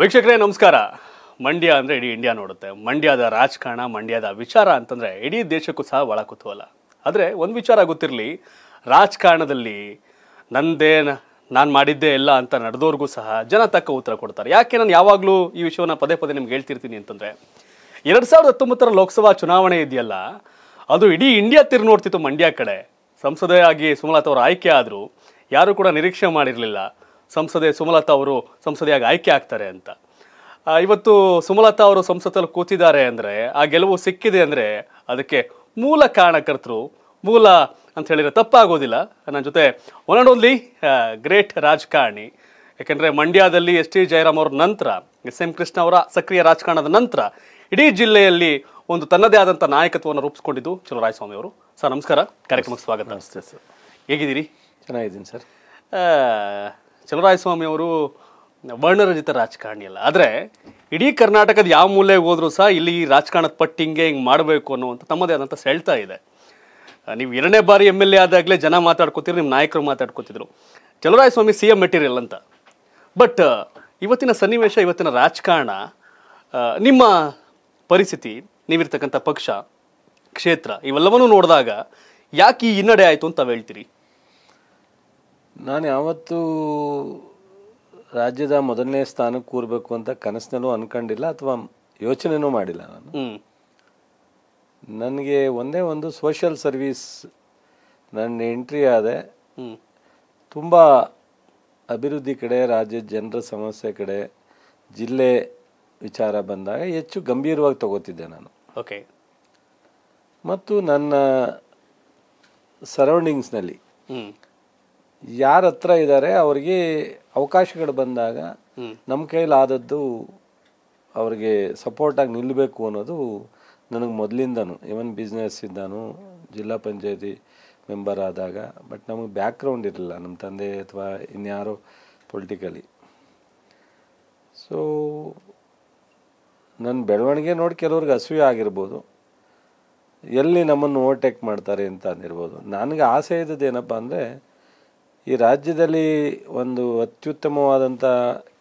ವೀಕ್ಷಕರೇ ನಮಸ್ಕಾರ ಮಂಡ್ಯ ಅಂದರೆ ಇಡೀ ಇಂಡಿಯಾ ನೋಡುತ್ತೆ ಮಂಡ್ಯದ ರಾಜಕಾರಣ ಮಂಡ್ಯದ ವಿಚಾರ ಅಂತಂದರೆ ಇಡೀ ದೇಶಕ್ಕೂ ಸಹ ಒಳ ಕುತೂಹಲ ಆದರೆ ಒಂದು ವಿಚಾರ ಗೊತ್ತಿರಲಿ ರಾಜಕಾರಣದಲ್ಲಿ ನಂದೇ ನಾನು ಮಾಡಿದ್ದೇ ಇಲ್ಲ ಅಂತ ನಡೆದೋರ್ಗೂ ಸಹ ಜನ ತಕ್ಕ ಉತ್ತರ ಕೊಡ್ತಾರೆ ಯಾಕೆ ನಾನು ಯಾವಾಗಲೂ ಈ ವಿಷಯವನ್ನು ಪದೇ ಪದೇ ನಿಮ್ಗೆ ಹೇಳ್ತಿರ್ತೀನಿ ಅಂತಂದರೆ ಎರಡು ಸಾವಿರದ ಹತ್ತೊಂಬತ್ತರ ಲೋಕಸಭಾ ಚುನಾವಣೆ ಇದೆಯಲ್ಲ ಅದು ಇಡೀ ಇಂಡಿಯಾ ತಿರು ನೋಡ್ತಿತ್ತು ಮಂಡ್ಯ ಕಡೆ ಸಂಸದೆಯಾಗಿ ಸುಮಲತಾ ಅವರು ಆಯ್ಕೆ ಆದರೂ ಯಾರೂ ಕೂಡ ನಿರೀಕ್ಷೆ ಮಾಡಿರಲಿಲ್ಲ ಸಂಸದೆ ಸುಮಲತಾ ಅವರು ಸಂಸದೆಯಾಗಿ ಆಯ್ಕೆ ಆಗ್ತಾರೆ ಅಂತ ಇವತ್ತು ಸುಮಲತಾ ಅವರು ಸಂಸತ್ತಲ್ಲಿ ಕೂತಿದ್ದಾರೆ ಅಂದರೆ ಆ ಗೆಲುವು ಸಿಕ್ಕಿದೆ ಅಂದರೆ ಅದಕ್ಕೆ ಮೂಲ ಕಾರಣಕರ್ತರು ಮೂಲ ಅಂತ ಹೇಳಿದರೆ ತಪ್ಪಾಗೋದಿಲ್ಲ ನನ್ನ ಜೊತೆ ಒನ್ ಆ್ಯಂಡ್ ಓನ್ಲಿ ಗ್ರೇಟ್ ರಾಜಕಾರಣಿ ಯಾಕೆಂದರೆ ಮಂಡ್ಯದಲ್ಲಿ ಎಸ್ ಟಿ ಜಯರಾಮ್ ಅವರ ನಂತರ ಎಸ್ ಎಂ ಕೃಷ್ಣ ಅವರ ಸಕ್ರಿಯ ರಾಜಕಾರಣದ ನಂತರ ಇಡೀ ಜಿಲ್ಲೆಯಲ್ಲಿ ಒಂದು ತನ್ನದೇ ಆದಂಥ ನಾಯಕತ್ವವನ್ನು ರೂಪಿಸ್ಕೊಂಡಿದ್ದು ರಾಯಸ್ವಾಮಿ ಅವರು ಸರ್ ನಮಸ್ಕಾರ ಕಾರ್ಯಕ್ರಮಕ್ಕೆ ಸ್ವಾಗತ ನಮಸ್ತೆ ಸರ್ ಹೇಗಿದ್ದೀರಿ ಚೆನ್ನಾಗಿದ್ದೀನಿ ಸರ್ ಚಲರಾಯಸ್ವಾಮಿ ಅವರು ವರ್ಣರಂಜಿತ ರಾಜಕಾರಣಿ ಅಲ್ಲ ಆದರೆ ಇಡೀ ಕರ್ನಾಟಕದ ಯಾವ ಮೂಲೆಗೆ ಹೋದರೂ ಸಹ ಇಲ್ಲಿ ರಾಜಕಾರಣದ ಪಟ್ಟಿ ಹಿಂಗೆ ಹಿಂಗೆ ಮಾಡಬೇಕು ಅನ್ನುವಂಥ ತಮ್ಮದೇ ಆದಂಥ ಸೆಳ್ತಾ ಇದೆ ನೀವು ಎರಡನೇ ಬಾರಿ ಎಮ್ ಎಲ್ ಎ ಆದಾಗಲೇ ಜನ ಮಾತಾಡ್ಕೋತೀರಿ ನಿಮ್ಮ ನಾಯಕರು ಮಾತಾಡ್ಕೋತಿದ್ರು ಸ್ವಾಮಿ ಸಿ ಎಂ ಮೆಟೀರಿಯಲ್ ಅಂತ ಬಟ್ ಇವತ್ತಿನ ಸನ್ನಿವೇಶ ಇವತ್ತಿನ ರಾಜಕಾರಣ ನಿಮ್ಮ ಪರಿಸ್ಥಿತಿ ನೀವಿರ್ತಕ್ಕಂಥ ಪಕ್ಷ ಕ್ಷೇತ್ರ ಇವೆಲ್ಲವನ್ನೂ ನೋಡಿದಾಗ ಯಾಕೆ ಈ ಹಿನ್ನಡೆ ಆಯಿತು ಅಂತ ಹೇಳ್ತೀರಿ ನಾನು ಯಾವತ್ತೂ ರಾಜ್ಯದ ಮೊದಲನೇ ಸ್ಥಾನಕ್ಕೆ ಕೂರಬೇಕು ಅಂತ ಕನಸಿನಲ್ಲೂ ಅನ್ಕೊಂಡಿಲ್ಲ ಅಥವಾ ಯೋಚನೆನೂ ಮಾಡಿಲ್ಲ ನಾನು ನನಗೆ ಒಂದೇ ಒಂದು ಸೋಷಿಯಲ್ ಸರ್ವೀಸ್ ನನ್ನ ಎಂಟ್ರಿ ಆದೆ ತುಂಬ ಅಭಿವೃದ್ಧಿ ಕಡೆ ರಾಜ್ಯದ ಜನರ ಸಮಸ್ಯೆ ಕಡೆ ಜಿಲ್ಲೆ ವಿಚಾರ ಬಂದಾಗ ಹೆಚ್ಚು ಗಂಭೀರವಾಗಿ ತಗೋತಿದ್ದೆ ನಾನು ಓಕೆ ಮತ್ತು ನನ್ನ ಸರೌಂಡಿಂಗ್ಸ್ನಲ್ಲಿ ಯಾರ ಹತ್ರ ಇದ್ದಾರೆ ಅವ್ರಿಗೆ ಅವಕಾಶಗಳು ಬಂದಾಗ ನಮ್ಮ ಕೈಲಾದದ್ದು ಅವ್ರಿಗೆ ಸಪೋರ್ಟಾಗಿ ನಿಲ್ಲಬೇಕು ಅನ್ನೋದು ನನಗೆ ಮೊದಲಿಂದನೂ ಇವನ್ ಬಿಸ್ನೆಸ್ ಇದ್ದಾನು ಜಿಲ್ಲಾ ಪಂಚಾಯತಿ ಮೆಂಬರ್ ಆದಾಗ ಬಟ್ ನಮಗೆ ಬ್ಯಾಕ್ಗ್ರೌಂಡ್ ಇರಲಿಲ್ಲ ನಮ್ಮ ತಂದೆ ಅಥವಾ ಇನ್ಯಾರೋ ಪೊಲಿಟಿಕಲಿ ಸೊ ನನ್ನ ಬೆಳವಣಿಗೆ ನೋಡಿ ಕೆಲವ್ರಿಗೆ ಅಸೂಯೆ ಆಗಿರ್ಬೋದು ಎಲ್ಲಿ ನಮ್ಮನ್ನು ಓವರ್ಟೇಕ್ ಮಾಡ್ತಾರೆ ಅಂತ ಅಂದಿರ್ಬೋದು ನನಗೆ ಆಸೆ ಇದ್ದದ್ದು ಏನಪ್ಪ ಅಂದರೆ ಈ ರಾಜ್ಯದಲ್ಲಿ ಒಂದು ಅತ್ಯುತ್ತಮವಾದಂಥ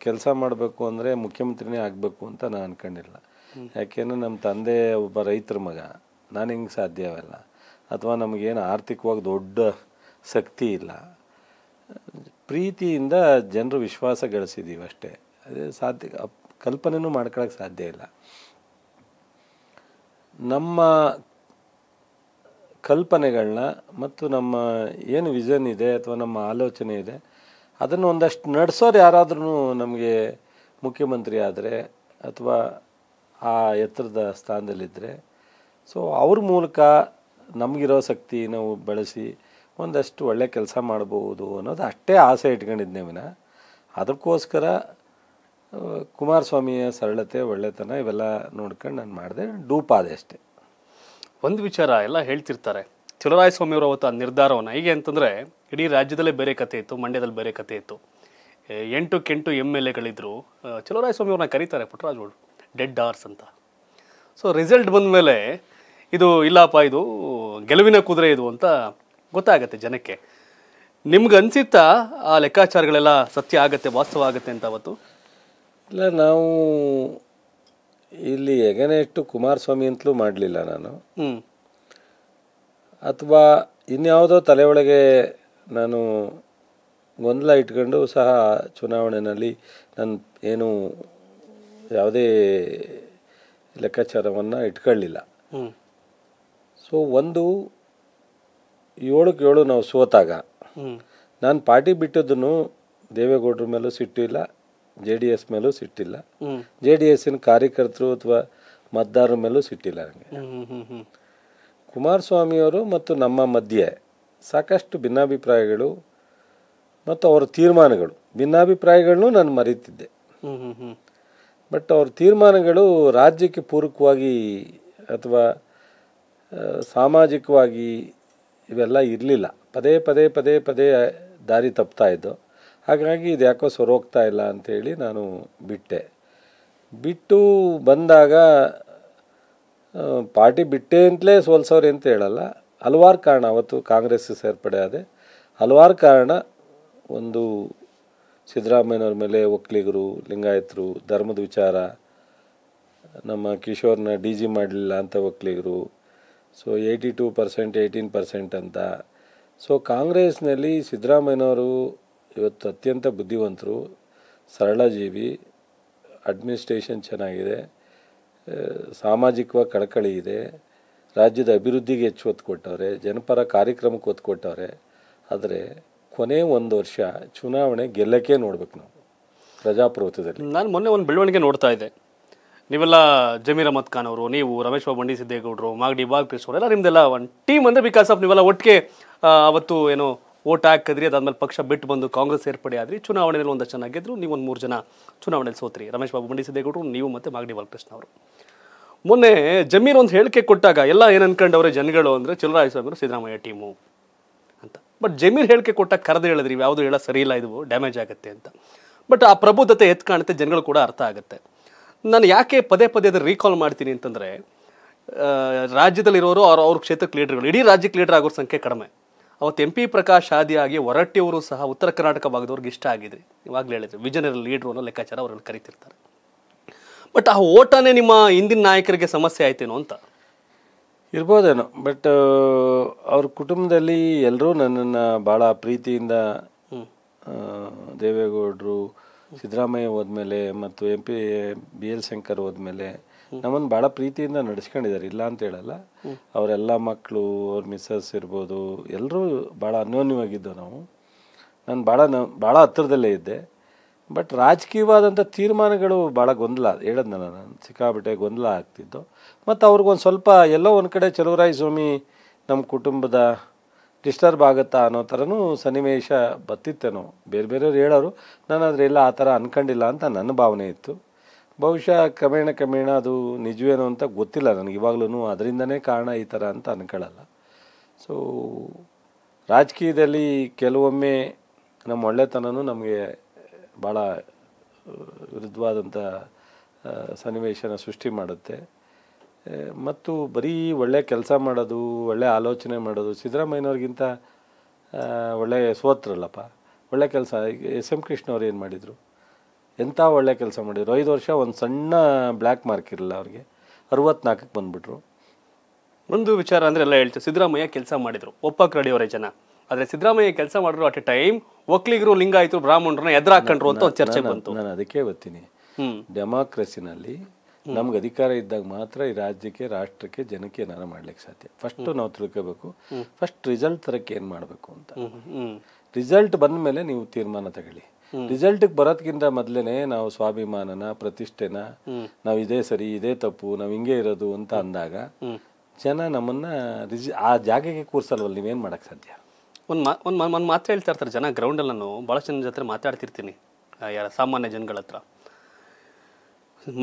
ಕೆಲಸ ಮಾಡಬೇಕು ಅಂದರೆ ಮುಖ್ಯಮಂತ್ರಿನೇ ಆಗಬೇಕು ಅಂತ ನಾನು ಅನ್ಕೊಂಡಿಲ್ಲ ಯಾಕೆಂದರೆ ನಮ್ಮ ತಂದೆ ಒಬ್ಬ ರೈತರ ಮಗ ನಾನು ಹಿಂಗೆ ಸಾಧ್ಯವಲ್ಲ ಅಥವಾ ನಮಗೇನು ಆರ್ಥಿಕವಾಗಿ ದೊಡ್ಡ ಶಕ್ತಿ ಇಲ್ಲ ಪ್ರೀತಿಯಿಂದ ಜನರು ವಿಶ್ವಾಸ ಗಳಿಸಿದ್ದೀವಿ ಅಷ್ಟೇ ಅದೇ ಸಾಧ್ಯ ಕಲ್ಪನೆಯೂ ಮಾಡ್ಕೊಳಕ್ಕೆ ಸಾಧ್ಯ ಇಲ್ಲ ನಮ್ಮ ಕಲ್ಪನೆಗಳನ್ನ ಮತ್ತು ನಮ್ಮ ಏನು ವಿಷನ್ ಇದೆ ಅಥವಾ ನಮ್ಮ ಆಲೋಚನೆ ಇದೆ ಅದನ್ನು ಒಂದಷ್ಟು ನಡೆಸೋರು ಯಾರಾದ್ರೂ ನಮಗೆ ಮುಖ್ಯಮಂತ್ರಿ ಆದರೆ ಅಥವಾ ಆ ಎತ್ತರದ ಸ್ಥಾನದಲ್ಲಿದ್ದರೆ ಸೊ ಅವ್ರ ಮೂಲಕ ನಮಗಿರೋ ಶಕ್ತಿ ನಾವು ಬಳಸಿ ಒಂದಷ್ಟು ಒಳ್ಳೆ ಕೆಲಸ ಮಾಡ್ಬೋದು ಅನ್ನೋದು ಅಷ್ಟೇ ಆಸೆ ಇಟ್ಕೊಂಡಿದ್ದೆ ವಿನ ಅದಕ್ಕೋಸ್ಕರ ಕುಮಾರಸ್ವಾಮಿಯ ಸರಳತೆ ಒಳ್ಳೆತನ ಇವೆಲ್ಲ ನೋಡ್ಕೊಂಡು ನಾನು ಮಾಡಿದೆ ಡೂಪಾದೆ ಅಷ್ಟೆ ಒಂದು ವಿಚಾರ ಎಲ್ಲ ಹೇಳ್ತಿರ್ತಾರೆ ಚಲುವರಾಯಸ್ವಾಮಿಯವರ ಅವತ್ತು ಆ ನಿರ್ಧಾರವನ್ನು ಹೀಗೆ ಅಂತಂದರೆ ಇಡೀ ರಾಜ್ಯದಲ್ಲೇ ಬೇರೆ ಕಥೆ ಇತ್ತು ಮಂಡ್ಯದಲ್ಲಿ ಬೇರೆ ಕಥೆ ಇತ್ತು ಎಂಟು ಕೆಂಟು ಎಮ್ ಎಲ್ ಎಗಳಿದ್ದರು ಚಲುವರಾಯಸ್ವಾಮಿಯವ್ರನ್ನ ಕರೀತಾರೆ ಪುಟ್ರಾಜ್ ಅವರು ಡೆಡ್ ಆರ್ಸ್ ಅಂತ ಸೊ ರಿಸಲ್ಟ್ ಬಂದ ಮೇಲೆ ಇದು ಇಲ್ಲಪ್ಪ ಇದು ಗೆಲುವಿನ ಕುದುರೆ ಇದು ಅಂತ ಗೊತ್ತಾಗತ್ತೆ ಜನಕ್ಕೆ ನಿಮ್ಗೆ ಅನಿಸುತ್ತಾ ಆ ಲೆಕ್ಕಾಚಾರಗಳೆಲ್ಲ ಸತ್ಯ ಆಗುತ್ತೆ ವಾಸ್ತವ ಆಗುತ್ತೆ ಅಂತ ಅವತ್ತು ಇಲ್ಲ ನಾವು ಇಲ್ಲಿ ಇಟ್ಟು ಕುಮಾರಸ್ವಾಮಿ ಅಂತಲೂ ಮಾಡಲಿಲ್ಲ ನಾನು ಅಥವಾ ಇನ್ಯಾವುದೋ ತಲೆ ಒಳಗೆ ನಾನು ಗೊಂದಲ ಇಟ್ಕೊಂಡು ಸಹ ಚುನಾವಣೆಯಲ್ಲಿ ನಾನು ಏನು ಯಾವುದೇ ಲೆಕ್ಕಾಚಾರವನ್ನು ಇಟ್ಕೊಳ್ಳಿಲ್ಲ ಸೊ ಒಂದು ಏಳಕ್ಕೆ ಏಳು ನಾವು ಸೋತಾಗ ನಾನು ಪಾರ್ಟಿ ಬಿಟ್ಟಿದ್ದನ್ನು ದೇವೇಗೌಡರ ಮೇಲೂ ಸಿಟ್ಟು ಇಲ್ಲ ಜೆ ಡಿ ಎಸ್ ಮೇಲೂ ಸಿಟ್ಟಿಲ್ಲ ಜೆ ಡಿ ಎಸ್ಸಿನ ಕಾರ್ಯಕರ್ತರು ಅಥವಾ ಮತದಾರರ ಮೇಲೂ ಸಿಟ್ಟಿಲ್ಲ ನನಗೆ ಕುಮಾರಸ್ವಾಮಿಯವರು ಮತ್ತು ನಮ್ಮ ಮಧ್ಯೆ ಸಾಕಷ್ಟು ಭಿನ್ನಾಭಿಪ್ರಾಯಗಳು ಮತ್ತು ಅವರ ತೀರ್ಮಾನಗಳು ಭಿನ್ನಾಭಿಪ್ರಾಯಗಳನ್ನೂ ನಾನು ಮರೀತಿದ್ದೆ ಬಟ್ ಅವ್ರ ತೀರ್ಮಾನಗಳು ರಾಜ್ಯಕ್ಕೆ ಪೂರಕವಾಗಿ ಅಥವಾ ಸಾಮಾಜಿಕವಾಗಿ ಇವೆಲ್ಲ ಇರಲಿಲ್ಲ ಪದೇ ಪದೇ ಪದೇ ಪದೇ ದಾರಿ ಇದ್ದೋ ಹಾಗಾಗಿ ಇದು ಯಾಕೋ ಸೊರೋಗ್ತಾ ಇಲ್ಲ ಅಂಥೇಳಿ ನಾನು ಬಿಟ್ಟೆ ಬಿಟ್ಟು ಬಂದಾಗ ಪಾರ್ಟಿ ಬಿಟ್ಟೆ ಅಂತಲೇ ಸೋಲ್ಸೋರು ಅಂತ ಹೇಳಲ್ಲ ಹಲವಾರು ಕಾರಣ ಅವತ್ತು ಕಾಂಗ್ರೆಸ್ ಸೇರ್ಪಡೆ ಆದೆ ಹಲವಾರು ಕಾರಣ ಒಂದು ಸಿದ್ದರಾಮಯ್ಯನವ್ರ ಮೇಲೆ ಒಕ್ಕಲಿಗರು ಲಿಂಗಾಯತರು ಧರ್ಮದ ವಿಚಾರ ನಮ್ಮ ಕಿಶೋರ್ನ ಡಿ ಜಿ ಮಾಡಲಿಲ್ಲ ಅಂತ ಒಕ್ಕಲಿಗರು so eighty two percent eighteen percent ಅಂತ ಸೊ ಕಾಂಗ್ರೆಸ್ನಲ್ಲಿ ಸಿದ್ದರಾಮಯ್ಯನವರು ಇವತ್ತು ಅತ್ಯಂತ ಬುದ್ಧಿವಂತರು ಸರಳ ಜೀವಿ ಅಡ್ಮಿನಿಸ್ಟ್ರೇಷನ್ ಚೆನ್ನಾಗಿದೆ ಸಾಮಾಜಿಕವಾಗಿ ಕಳಕಳಿ ಇದೆ ರಾಜ್ಯದ ಅಭಿವೃದ್ಧಿಗೆ ಹೆಚ್ಚು ಒತ್ತು ಕೊಟ್ಟವ್ರೆ ಜನಪರ ಕಾರ್ಯಕ್ರಮಕ್ಕೆ ಒತ್ತು ಕೊಟ್ಟವ್ರೆ ಆದರೆ ಕೊನೆ ಒಂದು ವರ್ಷ ಚುನಾವಣೆ ಗೆಲ್ಲಕ್ಕೆ ನೋಡ್ಬೇಕು ನಾವು ಪ್ರಜಾಪ್ರಭುತ್ವದಲ್ಲಿ ನಾನು ಮೊನ್ನೆ ಒಂದು ಬೆಳವಣಿಗೆ ನೋಡ್ತಾ ಇದ್ದೆ ನೀವೆಲ್ಲ ಜಮೀರ್ ಅಹಮದ್ ಖಾನ್ ಅವರು ನೀವು ರಮೇಶ್ ಬಾಬು ಬಂಡಿ ಸಿದ್ದೇಗೌಡರು ಮಾಗಡಿ ಬಾಲ್ ಕೃಷ್ಣ ಎಲ್ಲ ನಿಮ್ದೆಲ್ಲ ಒಂದು ಟೀಮ್ ಅಂದರೆ ಬಿಕಾಸ್ ಆಫ್ ನೀವೆಲ್ಲ ಒಟ್ಟಿಗೆ ಅವತ್ತು ಏನು ಓಟ್ ಹಾಕಿದ್ರಿ ಅದಾದ್ಮೇಲೆ ಪಕ್ಷ ಬಿಟ್ಟು ಬಂದು ಕಾಂಗ್ರೆಸ್ ಸೇರ್ಪಡೆ ಆದ್ರಿ ಚುನಾವಣೆಯಲ್ಲಿ ಒಂದಷ್ಟು ಚೆನ್ನಾಗಿದ್ರು ನೀವು ಒಂದು ಮೂರು ಜನ ಚುನಾವಣೆಯಲ್ಲಿ ಸೋತ್ರಿ ರಮೇಶ್ ಬಾಬು ಮಂಡಿಸಿದ್ದೇಗೌಡರು ನೀವು ಮತ್ತೆ ಮಾಗಡಿ ಬಾಲಕೃಷ್ಣ ಅವರು ಮೊನ್ನೆ ಜಮೀರ್ ಒಂದು ಹೇಳಿಕೆ ಕೊಟ್ಟಾಗ ಎಲ್ಲ ಏನು ಅನ್ಕೊಂಡವ್ರೆ ಜನಗಳು ಅಂದರೆ ಅವರು ಸಿದ್ದರಾಮಯ್ಯ ಟೀಮು ಅಂತ ಬಟ್ ಜಮೀರ್ ಹೇಳಿಕೆ ಕೊಟ್ಟಾಗ ಕರೆದು ಹೇಳಿದ್ರಿ ಯಾವುದು ಹೇಳ ಸರಿ ಇಲ್ಲ ಇದು ಡ್ಯಾಮೇಜ್ ಆಗುತ್ತೆ ಅಂತ ಬಟ್ ಆ ಪ್ರಬುದ್ಧತೆ ಎತ್ ಕಾಣುತ್ತೆ ಜನಗಳು ಕೂಡ ಅರ್ಥ ಆಗುತ್ತೆ ನಾನು ಯಾಕೆ ಪದೇ ಪದೇ ಅದನ್ನು ರೀಕಾಲ್ ಮಾಡ್ತೀನಿ ಅಂತಂದರೆ ರಾಜ್ಯದಲ್ಲಿರೋರು ಅವ್ರ ಅವ್ರ ಕ್ಷೇತ್ರಕ್ಕೆ ಲೀಡರ್ಗಳು ಇಡೀ ರಾಜ್ಯಕ್ಕೆ ಲೀಡರ್ ಆಗೋರ ಸಂಖ್ಯೆ ಕಡಿಮೆ ಅವತ್ತು ಎಂ ಪಿ ಪ್ರಕಾಶ್ ಆದಿಯಾಗಿ ಹೊರಟ್ಟಿಯವರು ಸಹ ಉತ್ತರ ಕರ್ನಾಟಕ ಭಾಗದವ್ರಿಗೆ ಇಷ್ಟ ಆಗಿದ್ರಿ ಇವಾಗಲೇ ಹೇಳಿದ್ರು ವಿಜನರಿ ಲೀಡ್ರು ಅನ್ನೋ ಲೆಕ್ಕಾಚಾರ ಅವ್ರನ್ನ ಕರಿತಿರ್ತಾರೆ ಬಟ್ ಆ ಓಟನೇ ನಿಮ್ಮ ಹಿಂದಿನ ನಾಯಕರಿಗೆ ಸಮಸ್ಯೆ ಆಯ್ತೇನೋ ಅಂತ ಇರ್ಬೋದೇನೋ ಬಟ್ ಅವ್ರ ಕುಟುಂಬದಲ್ಲಿ ಎಲ್ಲರೂ ನನ್ನನ್ನು ಭಾಳ ಪ್ರೀತಿಯಿಂದ ದೇವೇಗೌಡರು ಸಿದ್ದರಾಮಯ್ಯ ಹೋದ್ಮೇಲೆ ಮತ್ತು M P B L Shankar ಹೋದ್ಮೇಲೆ ನಮ್ಮನ್ನು ಭಾಳ ಪ್ರೀತಿಯಿಂದ ನಡೆಸ್ಕೊಂಡಿದ್ದಾರೆ ಇಲ್ಲ ಅಂತ ಹೇಳಲ್ಲ ಅವರೆಲ್ಲ ಮಕ್ಕಳು ಅವ್ರ ಮಿಸ್ಸಸ್ ಇರ್ಬೋದು ಎಲ್ಲರೂ ಭಾಳ ಅನ್ಯೋನ್ಯವಾಗಿದ್ದು ನಾವು ನಾನು ಭಾಳ ನ ಭಾಳ ಹತ್ತಿರದಲ್ಲೇ ಇದ್ದೆ ಬಟ್ ರಾಜಕೀಯವಾದಂಥ ತೀರ್ಮಾನಗಳು ಭಾಳ ಗೊಂದಲ ಹೇಳದ್ನಲ್ಲ ನಾನು ಸಿಕ್ಕಾಬಿಟ್ಟೆ ಗೊಂದಲ ಆಗ್ತಿದ್ದು ಮತ್ತು ಅವ್ರಿಗೊಂದು ಸ್ವಲ್ಪ ಎಲ್ಲೋ ಒಂದು ಕಡೆ ಚಲುವರಾಯ ಸ್ವಾಮಿ ನಮ್ಮ ಕುಟುಂಬದ ಡಿಸ್ಟರ್ಬ್ ಆಗುತ್ತಾ ಅನ್ನೋ ಥರನೂ ಸನ್ನಿವೇಶ ಬತ್ತಿತ್ತೇನೋ ಬೇರೆ ಬೇರೆಯವ್ರು ಹೇಳೋರು ನಾನು ಅದ್ರೆಲ್ಲ ಆ ಥರ ಅಂದ್ಕೊಂಡಿಲ್ಲ ಅಂತ ನನ್ನ ಭಾವನೆ ಇತ್ತು ಬಹುಶಃ ಕ್ರಮೇಣ ಕ್ರಮೇಣ ಅದು ನಿಜವೇನೋ ಅಂತ ಗೊತ್ತಿಲ್ಲ ನನಗೆ ಇವಾಗಲೂ ಅದರಿಂದನೇ ಕಾರಣ ಈ ಥರ ಅಂತ ಅನ್ಕೊಳ್ಳಲ್ಲ ಸೊ ರಾಜಕೀಯದಲ್ಲಿ ಕೆಲವೊಮ್ಮೆ ನಮ್ಮ ಒಳ್ಳೆತನವೂ ನಮಗೆ ಭಾಳ ವಿರುದ್ಧವಾದಂಥ ಸನ್ನಿವೇಶನ ಸೃಷ್ಟಿ ಮಾಡುತ್ತೆ ಮತ್ತು ಬರೀ ಒಳ್ಳೆ ಕೆಲಸ ಮಾಡೋದು ಒಳ್ಳೆ ಆಲೋಚನೆ ಮಾಡೋದು ಸಿದ್ದರಾಮಯ್ಯನವ್ರಿಗಿಂತ ಒಳ್ಳೆಯ ಸೋತ್ರಲ್ಲಪ್ಪ ಒಳ್ಳೆ ಕೆಲಸ ಎಸ್ ಎಂ ಕೃಷ್ಣವ್ರು ಏನು ಮಾಡಿದರು ಎಂಥ ಒಳ್ಳೆ ಕೆಲಸ ಮಾಡಿದ್ರು ಐದು ವರ್ಷ ಒಂದು ಸಣ್ಣ ಬ್ಲ್ಯಾಕ್ ಮಾರ್ಕ್ ಇರಲಿಲ್ಲ ಅವ್ರಿಗೆ ಅರವತ್ನಾಲ್ಕಕ್ಕೆ ಬಂದುಬಿಟ್ರು ಒಂದು ವಿಚಾರ ಅಂದರೆ ಎಲ್ಲ ಹೇಳ್ತೀವಿ ಸಿದ್ದರಾಮಯ್ಯ ಕೆಲಸ ಮಾಡಿದರು ಒಪ್ಪ ಕ್ರಡಿಯವರೇ ಜನ ಆದರೆ ಸಿದ್ದರಾಮಯ್ಯ ಕೆಲಸ ಮಾಡಿದ್ರು ಅಟ್ ಎ ಟೈಮ್ ಒಕ್ಕಲಿಗರು ಲಿಂಗಾಯಿತು ಬ್ರಾಹ್ಮಣರನ್ನ ಎದುರಾಕೊಂಡ್ರು ಅಂತ ಒಂದು ಚರ್ಚೆ ಬಂತು ನಾನು ಅದಕ್ಕೆ ಬರ್ತೀನಿ ಡೆಮಾಕ್ರಸಿನಲ್ಲಿ ನಮ್ಗೆ ಅಧಿಕಾರ ಇದ್ದಾಗ ಮಾತ್ರ ಈ ರಾಜ್ಯಕ್ಕೆ ರಾಷ್ಟ್ರಕ್ಕೆ ಜನಕ್ಕೆ ಏನಾರ ಮಾಡ್ಲಿಕ್ಕೆ ಸಾಧ್ಯ ಫಸ್ಟ್ ನಾವು ತಿಳ್ಕೋಬೇಕು ಫಸ್ಟ್ ರಿಸಲ್ಟ್ ತರಕ್ಕೆ ಏನು ಮಾಡಬೇಕು ಅಂತ ರಿಸಲ್ಟ್ ಬಂದ ಮೇಲೆ ನೀವು ತೀರ್ಮಾನ ತಗೊಳ್ಳಿ ರಿಸಲ್ಟ್ ಬರೋದ್ಕಿಂತ ಮೊದ್ಲೇನೆ ನಾವು ಸ್ವಾಭಿಮಾನನ ಪ್ರತಿಷ್ಠೆನ ನಾವು ಇದೇ ಸರಿ ಇದೇ ತಪ್ಪು ನಾವು ಹಿಂಗೆ ಇರೋದು ಅಂತ ಅಂದಾಗ ಜನ ನಮ್ಮನ್ನ ಆ ಜಾಗಕ್ಕೆ ಕೂರ್ಸಲ್ವಲ್ಲ ನೀವೇನ್ ಮಾಡಕ್ ಸಾಧ್ಯ ಒಂದು ಮಾ ಒಂದು ಒಂದು ಮಾತು ಹೇಳ್ತಾ ಇರ್ತಾರೆ ಜನ ಗ್ರೌಂಡಲ್ಲಿ ನಾನು ಭಾಳಷ್ಟು ಜನ ಜೊತೆ ಮಾತಾಡ್ತಿರ್ತೀನಿ ಯಾರ ಸಾಮಾನ್ಯ ಜನಗಳ ಹತ್ರ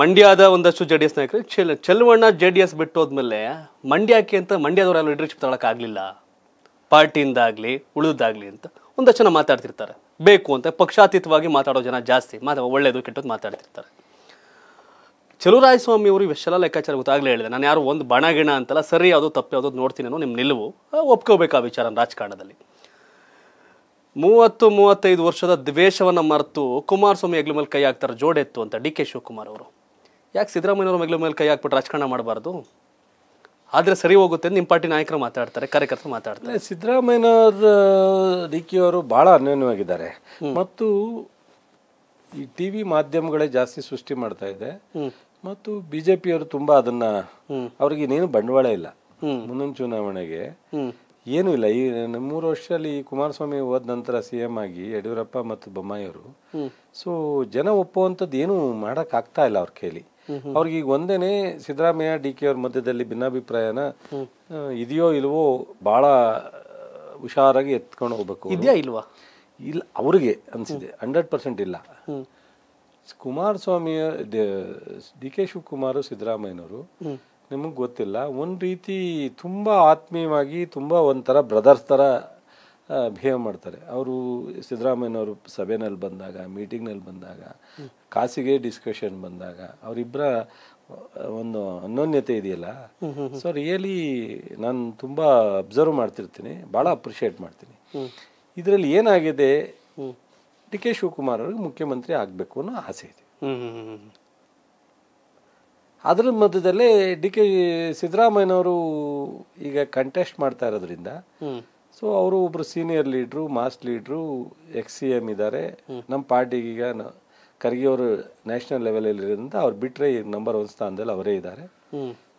ಮಂಡ್ಯದ ಒಂದಷ್ಟು ಜೆ ಡಿ ಎಸ್ ನಾಯಕರು ಚೆಲ್ ಜೆಡಿಎಸ್ ಜೆ ಡಿ ಎಸ್ ಬಿಟ್ಟು ಹೋದ್ಮೇಲೆ ಮಂಡ್ಯಕ್ಕೆ ಅಂತ ಮಂಡ್ಯದವರೆಲ್ಲ ಲೀಡರ್ಶಿಪ್ ತಗೊಳಕ್ಕಾಗಲಿಲ್ಲ ಪಾರ್ಟಿಯಿಂದ ಆಗ್ಲಿ ಉಳಿದಾಗ್ಲಿ ಅಂತ ಒಂದಷ್ಟು ಜನ ಮಾತಾಡ್ತಿರ್ತಾರೆ ಬೇಕು ಅಂತ ಪಕ್ಷಾತೀತವಾಗಿ ಮಾತಾಡೋ ಜನ ಜಾಸ್ತಿ ಮಾತಾ ಒಳ್ಳೆಯದು ಕೆಟ್ಟದ್ದು ಮಾತಾಡ್ತಿರ್ತಾರೆ ಚಲುರಾಯಸ್ವಾಮಿ ಅವರು ಇವೆಷ್ಟೆಲ್ಲ ಲೆಕ್ಕಾಚಾರ ಗೊತ್ತಾಗಲೇ ಹೇಳಿದೆ ನಾನು ಯಾರು ಒಂದು ಬಣಗಿಣ ಅಂತಲ್ಲ ಸರಿ ಯಾವುದೋ ತಪ್ಪು ಯಾವುದೋ ನೋಡ್ತೀನಿ ನಿಮ್ಮ ನಿಲುವು ಒಪ್ಕೋಬೇಕು ಆ ವಿಚಾರ ರಾಜಕಾರಣದಲ್ಲಿ ಮೂವತ್ತು ಮೂವತ್ತೈದು ವರ್ಷದ ದ್ವೇಷವನ್ನು ಮರೆತು ಕುಮಾರಸ್ವಾಮಿ ಹೆಗ್ಲು ಮೇಲೆ ಕೈ ಹಾಕ್ತಾರೆ ಜೋಡೆತ್ತು ಅಂತ ಡಿ ಕೆ ಶಿವಕುಮಾರ್ ಅವರು ಯಾಕೆ ಅವರು ಮೆಗ್ಲು ಮೇಲೆ ಕೈ ಹಾಕ್ಬಿಟ್ಟು ರಾಜಕಾರಣ ಮಾಡಬಾರ್ದು ಆದರೆ ಸರಿ ಹೋಗುತ್ತೆ ನಿಮ್ಮ ಪಾರ್ಟಿ ನಾಯಕರು ಮಾತಾಡ್ತಾರೆ ಕಾರ್ಯಕರ್ತರು ಮಾತಾಡ್ತಾರೆ ಸಿದ್ದರಾಮಯ್ಯನವರ ಡಿ ಅವರು ಭಾಳ ಅನ್ಯೋನ್ಯವಾಗಿದ್ದಾರೆ ಮತ್ತು ಈ ಟಿ ವಿ ಮಾಧ್ಯಮಗಳೇ ಜಾಸ್ತಿ ಸೃಷ್ಟಿ ಮಾಡ್ತಾ ಇದೆ ಮತ್ತು ಬಿ ಜೆ ಪಿಯವರು ತುಂಬ ಅದನ್ನು ಅವ್ರಿಗೆ ಇನ್ನೇನು ಬಂಡವಾಳ ಇಲ್ಲ ಮುಂದಿನ ಚುನಾವಣೆಗೆ ಏನು ಇಲ್ಲ ಈ ಮೂರು ವರ್ಷದಲ್ಲಿ ಕುಮಾರಸ್ವಾಮಿ ಹೋದ ನಂತರ ಸಿ ಎಂ ಆಗಿ ಯಡಿಯೂರಪ್ಪ ಮತ್ತು ಬೊಮ್ಮಾಯಿಯವರು ಸೊ ಜನ ಒಪ್ಪುವಂಥದ್ದು ಏನು ಮಾಡೋಕ್ಕಾಗ್ತಾ ಇಲ್ಲ ಅವ್ರ ಕೈಲಿ ಅವ್ರಿಗೆ ಈಗ ಒಂದೇನೆ ಸಿದ್ದರಾಮಯ್ಯ ಡಿ ಕೆ ಅವ್ರ ಮಧ್ಯದಲ್ಲಿ ಭಿನ್ನಾಭಿಪ್ರಾಯನ ಇದೆಯೋ ಇಲ್ವೋ ಬಹಳ ಹುಷಾರಾಗಿ ಎತ್ಕೊಂಡು ಹೋಗ್ಬೇಕು ಇದೆಯಾ ಇಲ್ವಾ ಇಲ್ಲ ಅವ್ರಿಗೆ ಅನ್ಸಿದೆ ಹಂಡ್ರೆಡ್ ಪರ್ಸೆಂಟ್ ಇಲ್ಲ ಕುಮಾರಸ್ವಾಮಿಯ ಡಿ ಕೆ ಶಿವಕುಮಾರ್ ಸಿದ್ದರಾಮಯ್ಯನವರು ನಿಮಗೆ ಗೊತ್ತಿಲ್ಲ ಒಂದು ರೀತಿ ತುಂಬ ಆತ್ಮೀಯವಾಗಿ ತುಂಬ ಒಂಥರ ಬ್ರದರ್ಸ್ ಥರ ಬಿಹೇವ್ ಮಾಡ್ತಾರೆ ಅವರು ಸಿದ್ದರಾಮಯ್ಯನವರು ಸಭೆನಲ್ಲಿ ಬಂದಾಗ ಮೀಟಿಂಗ್ನಲ್ಲಿ ಬಂದಾಗ ಕಾಸಿಗೆ ಡಿಸ್ಕಷನ್ ಬಂದಾಗ ಅವರಿಬ್ಬರ ಒಂದು ಅನ್ಯೋನ್ಯತೆ ಇದೆಯಲ್ಲ ಸೊ ರಿಯಲಿ ನಾನು ತುಂಬ ಅಬ್ಸರ್ವ್ ಮಾಡ್ತಿರ್ತೀನಿ ಭಾಳ ಅಪ್ರಿಷಿಯೇಟ್ ಮಾಡ್ತೀನಿ ಇದರಲ್ಲಿ ಏನಾಗಿದೆ ಡಿ ಕೆ ಶಿವಕುಮಾರ್ ಅವ್ರಿಗೆ ಮುಖ್ಯಮಂತ್ರಿ ಆಗಬೇಕು ಅನ್ನೋ ಆಸೆ ಇದೆ ಅದರ ಮಧ್ಯದಲ್ಲೇ ಡಿ ಕೆ ಸಿದ್ದರಾಮಯ್ಯನವರು ಈಗ ಕಂಟೆಸ್ಟ್ ಮಾಡ್ತಾ ಇರೋದ್ರಿಂದ ಸೊ ಅವರು ಒಬ್ಬರು ಸೀನಿಯರ್ ಲೀಡ್ರು ಮಾಸ್ ಲೀಡ್ರು ಎಕ್ಸ್ ಸಿ ಎಮ್ ಇದ್ದಾರೆ ನಮ್ಮ ಪಾರ್ಟಿಗೀಗ ಖರ್ಗೆ ಅವರು ನ್ಯಾಷನಲ್ ಲೆವೆಲಲ್ಲಿರೋದ್ರಿಂದ ಅವ್ರು ಬಿಟ್ಟರೆ ಈ ನಂಬರ್ ಒನ್ ಸ್ಥಾನದಲ್ಲಿ ಅವರೇ ಇದ್ದಾರೆ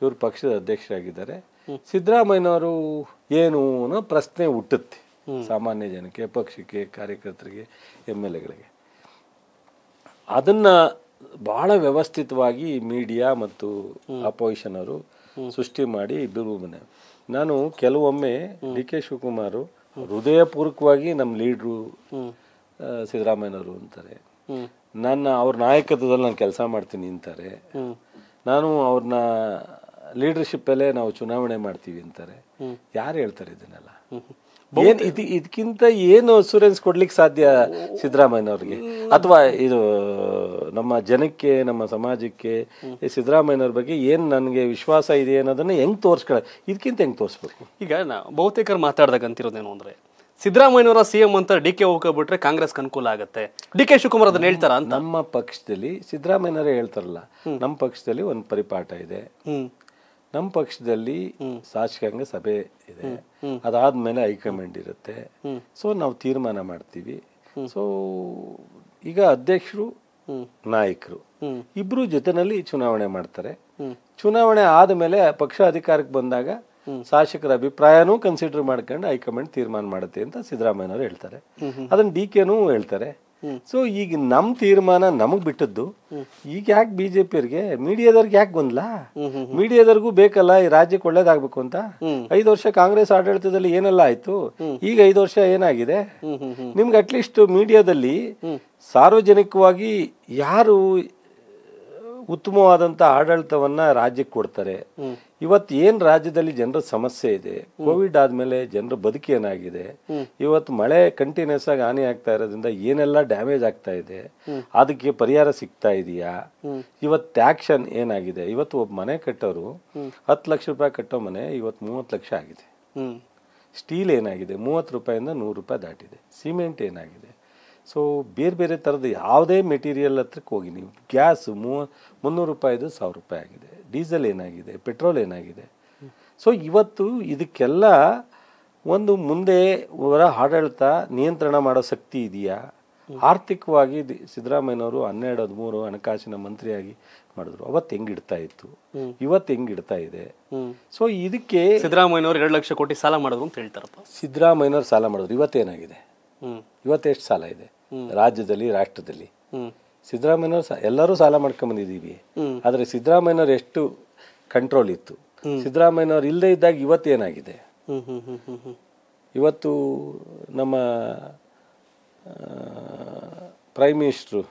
ಇವರು ಪಕ್ಷದ ಅಧ್ಯಕ್ಷರಾಗಿದ್ದಾರೆ ಸಿದ್ದರಾಮಯ್ಯನವರು ಏನು ಅನ್ನೋ ಪ್ರಶ್ನೆ ಹುಟ್ಟುತ್ತೆ ಸಾಮಾನ್ಯ ಜನಕ್ಕೆ ಪಕ್ಷಕ್ಕೆ ಕಾರ್ಯಕರ್ತರಿಗೆ ಎಮ್ ಎಲ್ ಎಗಳಿಗೆ ಅದನ್ನು ಭಾಳ ವ್ಯವಸ್ಥಿತವಾಗಿ ಮೀಡಿಯಾ ಮತ್ತು ಅಪೋಸಿಷನ್ ಅವರು ಸೃಷ್ಟಿ ಮಾಡಿ ಇಬ್ಬರು ಮನೆ ನಾನು ಕೆಲವೊಮ್ಮೆ ಡಿ ಕೆ ಶಿವಕುಮಾರ್ ಹೃದಯಪೂರ್ವಕವಾಗಿ ನಮ್ಮ ಲೀಡ್ರು ಸಿದ್ದರಾಮಯ್ಯನವರು ಅಂತಾರೆ ನನ್ನ ಅವ್ರ ನಾಯಕತ್ವದಲ್ಲಿ ನಾನು ಕೆಲಸ ಮಾಡ್ತೀನಿ ಅಂತಾರೆ ನಾನು ಅವ್ರನ್ನ ಲೀಡರ್ಶಿಪ್ಪಲ್ಲೇ ನಾವು ಚುನಾವಣೆ ಮಾಡ್ತೀವಿ ಅಂತಾರೆ ಯಾರು ಹೇಳ್ತಾರೆ ಇದನ್ನೆಲ್ಲ ಏನ್ ಇದಕ್ಕಿಂತ ಏನು ಅಸೂರೆನ್ಸ್ ಕೊಡ್ಲಿಕ್ಕೆ ಸಾಧ್ಯ ಅವ್ರಿಗೆ ಅಥವಾ ಇದು ನಮ್ಮ ಜನಕ್ಕೆ ನಮ್ಮ ಸಮಾಜಕ್ಕೆ ಸಿದ್ದರಾಮಯ್ಯ ಬಗ್ಗೆ ಏನು ನನಗೆ ವಿಶ್ವಾಸ ಇದೆ ಅನ್ನೋದನ್ನ ಹೆಂಗೆ ತೋರಿಸ್ಕೊಳ್ಳ ಇದಕ್ಕಿಂತ ಹೆಂಗೆ ತೋರಿಸ್ಬೇಕು ಈಗ ನಾ ಬಹುತೇಕರು ಮಾತಾಡ್ದಾಗ ಅಂತಿರೋದೇನು ಅಂದರೆ ಸಿದ್ದರಾಮಯ್ಯನವರ ಸಿಎಂ ಅಂತ ಡಿ ಕೆ ಹೋಗ್ಬಿಟ್ರೆ ಕಾಂಗ್ರೆಸ್ ಅನುಕೂಲ ಆಗುತ್ತೆ ಡಿ ಕೆ ಶಿವಕುಮಾರ್ ಅದನ್ನ ಹೇಳ್ತಾರ ಅಂತ ನಮ್ಮ ಪಕ್ಷದಲ್ಲಿ ಸಿದ್ದರಾಮಯ್ಯನವರೇ ಹೇಳ್ತಾರಲ್ಲ ನಮ್ಮ ಪಕ್ಷದಲ್ಲಿ ಒಂದು ಪರಿಪಾಠ ಇದೆ ನಮ್ಮ ಪಕ್ಷದಲ್ಲಿ ಶಾಸಕಾಂಗ ಸಭೆ ಇದೆ ಅದಾದ್ಮೇಲೆ ಹೈಕಮಾಂಡ್ ಇರುತ್ತೆ ಸೊ ನಾವು ತೀರ್ಮಾನ ಮಾಡ್ತೀವಿ ಸೊ ಈಗ ಅಧ್ಯಕ್ಷರು ನಾಯಕರು ಇಬ್ರು ಜೊತೆನಲ್ಲಿ ಚುನಾವಣೆ ಮಾಡ್ತಾರೆ ಚುನಾವಣೆ ಮೇಲೆ ಪಕ್ಷ ಅಧಿಕಾರಕ್ಕೆ ಬಂದಾಗ ಶಾಸಕರ ಅಭಿಪ್ರಾಯನೂ ಕನ್ಸಿಡರ್ ಮಾಡ್ಕೊಂಡು ಹೈಕಮಾಂಡ್ ತೀರ್ಮಾನ ಮಾಡುತ್ತೆ ಅಂತ ಅವ್ರು ಹೇಳ್ತಾರೆ ಅದನ್ನ ಡಿ ಕೆನೂ ಹೇಳ್ತಾರೆ ಸೊ ಈಗ ನಮ್ ತೀರ್ಮಾನ ನಮಗ್ ಬಿಟ್ಟದ್ದು ಈಗ ಯಾಕೆ ಬಿಜೆಪಿಯವ್ರಿಗೆ ಮೀಡಿಯಾದವ್ರಿಗೆ ಯಾಕೆ ಗೊಂದಲ ಮೀಡಿಯಾದವ್ರಿಗೂ ಬೇಕಲ್ಲ ಈ ರಾಜ್ಯಕ್ಕೆ ಒಳ್ಳೇದಾಗ್ಬೇಕು ಅಂತ ಐದು ವರ್ಷ ಕಾಂಗ್ರೆಸ್ ಆಡಳಿತದಲ್ಲಿ ಏನೆಲ್ಲ ಆಯ್ತು ಈಗ ಐದು ವರ್ಷ ಏನಾಗಿದೆ ನಿಮ್ಗೆ ಅಟ್ಲೀಸ್ಟ್ ಮೀಡಿಯಾದಲ್ಲಿ ಸಾರ್ವಜನಿಕವಾಗಿ ಯಾರು ಉತ್ತಮವಾದಂತ ಆಡಳಿತವನ್ನ ರಾಜ್ಯಕ್ಕೆ ಕೊಡ್ತಾರೆ ಇವತ್ತು ಏನು ರಾಜ್ಯದಲ್ಲಿ ಜನರ ಸಮಸ್ಯೆ ಇದೆ ಕೋವಿಡ್ ಆದಮೇಲೆ ಜನರ ಏನಾಗಿದೆ ಇವತ್ತು ಮಳೆ ಕಂಟಿನ್ಯೂಸ್ ಆಗಿ ಹಾನಿ ಆಗ್ತಾ ಇರೋದ್ರಿಂದ ಏನೆಲ್ಲ ಡ್ಯಾಮೇಜ್ ಆಗ್ತಾ ಇದೆ ಅದಕ್ಕೆ ಪರಿಹಾರ ಸಿಗ್ತಾ ಇದೆಯಾ ಇವತ್ತು ಟ್ಯಾಕ್ಷನ್ ಏನಾಗಿದೆ ಇವತ್ತು ಒಬ್ಬ ಮನೆ ಕಟ್ಟೋರು ಹತ್ತು ಲಕ್ಷ ರೂಪಾಯಿ ಕಟ್ಟೋ ಮನೆ ಇವತ್ತು ಮೂವತ್ತು ಲಕ್ಷ ಆಗಿದೆ ಸ್ಟೀಲ್ ಏನಾಗಿದೆ ಮೂವತ್ತು ರೂಪಾಯಿಂದ ನೂರು ರೂಪಾಯಿ ದಾಟಿದೆ ಸಿಮೆಂಟ್ ಏನಾಗಿದೆ ಸೊ ಬೇರೆ ಬೇರೆ ಥರದ ಯಾವುದೇ ಮೆಟೀರಿಯಲ್ ಹತ್ರಕ್ಕೆ ಹೋಗಿ ನೀವು ಗ್ಯಾಸ್ ಮೂವ ಮುನ್ನೂರು ರೂಪಾಯಿದು ಸಾವಿರ ರೂಪಾಯಿ ಆಗಿದೆ ಡೀಸೆಲ್ ಏನಾಗಿದೆ ಪೆಟ್ರೋಲ್ ಏನಾಗಿದೆ ಸೊ ಇವತ್ತು ಇದಕ್ಕೆಲ್ಲ ಒಂದು ಮುಂದೆ ಹೊರ ಆಡಳಿತ ನಿಯಂತ್ರಣ ಮಾಡೋ ಶಕ್ತಿ ಇದೆಯಾ ಆರ್ಥಿಕವಾಗಿ ಸಿದ್ದರಾಮಯ್ಯನವರು ಹನ್ನೆರಡು ಹದಿಮೂರು ಹಣಕಾಸಿನ ಮಂತ್ರಿಯಾಗಿ ಮಾಡಿದ್ರು ಅವತ್ತು ಹೆಂಗಿಡ್ತಾ ಇತ್ತು ಇವತ್ತು ಹೆಂಗಿಡ್ತಾ ಇದೆ ಸೊ ಇದಕ್ಕೆ ಸಿದ್ದರಾಮಯ್ಯನವರು ಎರಡು ಲಕ್ಷ ಕೋಟಿ ಸಾಲ ಮಾಡಿದ್ರು ಅಂತ ಹೇಳ್ತಾರಪ್ಪ ಸಿದ್ದರಾಮಯ್ಯನವರು ಸಾಲ ಮಾಡಿದ್ರು ಇವತ್ತೇನಾಗಿದೆ ಇವತ್ತು ಎಷ್ಟು ಸಾಲ ಇದೆ ರಾಜ್ಯದಲ್ಲಿ ರಾಷ್ಟ್ರದಲ್ಲಿ ಸಿದ್ದರಾಮಯ್ಯವ್ರು ಎಲ್ಲರೂ ಸಾಲ ಮಾಡ್ಕೊಂಬಂದಿದ್ದೀವಿ ಆದರೆ ಸಿದ್ದರಾಮಯ್ಯವ್ರು ಎಷ್ಟು ಕಂಟ್ರೋಲ್ ಇತ್ತು ಸಿದ್ದರಾಮಯ್ಯವ್ರು ಇಲ್ಲದೆ ಇದ್ದಾಗ ಇವತ್ತು ಏನಾಗಿದೆ ಇವತ್ತು ನಮ್ಮ ಪ್ರೈಮ್ ಮಿನಿಸ್ಟ್ರು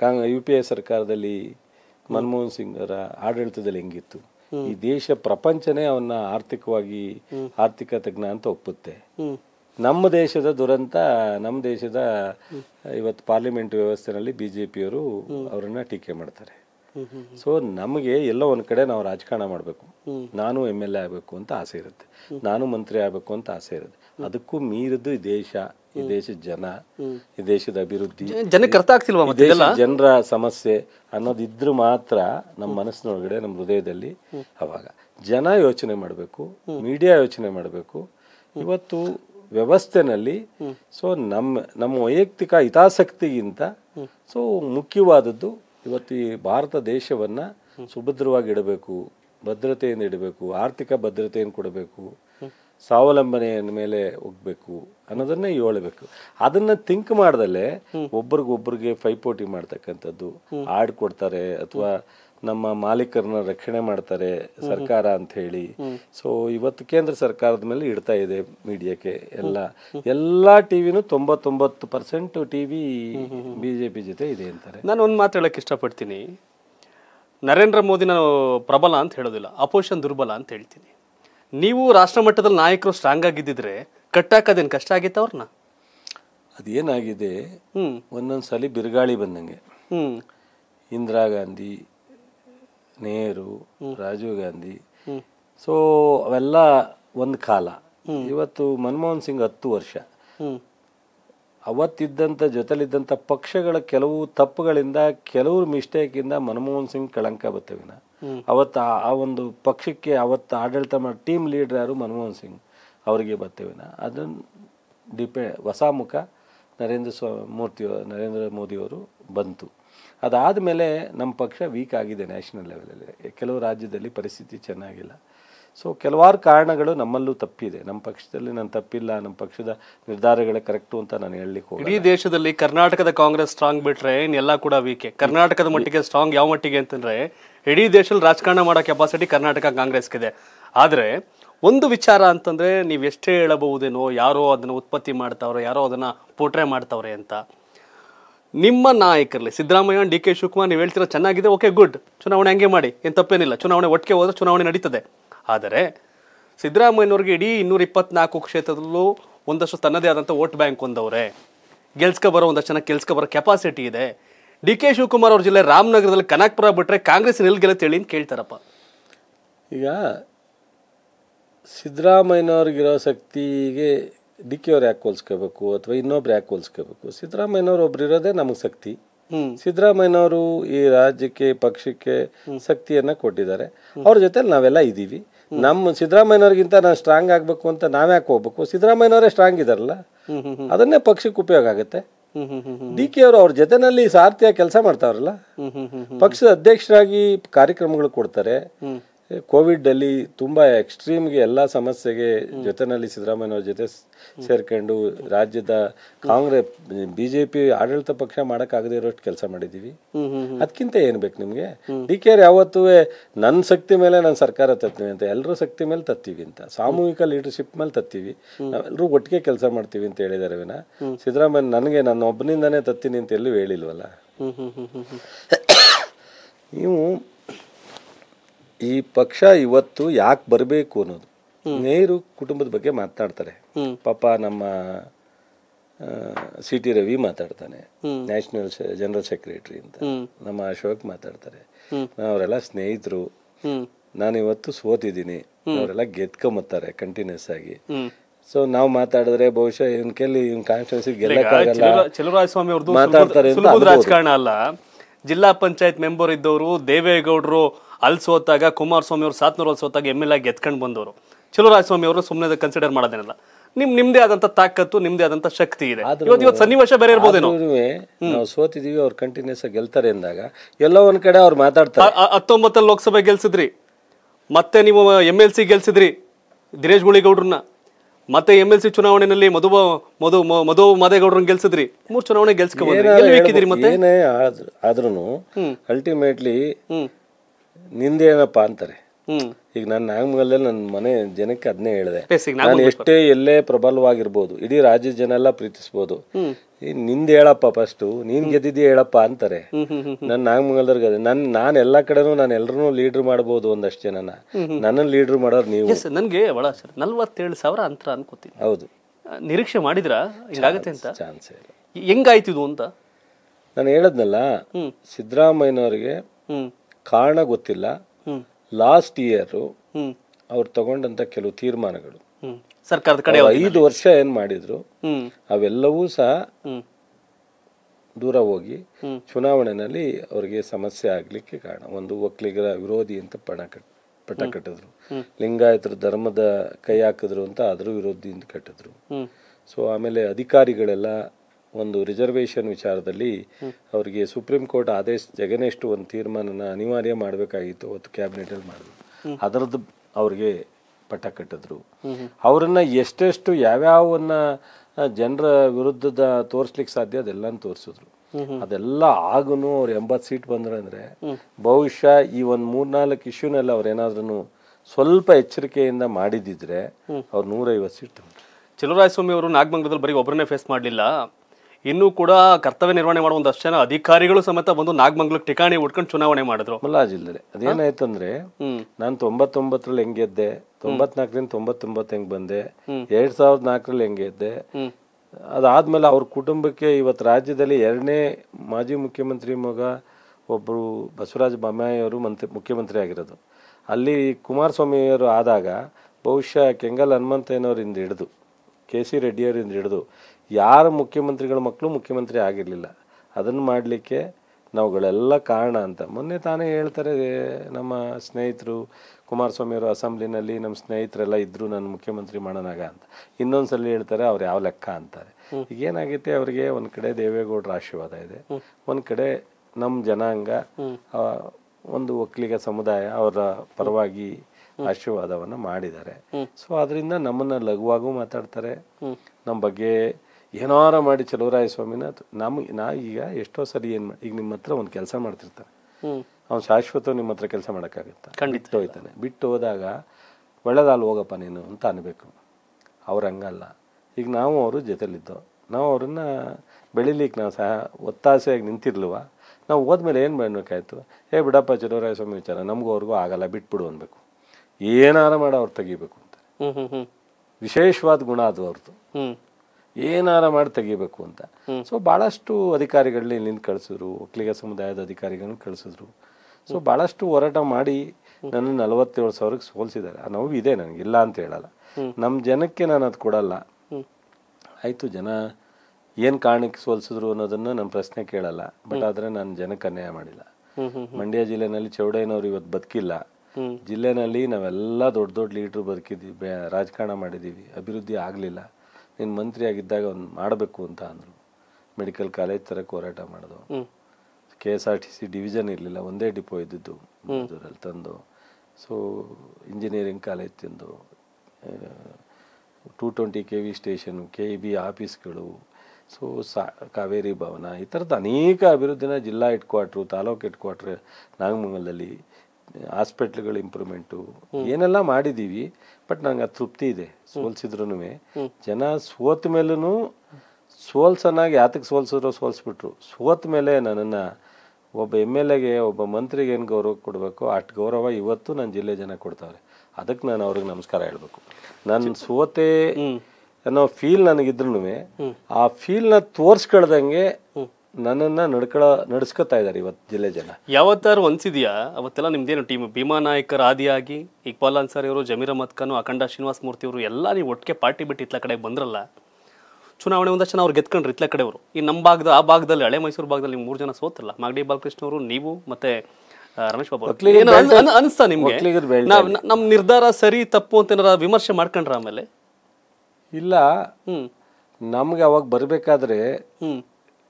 ಕಾಂಗ್ ಯು ಪಿ ಎ ಸರ್ಕಾರದಲ್ಲಿ ಮನಮೋಹನ್ ಸಿಂಗ್ ಅವರ ಆಡಳಿತದಲ್ಲಿ ಹೆಂಗಿತ್ತು ಈ ದೇಶ ಪ್ರಪಂಚನೇ ಅವನ್ನ ಆರ್ಥಿಕವಾಗಿ ಆರ್ಥಿಕ ತಜ್ಞ ಅಂತ ಒಪ್ಪುತ್ತೆ ನಮ್ಮ ದೇಶದ ದುರಂತ ನಮ್ಮ ದೇಶದ ಇವತ್ತು ಪಾರ್ಲಿಮೆಂಟ್ ವ್ಯವಸ್ಥೆನಲ್ಲಿ ಬಿ ಜೆ ಪಿಯವರು ಅವರನ್ನು ಟೀಕೆ ಮಾಡ್ತಾರೆ ಸೊ ನಮಗೆ ಎಲ್ಲ ಒಂದು ಕಡೆ ನಾವು ರಾಜಕಾರಣ ಮಾಡಬೇಕು ನಾನು ಎಮ್ ಎಲ್ ಎ ಆಗಬೇಕು ಅಂತ ಆಸೆ ಇರುತ್ತೆ ನಾನು ಮಂತ್ರಿ ಆಗಬೇಕು ಅಂತ ಆಸೆ ಇರುತ್ತೆ ಅದಕ್ಕೂ ಮೀರಿದ್ದು ಈ ದೇಶ ಈ ದೇಶದ ಜನ ಈ ದೇಶದ ಅಭಿವೃದ್ಧಿ ಜನರ ಸಮಸ್ಯೆ ಅನ್ನೋದಿದ್ರು ಮಾತ್ರ ನಮ್ಮ ಮನಸ್ಸಿನೊಳಗಡೆ ನಮ್ಮ ಹೃದಯದಲ್ಲಿ ಅವಾಗ ಜನ ಯೋಚನೆ ಮಾಡಬೇಕು ಮೀಡಿಯಾ ಯೋಚನೆ ಮಾಡಬೇಕು ಇವತ್ತು ವ್ಯವಸ್ಥೆನಲ್ಲಿ ಸೊ ನಮ್ಮ ನಮ್ಮ ವೈಯಕ್ತಿಕ ಹಿತಾಸಕ್ತಿಗಿಂತ ಸೊ ಮುಖ್ಯವಾದದ್ದು ಇವತ್ತು ಈ ಭಾರತ ದೇಶವನ್ನು ಸುಭದ್ರವಾಗಿ ಇಡಬೇಕು ಭದ್ರತೆಯನ್ನು ಇಡಬೇಕು ಆರ್ಥಿಕ ಭದ್ರತೆಯನ್ನು ಕೊಡಬೇಕು ಸ್ವಾವಲಂಬನೆಯ ಮೇಲೆ ಹೋಗ್ಬೇಕು ಅನ್ನೋದನ್ನೇ ಹೇಳಬೇಕು ಅದನ್ನ ಥಿಂಕ್ ಮಾಡ್ದಲೆ ಒಬ್ರಿಗೊಬ್ರಿಗೆ ಪೈಪೋಟಿ ಮಾಡ್ತಕ್ಕಂಥದ್ದು ಹಾಡ್ ಕೊಡ್ತಾರೆ ಅಥವಾ ನಮ್ಮ ಮಾಲೀಕರನ್ನ ರಕ್ಷಣೆ ಮಾಡ್ತಾರೆ ಸರ್ಕಾರ ಅಂತ ಹೇಳಿ ಸೊ ಇವತ್ತು ಕೇಂದ್ರ ಸರ್ಕಾರದ ಮೇಲೆ ಇಡ್ತಾ ಇದೆ ಮೀಡಿಯಾಕ್ಕೆ ಎಲ್ಲ ಎಲ್ಲಾ ಟಿವಿನು ತೊಂಬತ್ತೊಂಬತ್ತು ಪರ್ಸೆಂಟ್ ಟಿವಿ ಬಿಜೆಪಿ ಜೊತೆ ಇದೆ ಅಂತಾರೆ ನಾನು ಒಂದು ಮಾತು ಹೇಳಕ್ಕೆ ಇಷ್ಟಪಡ್ತೀನಿ ನರೇಂದ್ರ ಮೋದಿನ ಪ್ರಬಲ ಅಂತ ಹೇಳೋದಿಲ್ಲ ಅಪೋಷನ್ ದುರ್ಬಲ ಅಂತ ಹೇಳ್ತೀನಿ ನೀವು ರಾಷ್ಟ್ರ ಮಟ್ಟದಲ್ಲಿ ನಾಯಕರು ಸ್ಟ್ರಾಂಗ್ ಆಗಿದ್ದಿದ್ರೆ ಕಟ್ಟಾಕೋದೇನು ಕಷ್ಟ ಆಗಿತ್ತು ಅವ್ರನ್ನ ಅದೇನಾಗಿದೆ ಒಂದೊಂದು ಸಲ ಬಿರುಗಾಳಿ ಬಂದಂಗೆ ಇಂದಿರಾ ಗಾಂಧಿ ನೆಹರು ರಾಜೀವ್ ಗಾಂಧಿ ಸೊ ಅವೆಲ್ಲ ಒಂದು ಕಾಲ ಇವತ್ತು ಮನಮೋಹನ್ ಸಿಂಗ್ ಹತ್ತು ವರ್ಷ ಅವತ್ತಿದ್ದಂಥ ಜೊತೆಲಿದ್ದಂಥ ಪಕ್ಷಗಳ ಕೆಲವು ತಪ್ಪುಗಳಿಂದ ಕೆಲವು ಮಿಸ್ಟೇಕಿಂದ ಮನಮೋಹನ್ ಸಿಂಗ್ ಕಳಂಕ ಬರ್ತವಿನ ಅವತ್ತು ಆ ಒಂದು ಪಕ್ಷಕ್ಕೆ ಅವತ್ತು ಆಡಳಿತ ಮಾಡಿ ಟೀಮ್ ಲೀಡರ್ ಯಾರು ಮನಮೋಹನ್ ಸಿಂಗ್ ಅವರಿಗೆ ಬತ್ತವಿನ ಅದನ್ನು ಡಿಪೆ ಹೊಸ ಮುಖ ನರೇಂದ್ರ ಸ್ವಾಮಿ ಮೂರ್ತಿಯವರು ನರೇಂದ್ರ ಮೋದಿಯವರು ಬಂತು ಅದಾದ ಮೇಲೆ ನಮ್ಮ ಪಕ್ಷ ವೀಕ್ ಆಗಿದೆ ನ್ಯಾಷನಲ್ ಲೆವೆಲಲ್ಲಿ ಕೆಲವು ರಾಜ್ಯದಲ್ಲಿ ಪರಿಸ್ಥಿತಿ ಚೆನ್ನಾಗಿಲ್ಲ ಸೊ ಕೆಲವಾರು ಕಾರಣಗಳು ನಮ್ಮಲ್ಲೂ ತಪ್ಪಿದೆ ನಮ್ಮ ಪಕ್ಷದಲ್ಲಿ ನಾನು ತಪ್ಪಿಲ್ಲ ನಮ್ಮ ಪಕ್ಷದ ನಿರ್ಧಾರಗಳೇ ಕರೆಕ್ಟು ಅಂತ ನಾನು ಹೇಳಲಿಕ್ಕೆ ಇಡೀ ದೇಶದಲ್ಲಿ ಕರ್ನಾಟಕದ ಕಾಂಗ್ರೆಸ್ ಸ್ಟ್ರಾಂಗ್ ಬಿಟ್ಟರೆ ಎಲ್ಲ ಕೂಡ ವೀಕೆ ಕರ್ನಾಟಕದ ಮಟ್ಟಿಗೆ ಸ್ಟ್ರಾಂಗ್ ಯಾವ ಮಟ್ಟಿಗೆ ಅಂತಂದ್ರೆ ಇಡೀ ದೇಶದಲ್ಲಿ ರಾಜಕಾರಣ ಮಾಡೋ ಕೆಪಾಸಿಟಿ ಕರ್ನಾಟಕ ಕಾಂಗ್ರೆಸ್ಗಿದೆ ಆದರೆ ಒಂದು ವಿಚಾರ ಅಂತಂದ್ರೆ ನೀವು ಎಷ್ಟೇ ಹೇಳಬಹುದೇನೋ ಯಾರೋ ಅದನ್ನು ಉತ್ಪತ್ತಿ ಮಾಡ್ತಾವ್ರೆ ಯಾರೋ ಅದನ್ನು ಪೋಟ್ರೆ ಮಾಡ್ತಾವ್ರೆ ಅಂತ ನಿಮ್ಮ ನಾಯಕರಲ್ಲಿ ಸಿದ್ದರಾಮಯ್ಯ ಡಿ ಕೆ ಶಿವಕುಮಾರ್ ನೀವು ಹೇಳ್ತಿರೋ ಚೆನ್ನಾಗಿದೆ ಓಕೆ ಗುಡ್ ಚುನಾವಣೆ ಹಂಗೆ ಮಾಡಿ ಏನು ತಪ್ಪೇನಿಲ್ಲ ಚುನಾವಣೆ ಒಟ್ಟಿಗೆ ಹೋದ್ರೆ ಚುನಾವಣೆ ನಡೀತದೆ ಆದರೆ ಸಿದ್ದರಾಮಯ್ಯನವ್ರಿಗೆ ಇಡೀ ಇನ್ನೂರ ಇಪ್ಪತ್ನಾಲ್ಕು ಕ್ಷೇತ್ರದಲ್ಲೂ ಒಂದಷ್ಟು ತನ್ನದೇ ಆದಂಥ ವೋಟ್ ಬ್ಯಾಂಕ್ ಒಂದವರೆ ಗೆಲ್ಸ್ಕೊ ಬರೋ ಒಂದಷ್ಟು ಜನ ಕೆಲ್ಸಕ್ಕೆ ಬರೋ ಕೆಪಾಸಿಟಿ ಇದೆ ಡಿ ಕೆ ಶಿವಕುಮಾರ್ ಅವ್ರ ಜಿಲ್ಲೆ ರಾಮನಗರದಲ್ಲಿ ಕನಕಪುರ ಬಿಟ್ಟರೆ ಕಾಂಗ್ರೆಸ್ ಹೇಳಿ ಅಂತ ಕೇಳ್ತಾರಪ್ಪ ಈಗ ಸಿದ್ದರಾಮಯ್ಯನವ್ರಿಗಿರೋ ಶಕ್ತಿಗೆ ಡಿ ಕೆ ಅವ್ರು ಯಾಕೆ ಹೋಲಿಸ್ಕೋಬೇಕು ಅಥವಾ ಇನ್ನೊಬ್ರು ಯಾಕೆ ಹೋಲಿಸ್ಕೋಬೇಕು ಸಿದ್ದರಾಮಯ್ಯನವ್ರು ಒಬ್ರು ಇರೋದೇ ನಮಗೆ ಶಕ್ತಿ ಸಿದ್ದರಾಮಯ್ಯನವರು ಈ ರಾಜ್ಯಕ್ಕೆ ಪಕ್ಷಕ್ಕೆ ಶಕ್ತಿಯನ್ನ ಕೊಟ್ಟಿದ್ದಾರೆ ಅವ್ರ ಜೊತೆ ನಾವೆಲ್ಲ ಇದ್ದೀವಿ ನಮ್ಮ ಸಿದ್ದರಾಮಯ್ಯನವ್ರಿಗಿಂತ ನಾನು ಸ್ಟ್ರಾಂಗ್ ಆಗಬೇಕು ಅಂತ ನಾವ್ಯಾಕೆ ಹೋಗ್ಬೇಕು ಸಿದ್ದರಾಮಯ್ಯನವರೇ ಸ್ಟ್ರಾಂಗ್ ಇದಾರಲ್ಲ ಅದನ್ನೇ ಪಕ್ಷಕ್ಕೆ ಉಪಯೋಗ ಆಗುತ್ತೆ ಡಿ ಕೆ ಅವರು ಅವ್ರ ಜೊತೆನಲ್ಲಿ ಸಾರ್ಥಿಯ ಕೆಲಸ ಮಾಡ್ತಾವ್ರಲ್ಲ ಪಕ್ಷದ ಅಧ್ಯಕ್ಷರಾಗಿ ಕಾರ್ಯಕ್ರಮಗಳು ಕೊಡ್ತಾರೆ ಕೋವಿಡಲ್ಲಿ ತುಂಬ ಎಕ್ಸ್ಟ್ರೀಮ್ಗೆ ಎಲ್ಲ ಸಮಸ್ಯೆಗೆ ಜೊತೆನಲ್ಲಿ ಸಿದ್ದರಾಮಯ್ಯವ್ರ ಜೊತೆ ಸೇರ್ಕೊಂಡು ರಾಜ್ಯದ ಕಾಂಗ್ರೆಸ್ ಬಿಜೆಪಿ ಆಡಳಿತ ಪಕ್ಷ ಮಾಡೋಕ್ಕಾಗದೇ ಇರೋಷ್ಟು ಕೆಲಸ ಮಾಡಿದ್ದೀವಿ ಅದಕ್ಕಿಂತ ಏನು ಬೇಕು ನಿಮಗೆ ಡಿ ಕೆ ಆರ್ ಯಾವತ್ತೂ ನನ್ನ ಶಕ್ತಿ ಮೇಲೆ ನನ್ನ ಸರ್ಕಾರ ತತ್ತೀನಿ ಅಂತ ಎಲ್ಲರೂ ಶಕ್ತಿ ಮೇಲೆ ತತ್ತೀವಿ ಅಂತ ಸಾಮೂಹಿಕ ಲೀಡರ್ಶಿಪ್ ಮೇಲೆ ತತ್ತೀವಿ ನಾವೆಲ್ಲರೂ ಒಟ್ಟಿಗೆ ಕೆಲಸ ಮಾಡ್ತೀವಿ ಅಂತ ಹೇಳಿದ್ದಾರೆ ವಿನ ಸಿದ್ದರಾಮಯ್ಯ ನನಗೆ ನನ್ನ ಒಬ್ಬನಿಂದನೇ ತತ್ತೀನಿ ಅಂತ ಎಲ್ಲೂ ಹೇಳಿಲ್ವಲ್ಲ ನೀವು ಈ ಪಕ್ಷ ಇವತ್ತು ಯಾಕೆ ಬರಬೇಕು ಅನ್ನೋದು ನೇರು ಕುಟುಂಬದ ಬಗ್ಗೆ ಮಾತಾಡ್ತಾರೆ ಪಾಪ ನಮ್ಮ ಸಿ ಟಿ ರವಿ ಮಾತಾಡ್ತಾನೆ ನ್ಯಾಷನಲ್ ಜನರಲ್ ಸೆಕ್ರೆಟರಿ ಅಂತ ನಮ್ಮ ಅಶೋಕ್ ಮಾತಾಡ್ತಾರೆ ಅವರೆಲ್ಲ ಸ್ನೇಹಿತರು ನಾನು ಇವತ್ತು ಸೋತಿದ್ದೀನಿ ಅವರೆಲ್ಲ ಗೆದ್ಕೊಂಬತ್ತಾರೆ ಕಂಟಿನ್ಯೂಸ್ ಆಗಿ ಸೊ ನಾವು ಮಾತಾಡಿದ್ರೆ ಬಹುಶಃ ಇವನ್ ಕೇಳಿ ಇವ್ನ ಕಾನ್ಸ್ಟಿಟ್ಯೂನ್ಸಿ ಗೆಲ್ಲಕ್ಕಾಗಲ್ಲ ಮಾತಾಡ್ತಾರೆ ಅಂತ ಜಿಲ್ಲಾ ಪಂಚಾಯತ್ ಮೆಂಬರ್ ಇದ್ದವರು ದೇವೇಗೌಡರು ಅಲ್ಲಿ ಸೋತಾಗ ಕುಮಾರಸ್ವಾಮಿ ಅವರು ಸಾತ್ನೂರು ಅಲ್ಲಿ ಸೋತಾಗ ಎಮ್ ಎಲ್ ಆಗಿ ಎತ್ಕೊಂಡು ಬಂದವರು ಚಿಲುರಾಜಸ್ವಾಮಿ ಅವರು ಸುಮ್ಮನೆ ಕನ್ಸಿಡರ್ ಮಾಡೋದೇನಿಲ್ಲ ನಿಮ್ ನಿಮ್ದೇ ಆದಂತ ತಾಕತ್ತು ನಿಮ್ದೇ ಆದಂತ ಶಕ್ತಿ ಇದೆ ಸನ್ನಿವೇಶ ಬೇರೆ ಇರ್ಬೋದೇನು ನಾವು ಸೋತಿದೀವಿ ಅವ್ರು ಕಂಟಿನ್ಯೂಸ್ ಆಗಿ ಗೆಲ್ತಾರೆ ಅಂದಾಗ ಎಲ್ಲ ಒಂದ್ ಕಡೆ ಅವ್ರು ಮಾತಾಡ್ತಾರೆ ಹತ್ತೊಂಬತ್ತಲ್ಲಿ ಲೋಕಸಭೆ ಗೆಲ್ಸಿದ್ರಿ ಮತ್ತೆ ನೀವು ಎಮ್ ಎಲ್ ಸಿ ಗೆಲ್ಸಿದ್ರಿ ದಿನೇಶ್ ಗುಳಿಗೌಡ್ರನ್ನ ಮತ್ತೆ ಎಮ್ ಎಲ್ ಸಿ ಚುನಾವಣೆಯಲ್ಲಿ ಮಧು ಮಧು ಮಧು ಮಾದೇಗೌಡರ ಗೆಲ್ಸಿದ್ರಿ ಮೂರ್ ಚುನಾವಣೆ ಗೆಲ್ಸ್ಕೊಂಡ್ರಿ ಮತ್ತೆ ಏನೇ ಆದ್ರೂ ಅಲ್ಟಿಮೇಟ್ಲಿ ನಿಂದೇನಪ್ಪ ಅಂತಾರೆ ಈಗ ನಾನು ನಾಗಮಲ್ಲೇ ನನ್ನ ಮನೆ ಜನಕ್ಕೆ ಅದನ್ನೇ ಹೇಳಿದೆ ನಾನು ಎಷ್ಟೇ ಎಲ್ಲೇ ಪ್ರಬಲವಾಗಿರ್ಬೋದು ಇಡೀ ರಾಜ್ಯ ಜನ ಎಲ್ಲ ಪ್ರೀತಿಸ್ಬೋದು ನಿಂದ ಹೇಳಪ್ಪ ಫಸ್ಟು ನೀನು ಗೆದ್ದಿದ್ಯಾ ಹೇಳಪ್ಪ ಅಂತಾರೆ ನನ್ನ ನಾಗಮಂಗಲ್ದಾಗ ನನ್ನ ನಾನು ಎಲ್ಲ ಕಡೆ ನಾನು ಎಲ್ಲರೂ ಲೀಡ್ರ್ ಮಾಡ್ಬೋದು ಒಂದಷ್ಟು ಜನನ ನನ್ನನ್ನು ಲೀಡ್ರ್ ಮಾಡೋರು ನೀವು ನನಗೆ ಬಹಳ ಸರ್ ನಲ್ವತ್ತೇಳು ಸಾವಿರ ಅಂತರ ಅನ್ಕೋತೀನಿ ಹೌದು ನಿರೀಕ್ಷೆ ಮಾಡಿದ್ರ ಅಂತ ಚಾನ್ಸ್ ಇಲ್ಲ ಹೆಂಗಾಯ್ತು ಇದು ಅಂತ ನಾನು ಹೇಳದ್ನಲ್ಲ ಸಿದ್ದರಾಮಯ್ಯನವ್ರಿಗೆ ಕಾರಣ ಗೊತ್ತಿಲ್ಲ ಲಾಸ್ಟ್ ಇಯರು ಅವ್ರು ತಗೊಂಡಂತ ಕೆಲವು ತೀರ್ಮಾನಗಳು ಸರ್ಕಾರದ ಕಡೆ ಐದು ವರ್ಷ ಏನ್ ಮಾಡಿದ್ರು ಅವೆಲ್ಲವೂ ಸಹ ದೂರ ಹೋಗಿ ಚುನಾವಣೆನಲ್ಲಿ ಅವರಿಗೆ ಸಮಸ್ಯೆ ಆಗ್ಲಿಕ್ಕೆ ಕಾರಣ ಒಂದು ಒಕ್ಕಲಿಗರ ವಿರೋಧಿ ಅಂತ ಪಣ ಕಟ್ ಪಟ ಕಟ್ಟಿದ್ರು ಲಿಂಗಾಯತರು ಧರ್ಮದ ಕೈ ಹಾಕಿದ್ರು ಅಂತ ಅದ್ರ ವಿರೋಧಿ ಅಂತ ಕಟ್ಟಿದ್ರು ಸೊ ಆಮೇಲೆ ಅಧಿಕಾರಿಗಳೆಲ್ಲ ಒಂದು ರಿಸರ್ವೇಶನ್ ವಿಚಾರದಲ್ಲಿ ಅವರಿಗೆ ಸುಪ್ರೀಂ ಕೋರ್ಟ್ ಆದೇಶ ಜಗನೆಷ್ಟು ಒಂದು ತೀರ್ಮಾನನ ಅನಿವಾರ್ಯ ಮಾಡಬೇಕಾಗಿತ್ತು ಅವತ್ತು ಅಲ್ಲಿ ಮಾಡಿದ್ರು ಅದರದ್ದು ಅವ್ರಿಗೆ ಪಟ ಕಟ್ಟಿದ್ರು ಅವರನ್ನ ಎಷ್ಟೆಷ್ಟು ಯಾವ್ಯಾವನ್ನ ಜನರ ವಿರುದ್ಧದ ತೋರಿಸ್ಲಿಕ್ಕೆ ಸಾಧ್ಯ ಅದೆಲ್ಲ ತೋರಿಸಿದ್ರು ಅದೆಲ್ಲ ಆಗುನು ಅವ್ರು ಎಂಬತ್ತು ಸೀಟ್ ಅಂದ್ರೆ ಬಹುಶಃ ಈ ಒಂದು ಮೂರ್ನಾಲ್ಕು ಇಶ್ಯೂನೆಲ್ಲ ಅವ್ರೇನಾದ್ರೂ ಸ್ವಲ್ಪ ಎಚ್ಚರಿಕೆಯಿಂದ ಮಾಡಿದಿದ್ರೆ ಅವ್ರು ನೂರೈವತ್ತು ಸೀಟ್ ತಗೊಂಡ್ರು ಸ್ವಾಮಿ ಅವರು ನಾಗಮಂಗಲದಲ್ಲಿ ಬರೀ ಒಬ್ಬರನ್ನೇ ಫೇಸ್ ಮಾಡಲಿಲ್ಲ ಇನ್ನೂ ಕೂಡ ಕರ್ತವ್ಯ ನಿರ್ವಹಣೆ ಮಾಡುವ ಅಷ್ಟು ಜನ ಅಧಿಕಾರಿಗಳು ಸಮೇತ ಬಂದು ನಾಗಮಂಗ್ಲಕ್ಕೆ ಠಿಕಾಣಿ ಉಟ್ಕೊಂಡು ಚುನಾವಣೆ ಮಾಡಿದ್ರು ಜಿಲ್ಲೆ ಅದೇನಾಯ್ತು ಅಂದ್ರೆ ನಾನು ತೊಂಬತ್ತೊಂಬತ್ತರಲ್ಲಿ ಹೆಂಗೆದ್ದೆ ತೊಂಬತ್ನಾಲ್ಕರಿಂದ ತೊಂಬತ್ತೊಂಬತ್ತು ಹೆಂಗ್ ಬಂದೆ ಎರಡ್ ಸಾವಿರದ ನಾಲ್ಕರಲ್ಲಿ ಇದ್ದೆ ಅದಾದ್ಮೇಲೆ ಅವ್ರ ಕುಟುಂಬಕ್ಕೆ ಇವತ್ತು ರಾಜ್ಯದಲ್ಲಿ ಎರಡನೇ ಮಾಜಿ ಮುಖ್ಯಮಂತ್ರಿ ಮಗ ಒಬ್ಬರು ಬಸವರಾಜ ಬೊಮ್ಮಾಯಿಯವರು ಮಂತ್ರಿ ಮುಖ್ಯಮಂತ್ರಿ ಆಗಿರೋದು ಅಲ್ಲಿ ಅವರು ಆದಾಗ ಬಹುಶಃ ಕೆಂಗಲ್ ಹನುಮಂತಯ್ಯನವರಿಂದ ಹಿಡಿದು ಕೆ ಸಿ ರೆಡ್ಡಿಯವರಿಂದ ಹಿಡಿದು ಯಾರ ಮುಖ್ಯಮಂತ್ರಿಗಳ ಮಕ್ಕಳು ಮುಖ್ಯಮಂತ್ರಿ ಆಗಿರಲಿಲ್ಲ ಅದನ್ನು ಮಾಡಲಿಕ್ಕೆ ನಾವುಗಳೆಲ್ಲ ಕಾರಣ ಅಂತ ಮೊನ್ನೆ ತಾನೇ ಹೇಳ್ತಾರೆ ನಮ್ಮ ಸ್ನೇಹಿತರು ಕುಮಾರಸ್ವಾಮಿಯವರು ಅಸೆಂಬ್ಲಿನಲ್ಲಿ ನಮ್ಮ ಸ್ನೇಹಿತರೆಲ್ಲ ಇದ್ದರು ನಾನು ಮುಖ್ಯಮಂತ್ರಿ ಮಾಡೋನಾಗ ಅಂತ ಇನ್ನೊಂದು ಸಲ ಹೇಳ್ತಾರೆ ಅವ್ರು ಯಾವ ಲೆಕ್ಕ ಅಂತಾರೆ ಈಗ ಏನಾಗೈತೆ ಅವರಿಗೆ ಒಂದು ಕಡೆ ದೇವೇಗೌಡರ ಆಶೀರ್ವಾದ ಇದೆ ಒಂದು ಕಡೆ ನಮ್ಮ ಜನಾಂಗ ಒಂದು ಒಕ್ಕಲಿಗ ಸಮುದಾಯ ಅವರ ಪರವಾಗಿ ಆಶೀರ್ವಾದವನ್ನು ಮಾಡಿದ್ದಾರೆ ಸೊ ಅದರಿಂದ ನಮ್ಮನ್ನು ಲಘುವಾಗೂ ಮಾತಾಡ್ತಾರೆ ನಮ್ಮ ಬಗ್ಗೆ ಏನಾರ ಮಾಡಿ ಚಲುವರಾಯ ಸ್ವಾಮಿನ ನಮ್ ನಾ ಈಗ ಎಷ್ಟೋ ಸರಿ ಏನು ಈಗ ನಿಮ್ಮ ಹತ್ರ ಒಂದು ಕೆಲಸ ಮಾಡ್ತಿರ್ತಾನೆ ಅವ್ನು ಶಾಶ್ವತ ನಿಮ್ಮ ಹತ್ರ ಕೆಲಸ ಮಾಡೋಕ್ಕಾಗುತ್ತೆ ಖಂಡಿತ ಹೋಗ್ತಾನೆ ಬಿಟ್ಟು ಹೋದಾಗ ಒಳ್ಳೆದಾಲ್ ಹೋಗಪ್ಪ ನೀನು ಅಂತ ಅನ್ಬೇಕು ಅವ್ರು ಹಂಗಲ್ಲ ಈಗ ನಾವು ಅವರು ಜೊತೆಲಿದ್ದವು ನಾವು ಅವ್ರನ್ನ ಬೆಳಿಲಿಕ್ಕೆ ನಾವು ಸಹ ಒತ್ತಾಸೆಯಾಗಿ ನಿಂತಿರ್ಲಿವ ನಾವು ಹೋದ್ಮೇಲೆ ಏನು ಮಾಡಬೇಕಾಯ್ತು ಏ ಬಿಡಪ್ಪ ಚಲುವರಾಯ ಸ್ವಾಮಿ ವಿಚಾರ ನಮಗೂ ಅವ್ರಿಗೂ ಆಗಲ್ಲ ಬಿಟ್ಬಿಡು ಅನ್ಬೇಕು ಏನಾರ ಮಾಡಿ ಅವ್ರು ತೆಗಿಬೇಕು ಅಂತ ವಿಶೇಷವಾದ ಗುಣ ಅದು ಅವ್ರದ್ದು ಏನಾರ ಮಾಡಿ ತೆಗಿಬೇಕು ಅಂತ ಸೊ ಬಹಳಷ್ಟು ಅಧಿಕಾರಿಗಳನ್ನ ಇಲ್ಲಿಂದ ಕಳಿಸಿದ್ರು ಒಕ್ಕಲಿಗ ಸಮುದಾಯದ ಅಧಿಕಾರಿಗಳನ್ನ ಕಳಿಸಿದ್ರು ಸೊ ಬಹಳಷ್ಟು ಹೋರಾಟ ಮಾಡಿ ನನ್ನ ನಲವತ್ತೇಳು ಸಾವಿರಕ್ಕೆ ಸೋಲ್ಸಿದ್ದಾರೆ ಆ ನೋವು ಇದೆ ನನಗೆ ಇಲ್ಲ ಅಂತ ಹೇಳಲ್ಲ ನಮ್ಮ ಜನಕ್ಕೆ ನಾನು ಅದು ಕೊಡಲ್ಲ ಆಯಿತು ಜನ ಏನು ಕಾರಣಕ್ಕೆ ಸೋಲ್ಸಿದ್ರು ಅನ್ನೋದನ್ನು ನಾನು ಪ್ರಶ್ನೆ ಕೇಳಲ್ಲ ಬಟ್ ಆದರೆ ನಾನು ಜನಕ್ಕೆ ಅನ್ಯಾಯ ಮಾಡಿಲ್ಲ ಮಂಡ್ಯ ಜಿಲ್ಲೆನಲ್ಲಿ ಚೌಡಯ್ಯನವ್ರು ಇವತ್ತು ಬದುಕಿಲ್ಲ ಜಿಲ್ಲೆನಲ್ಲಿ ನಾವೆಲ್ಲ ದೊಡ್ಡ ದೊಡ್ಡ ಲೀಡ್ರು ಬದುಕಿದ್ವಿ ರಾಜಕಾರಣ ಮಾಡಿದ್ದೀವಿ ಅಭಿವೃದ್ಧಿ ಆಗಲಿಲ್ಲ ನೀನು ಮಂತ್ರಿಯಾಗಿದ್ದಾಗ ಒಂದು ಮಾಡಬೇಕು ಅಂತ ಅಂದರು ಮೆಡಿಕಲ್ ಕಾಲೇಜ್ ಥರ ಹೋರಾಟ ಮಾಡೋದು K S R T C division ಇರಲಿಲ್ಲ ಒಂದೇ ಡಿಪೋ ಇದ್ದಿದ್ದು ಅದರಲ್ಲಿ ತಂದು ಸೊ ಇಂಜಿನಿಯರಿಂಗ್ ಕಾಲೇಜ್ ತಿಂದು two twenty K V station K E B ಆಫೀಸ್ಗಳು ಸೊ ಸಾ ಕಾವೇರಿ ಭವನ ಈ ಥರದ್ದು ಅನೇಕ ಅಭಿವೃದ್ಧಿನ ಜಿಲ್ಲಾ ಹೆಡ್ ಕ್ವಾರ್ಟ್ರು ತಾಲೂಕು ಹೆಡ್ ಕ್ವಾರ್ಟ್ರ್ ನಾಗಮಂಗಲದಲ್ಲಿ ಹಾಸ್ಪಿಟ್ಲ್ಗಳು ಇಂಪ್ರೂವ್ಮೆಂಟು ಏನೆಲ್ಲ ಮಾಡಿದ್ದೀವಿ ಬಟ್ ನಂಗೆ ಅದು ತೃಪ್ತಿ ಇದೆ ಸೋಲ್ಸಿದ್ರು ಜನ ಸೋತ ಮೇಲೂ ಸೋಲ್ಸನಾಗಿ ಯಾತಕ್ಕೆ ಸೋಲ್ಸಿದ್ರು ಸೋಲ್ಸ್ಬಿಟ್ರು ಸೋತ ಮೇಲೆ ನನ್ನನ್ನು ಒಬ್ಬ ಎಮ್ ಎಲ್ ಎಗೆ ಒಬ್ಬ ಮಂತ್ರಿಗೆ ಏನು ಗೌರವ ಕೊಡಬೇಕು ಅಷ್ಟು ಗೌರವ ಇವತ್ತು ನನ್ನ ಜಿಲ್ಲೆ ಜನ ಕೊಡ್ತಾವ್ರೆ ಅದಕ್ಕೆ ನಾನು ಅವ್ರಿಗೆ ನಮಸ್ಕಾರ ಹೇಳಬೇಕು ನನ್ನ ಸೋತೆ ಅನ್ನೋ ಫೀಲ್ ನನಗಿದ್ರು ಆ ಫೀಲ್ನ ತೋರಿಸ್ಕೊಳ್ದಂಗೆ ನನ್ನನ್ನು ನಡ್ಕಳ ನಡ್ಸ್ಕೊತಾ ಇದ್ದಾರೆ ಇವತ್ತು ಜಿಲ್ಲೆ ಜನ ಯಾವತ್ತಾರು ಅನ್ಸಿದ್ಯಾ ಅವತ್ತೆಲ್ಲ ನಿಮ್ದೇನು ಟೀಮ್ ಭೀಮಾ ನಾಯಕರ ಆದಿಯಾಗಿ ಇಕ್ಬಾಲ್ ಅನ್ಸಾರಿ ಅವರು ಜಮೀರ್ ಮತ್ಕನು ಅಖಂಡ ಶ್ರೀನಿವಾಸ ಮೂರ್ತಿ ಅವರು ಎಲ್ಲ ನೀವು ಒಟ್ಟಿಗೆ ಪಾರ್ಟಿ ಬಿಟ್ಟು ಇತ್ಲ ಕಡೆ ಬಂದ್ರಲ್ಲ ಚುನಾವಣೆ ಒಂದಷ್ಟು ಜನ ಅವ್ರು ಇತ್ತಲ ಕಡೆ ಕಡೆಯವರು ಈ ನಮ್ಮ ಭಾಗದ ಆ ಭಾಗದಲ್ಲಿ ಹಳೆ ಮೈಸೂರು ಭಾಗದಲ್ಲಿ ಮೂರು ಜನ ಸೋತಲ್ಲ ಮಾಗಡಿ ಬಾಲಕೃಷ್ಣ ಅವರು ನೀವು ಮತ್ತೆ ರಮೇಶ್ ಬಾಬು ಅನಿಸ್ತಾ ನಿಮ್ಗೆ ನಮ್ಮ ನಿರ್ಧಾರ ಸರಿ ತಪ್ಪು ಅಂತ ಏನಾರ ವಿಮರ್ಶೆ ಮಾಡ್ಕೊಂಡ್ರ ಆಮೇಲೆ ಇಲ್ಲ ನಮ್ಗೆ ಅವಾಗ ಬರಬೇಕಾದ್ರೆ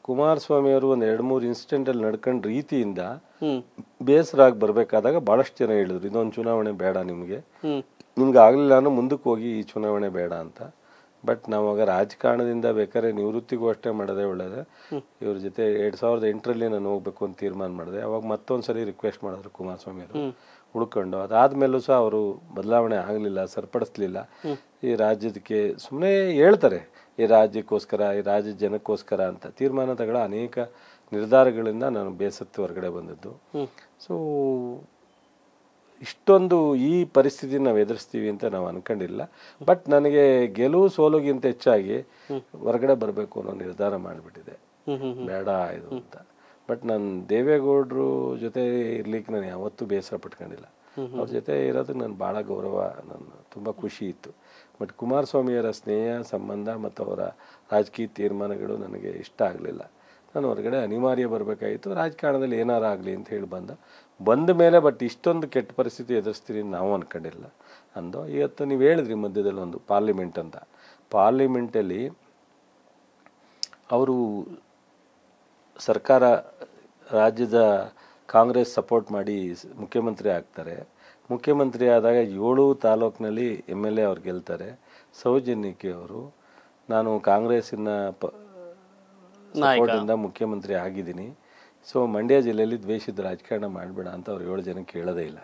ಕುಮಾರಸ್ವಾಮಿಯವರು ಒಂದು ಎರಡು ಮೂರು ಅಲ್ಲಿ ನಡ್ಕೊಂಡ ರೀತಿಯಿಂದ ಬೇಸರಾಗಿ ಬರಬೇಕಾದಾಗ ಬಹಳಷ್ಟು ಜನ ಹೇಳಿದ್ರು ಇದೊಂದು ಚುನಾವಣೆ ಬೇಡ ನಿಮಗೆ ನಿಮ್ಗೆ ಆಗಲಿಲ್ಲ ಅನ್ನೋ ಮುಂದಕ್ಕೆ ಹೋಗಿ ಈ ಚುನಾವಣೆ ಬೇಡ ಅಂತ ಬಟ್ ನಾವಾಗ ರಾಜಕಾರಣದಿಂದ ಬೇಕಾದ್ರೆ ನಿವೃತ್ತಿಗೂ ಅಷ್ಟೇ ಮಾಡೋದೇ ಒಳ್ಳೇದು ಇವ್ರ ಜೊತೆ ಎರಡು ಸಾವಿರದ ಎಂಟರಲ್ಲಿ ನಾನು ಹೋಗ್ಬೇಕು ಅಂತ ತೀರ್ಮಾನ ಮಾಡಿದೆ ಅವಾಗ ಮತ್ತೊಂದ್ಸರಿ ರಿಕ್ವೆಸ್ಟ್ ಮಾಡಿದ್ರು ಕುಮಾರಸ್ವಾಮಿ ಅವರು ಉಳ್ಕೊಂಡು ಅದಾದಮೇಲೂ ಸಹ ಅವರು ಬದಲಾವಣೆ ಆಗಲಿಲ್ಲ ಸರ್ಪಡಿಸ್ಲಿಲ್ಲ ಈ ರಾಜ್ಯದಕ್ಕೆ ಸುಮ್ಮನೆ ಹೇಳ್ತಾರೆ ಈ ರಾಜ್ಯಕ್ಕೋಸ್ಕರ ಈ ರಾಜ್ಯ ಜನಕ್ಕೋಸ್ಕರ ಅಂತ ತೀರ್ಮಾನ ತಗೊಳ ಅನೇಕ ನಿರ್ಧಾರಗಳಿಂದ ನಾನು ಬೇಸತ್ತು ಹೊರಗಡೆ ಬಂದದ್ದು ಸೊ ಇಷ್ಟೊಂದು ಈ ಪರಿಸ್ಥಿತಿ ನಾವು ಎದುರಿಸ್ತೀವಿ ಅಂತ ನಾವು ಅನ್ಕೊಂಡಿಲ್ಲ ಬಟ್ ನನಗೆ ಗೆಲುವು ಸೋಲುಗಿಂತ ಹೆಚ್ಚಾಗಿ ಹೊರಗಡೆ ಬರಬೇಕು ಅನ್ನೋ ನಿರ್ಧಾರ ಮಾಡಿಬಿಟ್ಟಿದೆ ಬೇಡ ಇದು ಅಂತ ಬಟ್ ನಾನು ದೇವೇಗೌಡರು ಜೊತೆ ಇರ್ಲಿಕ್ಕೆ ನಾನು ಯಾವತ್ತೂ ಬೇಸರ ಪಟ್ಕೊಂಡಿಲ್ಲ ಅವ್ರ ಜೊತೆ ಇರೋದಕ್ಕೆ ನಾನು ಭಾಳ ಗೌರವ ನನ್ನ ತುಂಬ ಖುಷಿ ಇತ್ತು ಬಟ್ ಕುಮಾರಸ್ವಾಮಿಯವರ ಸ್ನೇಹ ಸಂಬಂಧ ಮತ್ತು ಅವರ ರಾಜಕೀಯ ತೀರ್ಮಾನಗಳು ನನಗೆ ಇಷ್ಟ ಆಗಲಿಲ್ಲ ನಾನು ಹೊರಗಡೆ ಅನಿವಾರ್ಯ ಬರಬೇಕಾಯಿತು ರಾಜಕಾರಣದಲ್ಲಿ ಏನಾರು ಆಗಲಿ ಅಂತ ಹೇಳಿ ಬಂದ ಬಂದ ಮೇಲೆ ಬಟ್ ಇಷ್ಟೊಂದು ಕೆಟ್ಟ ಪರಿಸ್ಥಿತಿ ಎದುರಿಸ್ತೀರಿ ನಾವು ಅಂದ್ಕೊಂಡಿಲ್ಲ ಅಂದು ಇವತ್ತು ನೀವು ಹೇಳಿದ್ರಿ ಮಧ್ಯದಲ್ಲಿ ಒಂದು ಪಾರ್ಲಿಮೆಂಟ್ ಅಂತ ಪಾರ್ಲಿಮೆಂಟಲ್ಲಿ ಅವರು ಸರ್ಕಾರ ರಾಜ್ಯದ ಕಾಂಗ್ರೆಸ್ ಸಪೋರ್ಟ್ ಮಾಡಿ ಮುಖ್ಯಮಂತ್ರಿ ಆಗ್ತಾರೆ ಮುಖ್ಯಮಂತ್ರಿ ಆದಾಗ ಏಳು ತಾಲೂಕಿನಲ್ಲಿ ಎಮ್ ಎಲ್ ಎ ಅವ್ರು ಗೆಲ್ತಾರೆ ಸೌಜನ್ಯಕ್ಕೆ ಅವರು ನಾನು ಕಾಂಗ್ರೆಸ್ಸಿನ ಪ ಮುಖ್ಯಮಂತ್ರಿ ಆಗಿದ್ದೀನಿ ಸೊ ಮಂಡ್ಯ ಜಿಲ್ಲೆಯಲ್ಲಿ ದ್ವೇಷದ ರಾಜಕಾರಣ ಮಾಡಬೇಡ ಅಂತ ಅವ್ರು ಏಳು ಜನ ಕೇಳೋದೇ ಇಲ್ಲ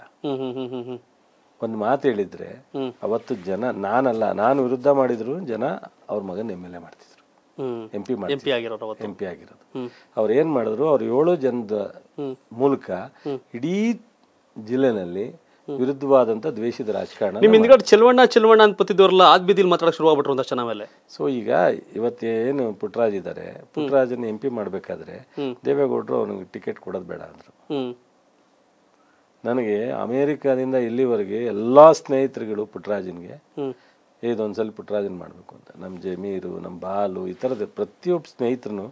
ಒಂದು ಮಾತು ಹೇಳಿದರೆ ಅವತ್ತು ಜನ ನಾನಲ್ಲ ನಾನು ವಿರುದ್ಧ ಮಾಡಿದ್ರು ಜನ ಅವ್ರ ಮಗನ ಎಮ್ ಎಲ್ ಎ ಮಾಡ್ತಿದ್ದೆ ಎಂ ಪಿ ಮಾಡಿ ಎಂ ಪಿ ಆಗಿರೋದು ಅವ್ರು ಏನು ಮಾಡಿದ್ರು ಅವ್ರು ಏಳು ಜನದ ಮೂಲಕ ಇಡೀ ಜಿಲ್ಲೆನಲ್ಲಿ ವಿರುದ್ಧವಾದಂತ ದ್ವೇಷದ ರಾಜಕಾರಣ ನಿಮ್ಮ ಹಿಂದ್ಗಡೆ ಚಲವಣ್ಣ ಚೆಲುವಣ್ಣ ಅನ್ಪತ್ತಿದ್ದವ್ರಲ್ಲ ಆದ್ ಬೀದಿಲಿ ಮಾತಾಡಕ್ಕೆ ಶುರು ಆಗ್ಬಿಟ್ರು ಅಂತ ಜನ ಮೇಲೆ ಸೊ ಈಗ ಇವತ್ತೇನು ಪುಟ್ಟರಾಜ್ ಇದ್ದಾರೆ ಪುಟ್ಟರಾಜನ ಎಂ ಪಿ ಮಾಡಬೇಕಾದ್ರೆ ದೇವೇಗೌಡರು ಅವನಿಗೆ ಟಿಕೆಟ್ ಕೊಡೋದು ಬೇಡ ಅಂದ್ರು ನನಗೆ ಅಮೇರಿಕಾದಿಂದ ಇಲ್ಲಿವರೆಗೆ ಎಲ್ಲ ಸ್ನೇಹಿತರುಗಳು ಪುಟ್ಟರಾಜನ್ಗೆ ಇದೊಂದು ಸಲ ಪುಟ್ಟರಾಜನ್ ಮಾಡಬೇಕು ಅಂತ ನಮ್ಮ ಜಮೀರು ನಮ್ಮ ಬಾಲು ಈ ಥರದ ಪ್ರತಿಯೊಬ್ಬ ಸ್ನೇಹಿತರು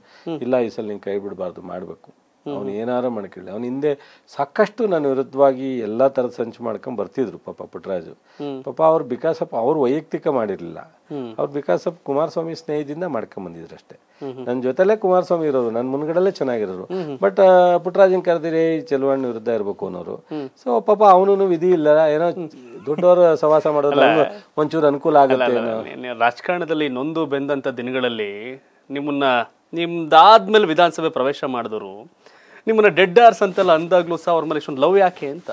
ಇಲ್ಲ ಈ ಸಲ ನಿಂಗೆ ಕೈ ಬಿಡಬಾರ್ದು ಮಾಡಬೇಕು ಅವ್ನು ಏನಾರ ಮಾಡ್ಕೊಳ್ಳಿ ಅವ್ನ ಹಿಂದೆ ಸಾಕಷ್ಟು ನನ್ನ ವಿರುದ್ಧವಾಗಿ ಎಲ್ಲಾ ತರದ ಸಂಚು ಮಾಡ್ಕೊಂಡ್ ಬರ್ತಿದ್ರು ಪಾಪ ಪುಟ್ರಾಜು ಪಾಪ ಅವ್ರು ಬಿಕಾಸಪ್ಪ ಅವ್ರು ವೈಯಕ್ತಿಕ ಮಾಡಿರಲಿಲ್ಲ ಅವ್ರು ಬಿಕಾಸಪ್ಪ ಕುಮಾರಸ್ವಾಮಿ ಸ್ನೇಹದಿಂದ ಮಾಡ್ಕೊಂಡ್ ಬಂದಿದ್ರು ಅಷ್ಟೇ ನನ್ನ ಜೊತೆಲೇ ಕುಮಾರಸ್ವಾಮಿ ಇರೋರು ನನ್ನ ಮುನ್ಗಡಲ್ಲೇ ಚೆನ್ನಾಗಿರೋರು ಬಟ್ ಪುಟ್ರಾಜನ್ ಕರೆದಿರಿ ಚೆಲುವಣ್ಣ ವಿರುದ್ಧ ಇರ್ಬೇಕು ಅನ್ನೋರು ಸೊ ಪಾಪ ಅವನು ವಿಧಿ ಇಲ್ಲ ಏನೋ ದೊಡ್ಡವರು ಸವಾಸ ಮಾಡೋದು ಒಂಚೂರು ಅನುಕೂಲ ಆಗುತ್ತೆ ರಾಜಕಾರಣದಲ್ಲಿ ನೊಂದು ಬೆಂದಂತ ದಿನಗಳಲ್ಲಿ ನಿಮ್ಮನ್ನ ನಿಮ್ದಾದ್ಮೇಲೆ ವಿಧಾನಸಭೆ ಪ್ರವೇಶ ಮಾಡಿದ್ರು ನಿಮ್ಮನ್ನ ಡೆಡ್ ಆರ್ಸ್ ಅಂತೆಲ್ಲ ಅಂದಾಗ್ಲೂ ಸಹ ಅವ್ರ ಮೇಲೆ ಇಷ್ಟೊಂದು ಲವ್ ಯಾಕೆ ಅಂತ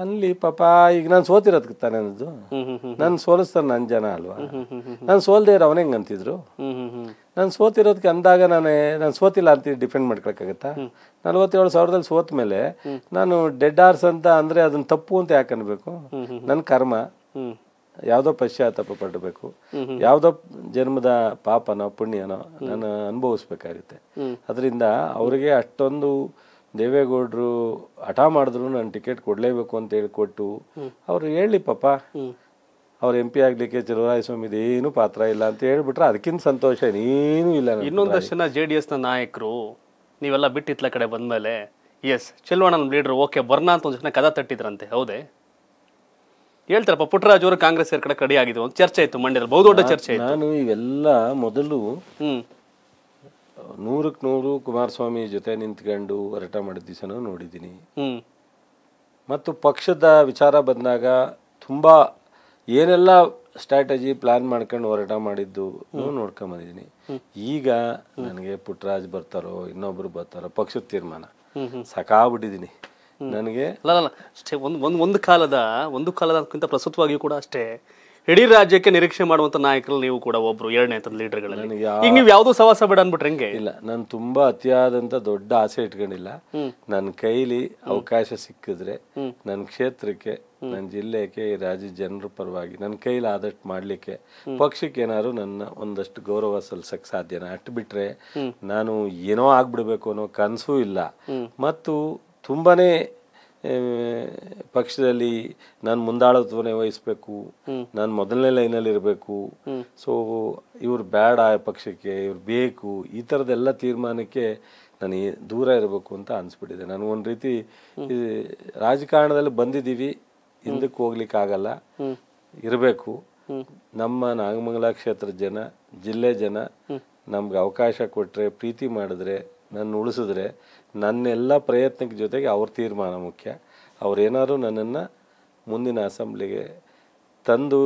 ಅನ್ಲಿ ಅಲ್ಲಿ ಪಾಪ ಈಗ ನಾನು ಸೋತಿರೋದಕ್ಕೆ ತಾನೆ ಅನ್ನೋದು ನಾನು ಸೋಲಿಸ್ತಾರೆ ನನ್ನ ಜನ ಅಲ್ವಾ ನಾನು ಸೋಲ್ದೆ ಇರೋ ಅವನ ಹೆಂಗೆ ಅಂತಿದ್ರು ನಾನು ಸೋತಿರೋದಕ್ಕೆ ಅಂದಾಗ ನಾನು ನಾನು ಸೋತಿಲ್ಲ ಅಂತ ಡಿಪೆಂಡ್ ಮಾಡ್ಕೊಳಕ್ಕಾಗತ್ತಾ ನಲ್ವತ್ತೇಳು ಸಾವಿರದಲ್ಲಿ ಸೋತ ಮೇಲೆ ನಾನು ಡೆಡ್ ಆರ್ಸ್ ಅಂತ ಅಂದರೆ ಅದನ್ನು ತಪ್ಪು ಅಂತ ಯಾಕೆ ಅನ್ಬೇಕು ನನ್ನ ಕರ್ಮ ಯಾವ್ದೋ ಪಶ್ಚಾತ್ತಾಪ ಪಡಬೇಕು ಯಾವ್ದೋ ಜನ್ಮದ ಪಾಪನೋ ಪುಣ್ಯನೋ ನಾನು ಅನುಭವಿಸ್ಬೇಕಾಗುತ್ತೆ ಅದರಿಂದ ಅವರಿಗೆ ಅಷ್ಟೊಂದು ದೇವೇಗೌಡರು ಹಠ ಮಾಡಿದ್ರು ನಾನು ಟಿಕೆಟ್ ಕೊಡಲೇಬೇಕು ಅಂತ ಹೇಳಿ ಕೊಟ್ಟು ಅವರು ಹೇಳಿ ಪಾಪ ಅವ್ರ ಎಂ ಪಿ ಆಗ್ಲಿಕ್ಕೆ ಚಲುವರಾಯಸ್ವಾಮಿ ಏನು ಪಾತ್ರ ಇಲ್ಲ ಅಂತ ಹೇಳ್ಬಿಟ್ರೆ ಅದಕ್ಕಿಂತ ಸಂತೋಷ ಏನೂ ಇಲ್ಲ ಇನ್ನೊಂದಷ್ಟು ಜನ ಜೆ ಡಿ ಎಸ್ನ ನಾಯಕರು ನೀವೆಲ್ಲ ಬಿಟ್ಟಿತ್ಲ ಕಡೆ ಬಂದ್ಮೇಲೆ ಎಸ್ ಚೆಲುವಣ್ಣನ ಲೀಡರ್ ಓಕೆ ಬರ್ನಾ ಅಂತ ಒಂದು ಜನ ಕದ ತಟ್ಟಿದ್ರಂತೆ ಹೌದೇ ಹೇಳ್ತಾರಪ್ಪ ಪುಟ್ಟರಾಜ್ ಅವರು ಕಾಂಗ್ರೆಸ್ ಕಡೆ ಕಡಿ ಆಗಿದೆ ಒಂದು ಚರ್ಚೆ ಆಯ್ತು ಮಂಡ್ಯದಲ್ಲಿ ಬಹುದೊಡ್ಡ ಚರ್ಚೆ ನಾನು ಇವೆಲ್ಲ ಮೊದಲು ನೂರಕ್ಕೆ ನೂರು ಕುಮಾರಸ್ವಾಮಿ ಜೊತೆ ನಿಂತ್ಕೊಂಡು ಹೋರಾಟ ಮಾಡಿದ ದಿವಸನೂ ನೋಡಿದ್ದೀನಿ ಮತ್ತು ಪಕ್ಷದ ವಿಚಾರ ಬಂದಾಗ ತುಂಬ ಏನೆಲ್ಲ ಸ್ಟ್ರಾಟಜಿ ಪ್ಲಾನ್ ಮಾಡ್ಕೊಂಡು ಹೋರಾಟ ಮಾಡಿದ್ದು ನೋಡ್ಕೊಂಬಂದಿದ್ದೀನಿ ಈಗ ನನಗೆ ಪುಟ್ಟರಾಜ್ ಬರ್ತಾರೋ ಇನ್ನೊಬ್ರು ಬರ್ತಾರೋ ಪಕ್ಷದ ತೀರ್ಮಾನ ಸಾಕಾಗ್ಬಿಟ್ಟಿದ್ದೀನಿ ನನಗೆ ಅಲ್ಲ ಅಷ್ಟೇ ಒಂದು ಒಂದು ಒಂದು ಕಾಲದ ಒಂದು ಕಾಲದಕ್ಕಿಂತ ಪ್ರಸ್ತುತವಾಗಿಯೂ ಕೂಡ ಅಷ್ಟೇ ಇಡೀ ರಾಜ್ಯಕ್ಕೆ ನಿರೀಕ್ಷೆ ಮಾಡುವಂತ ನಾಯಕರಲ್ಲಿ ನೀವು ಕೂಡ ಒಬ್ರು ಎರಡನೇ ಹಂತದ ಲೀಡರ್ಗಳಲ್ಲಿ ಈಗ ನೀವು ಯಾವುದು ಸವಾಸ ಬೇಡ ಅನ್ಬಿಟ್ರೆ ಹೆಂಗೆ ಇಲ್ಲ ನಾನು ತುಂಬಾ ಅತಿಯಾದಂತ ದೊಡ್ಡ ಆಸೆ ಇಟ್ಕೊಂಡಿಲ್ಲ ನನ್ನ ಕೈಲಿ ಅವಕಾಶ ಸಿಕ್ಕಿದ್ರೆ ನನ್ನ ಕ್ಷೇತ್ರಕ್ಕೆ ನನ್ನ ಜಿಲ್ಲೆಗೆ ರಾಜ್ಯ ಜನರ ಪರವಾಗಿ ನನ್ನ ಕೈಲಿ ಆದಷ್ಟು ಮಾಡಲಿಕ್ಕೆ ಪಕ್ಷಕ್ಕೆ ಏನಾದ್ರು ನನ್ನ ಒಂದಷ್ಟು ಗೌರವ ಸಲ್ಲಿಸಕ್ಕೆ ಸಾಧ್ಯನ ಅಟ್ಟು ಬಿಟ್ರೆ ನಾನು ಏನೋ ಆಗ್ಬಿಡ್ಬೇಕು ಅನ್ನೋ ಕನಸೂ ಇಲ್ಲ ಮತ್ತು ತುಂಬಾ ಪಕ್ಷದಲ್ಲಿ ನಾನು ಮುಂದಾಳತ್ವನೇ ವಹಿಸ್ಬೇಕು ನಾನು ಮೊದಲನೇ ಲೈನಲ್ಲಿ ಇರಬೇಕು ಸೊ ಇವ್ರು ಬೇಡ ಪಕ್ಷಕ್ಕೆ ಇವ್ರು ಬೇಕು ಈ ಥರದ್ದೆಲ್ಲ ತೀರ್ಮಾನಕ್ಕೆ ನಾನು ದೂರ ಇರಬೇಕು ಅಂತ ಅನಿಸ್ಬಿಟ್ಟಿದೆ ಒಂದು ರೀತಿ ರಾಜಕಾರಣದಲ್ಲಿ ಬಂದಿದ್ದೀವಿ ಹಿಂದಕ್ಕೆ ಹೋಗ್ಲಿಕ್ಕೆ ಆಗಲ್ಲ ಇರಬೇಕು ನಮ್ಮ ನಾಗಮಂಗಲ ಕ್ಷೇತ್ರದ ಜನ ಜಿಲ್ಲೆ ಜನ ನಮ್ಗೆ ಅವಕಾಶ ಕೊಟ್ಟರೆ ಪ್ರೀತಿ ಮಾಡಿದ್ರೆ ನನ್ನ ಉಳಿಸಿದ್ರೆ ನನ್ನೆಲ್ಲ ಪ್ರಯತ್ನಕ್ಕೆ ಜೊತೆಗೆ ಅವ್ರ ತೀರ್ಮಾನ ಮುಖ್ಯ ಅವರೇನಾದ್ರೂ ನನ್ನನ್ನು ಮುಂದಿನ ಅಸೆಂಬ್ಲಿಗೆ ತಂದು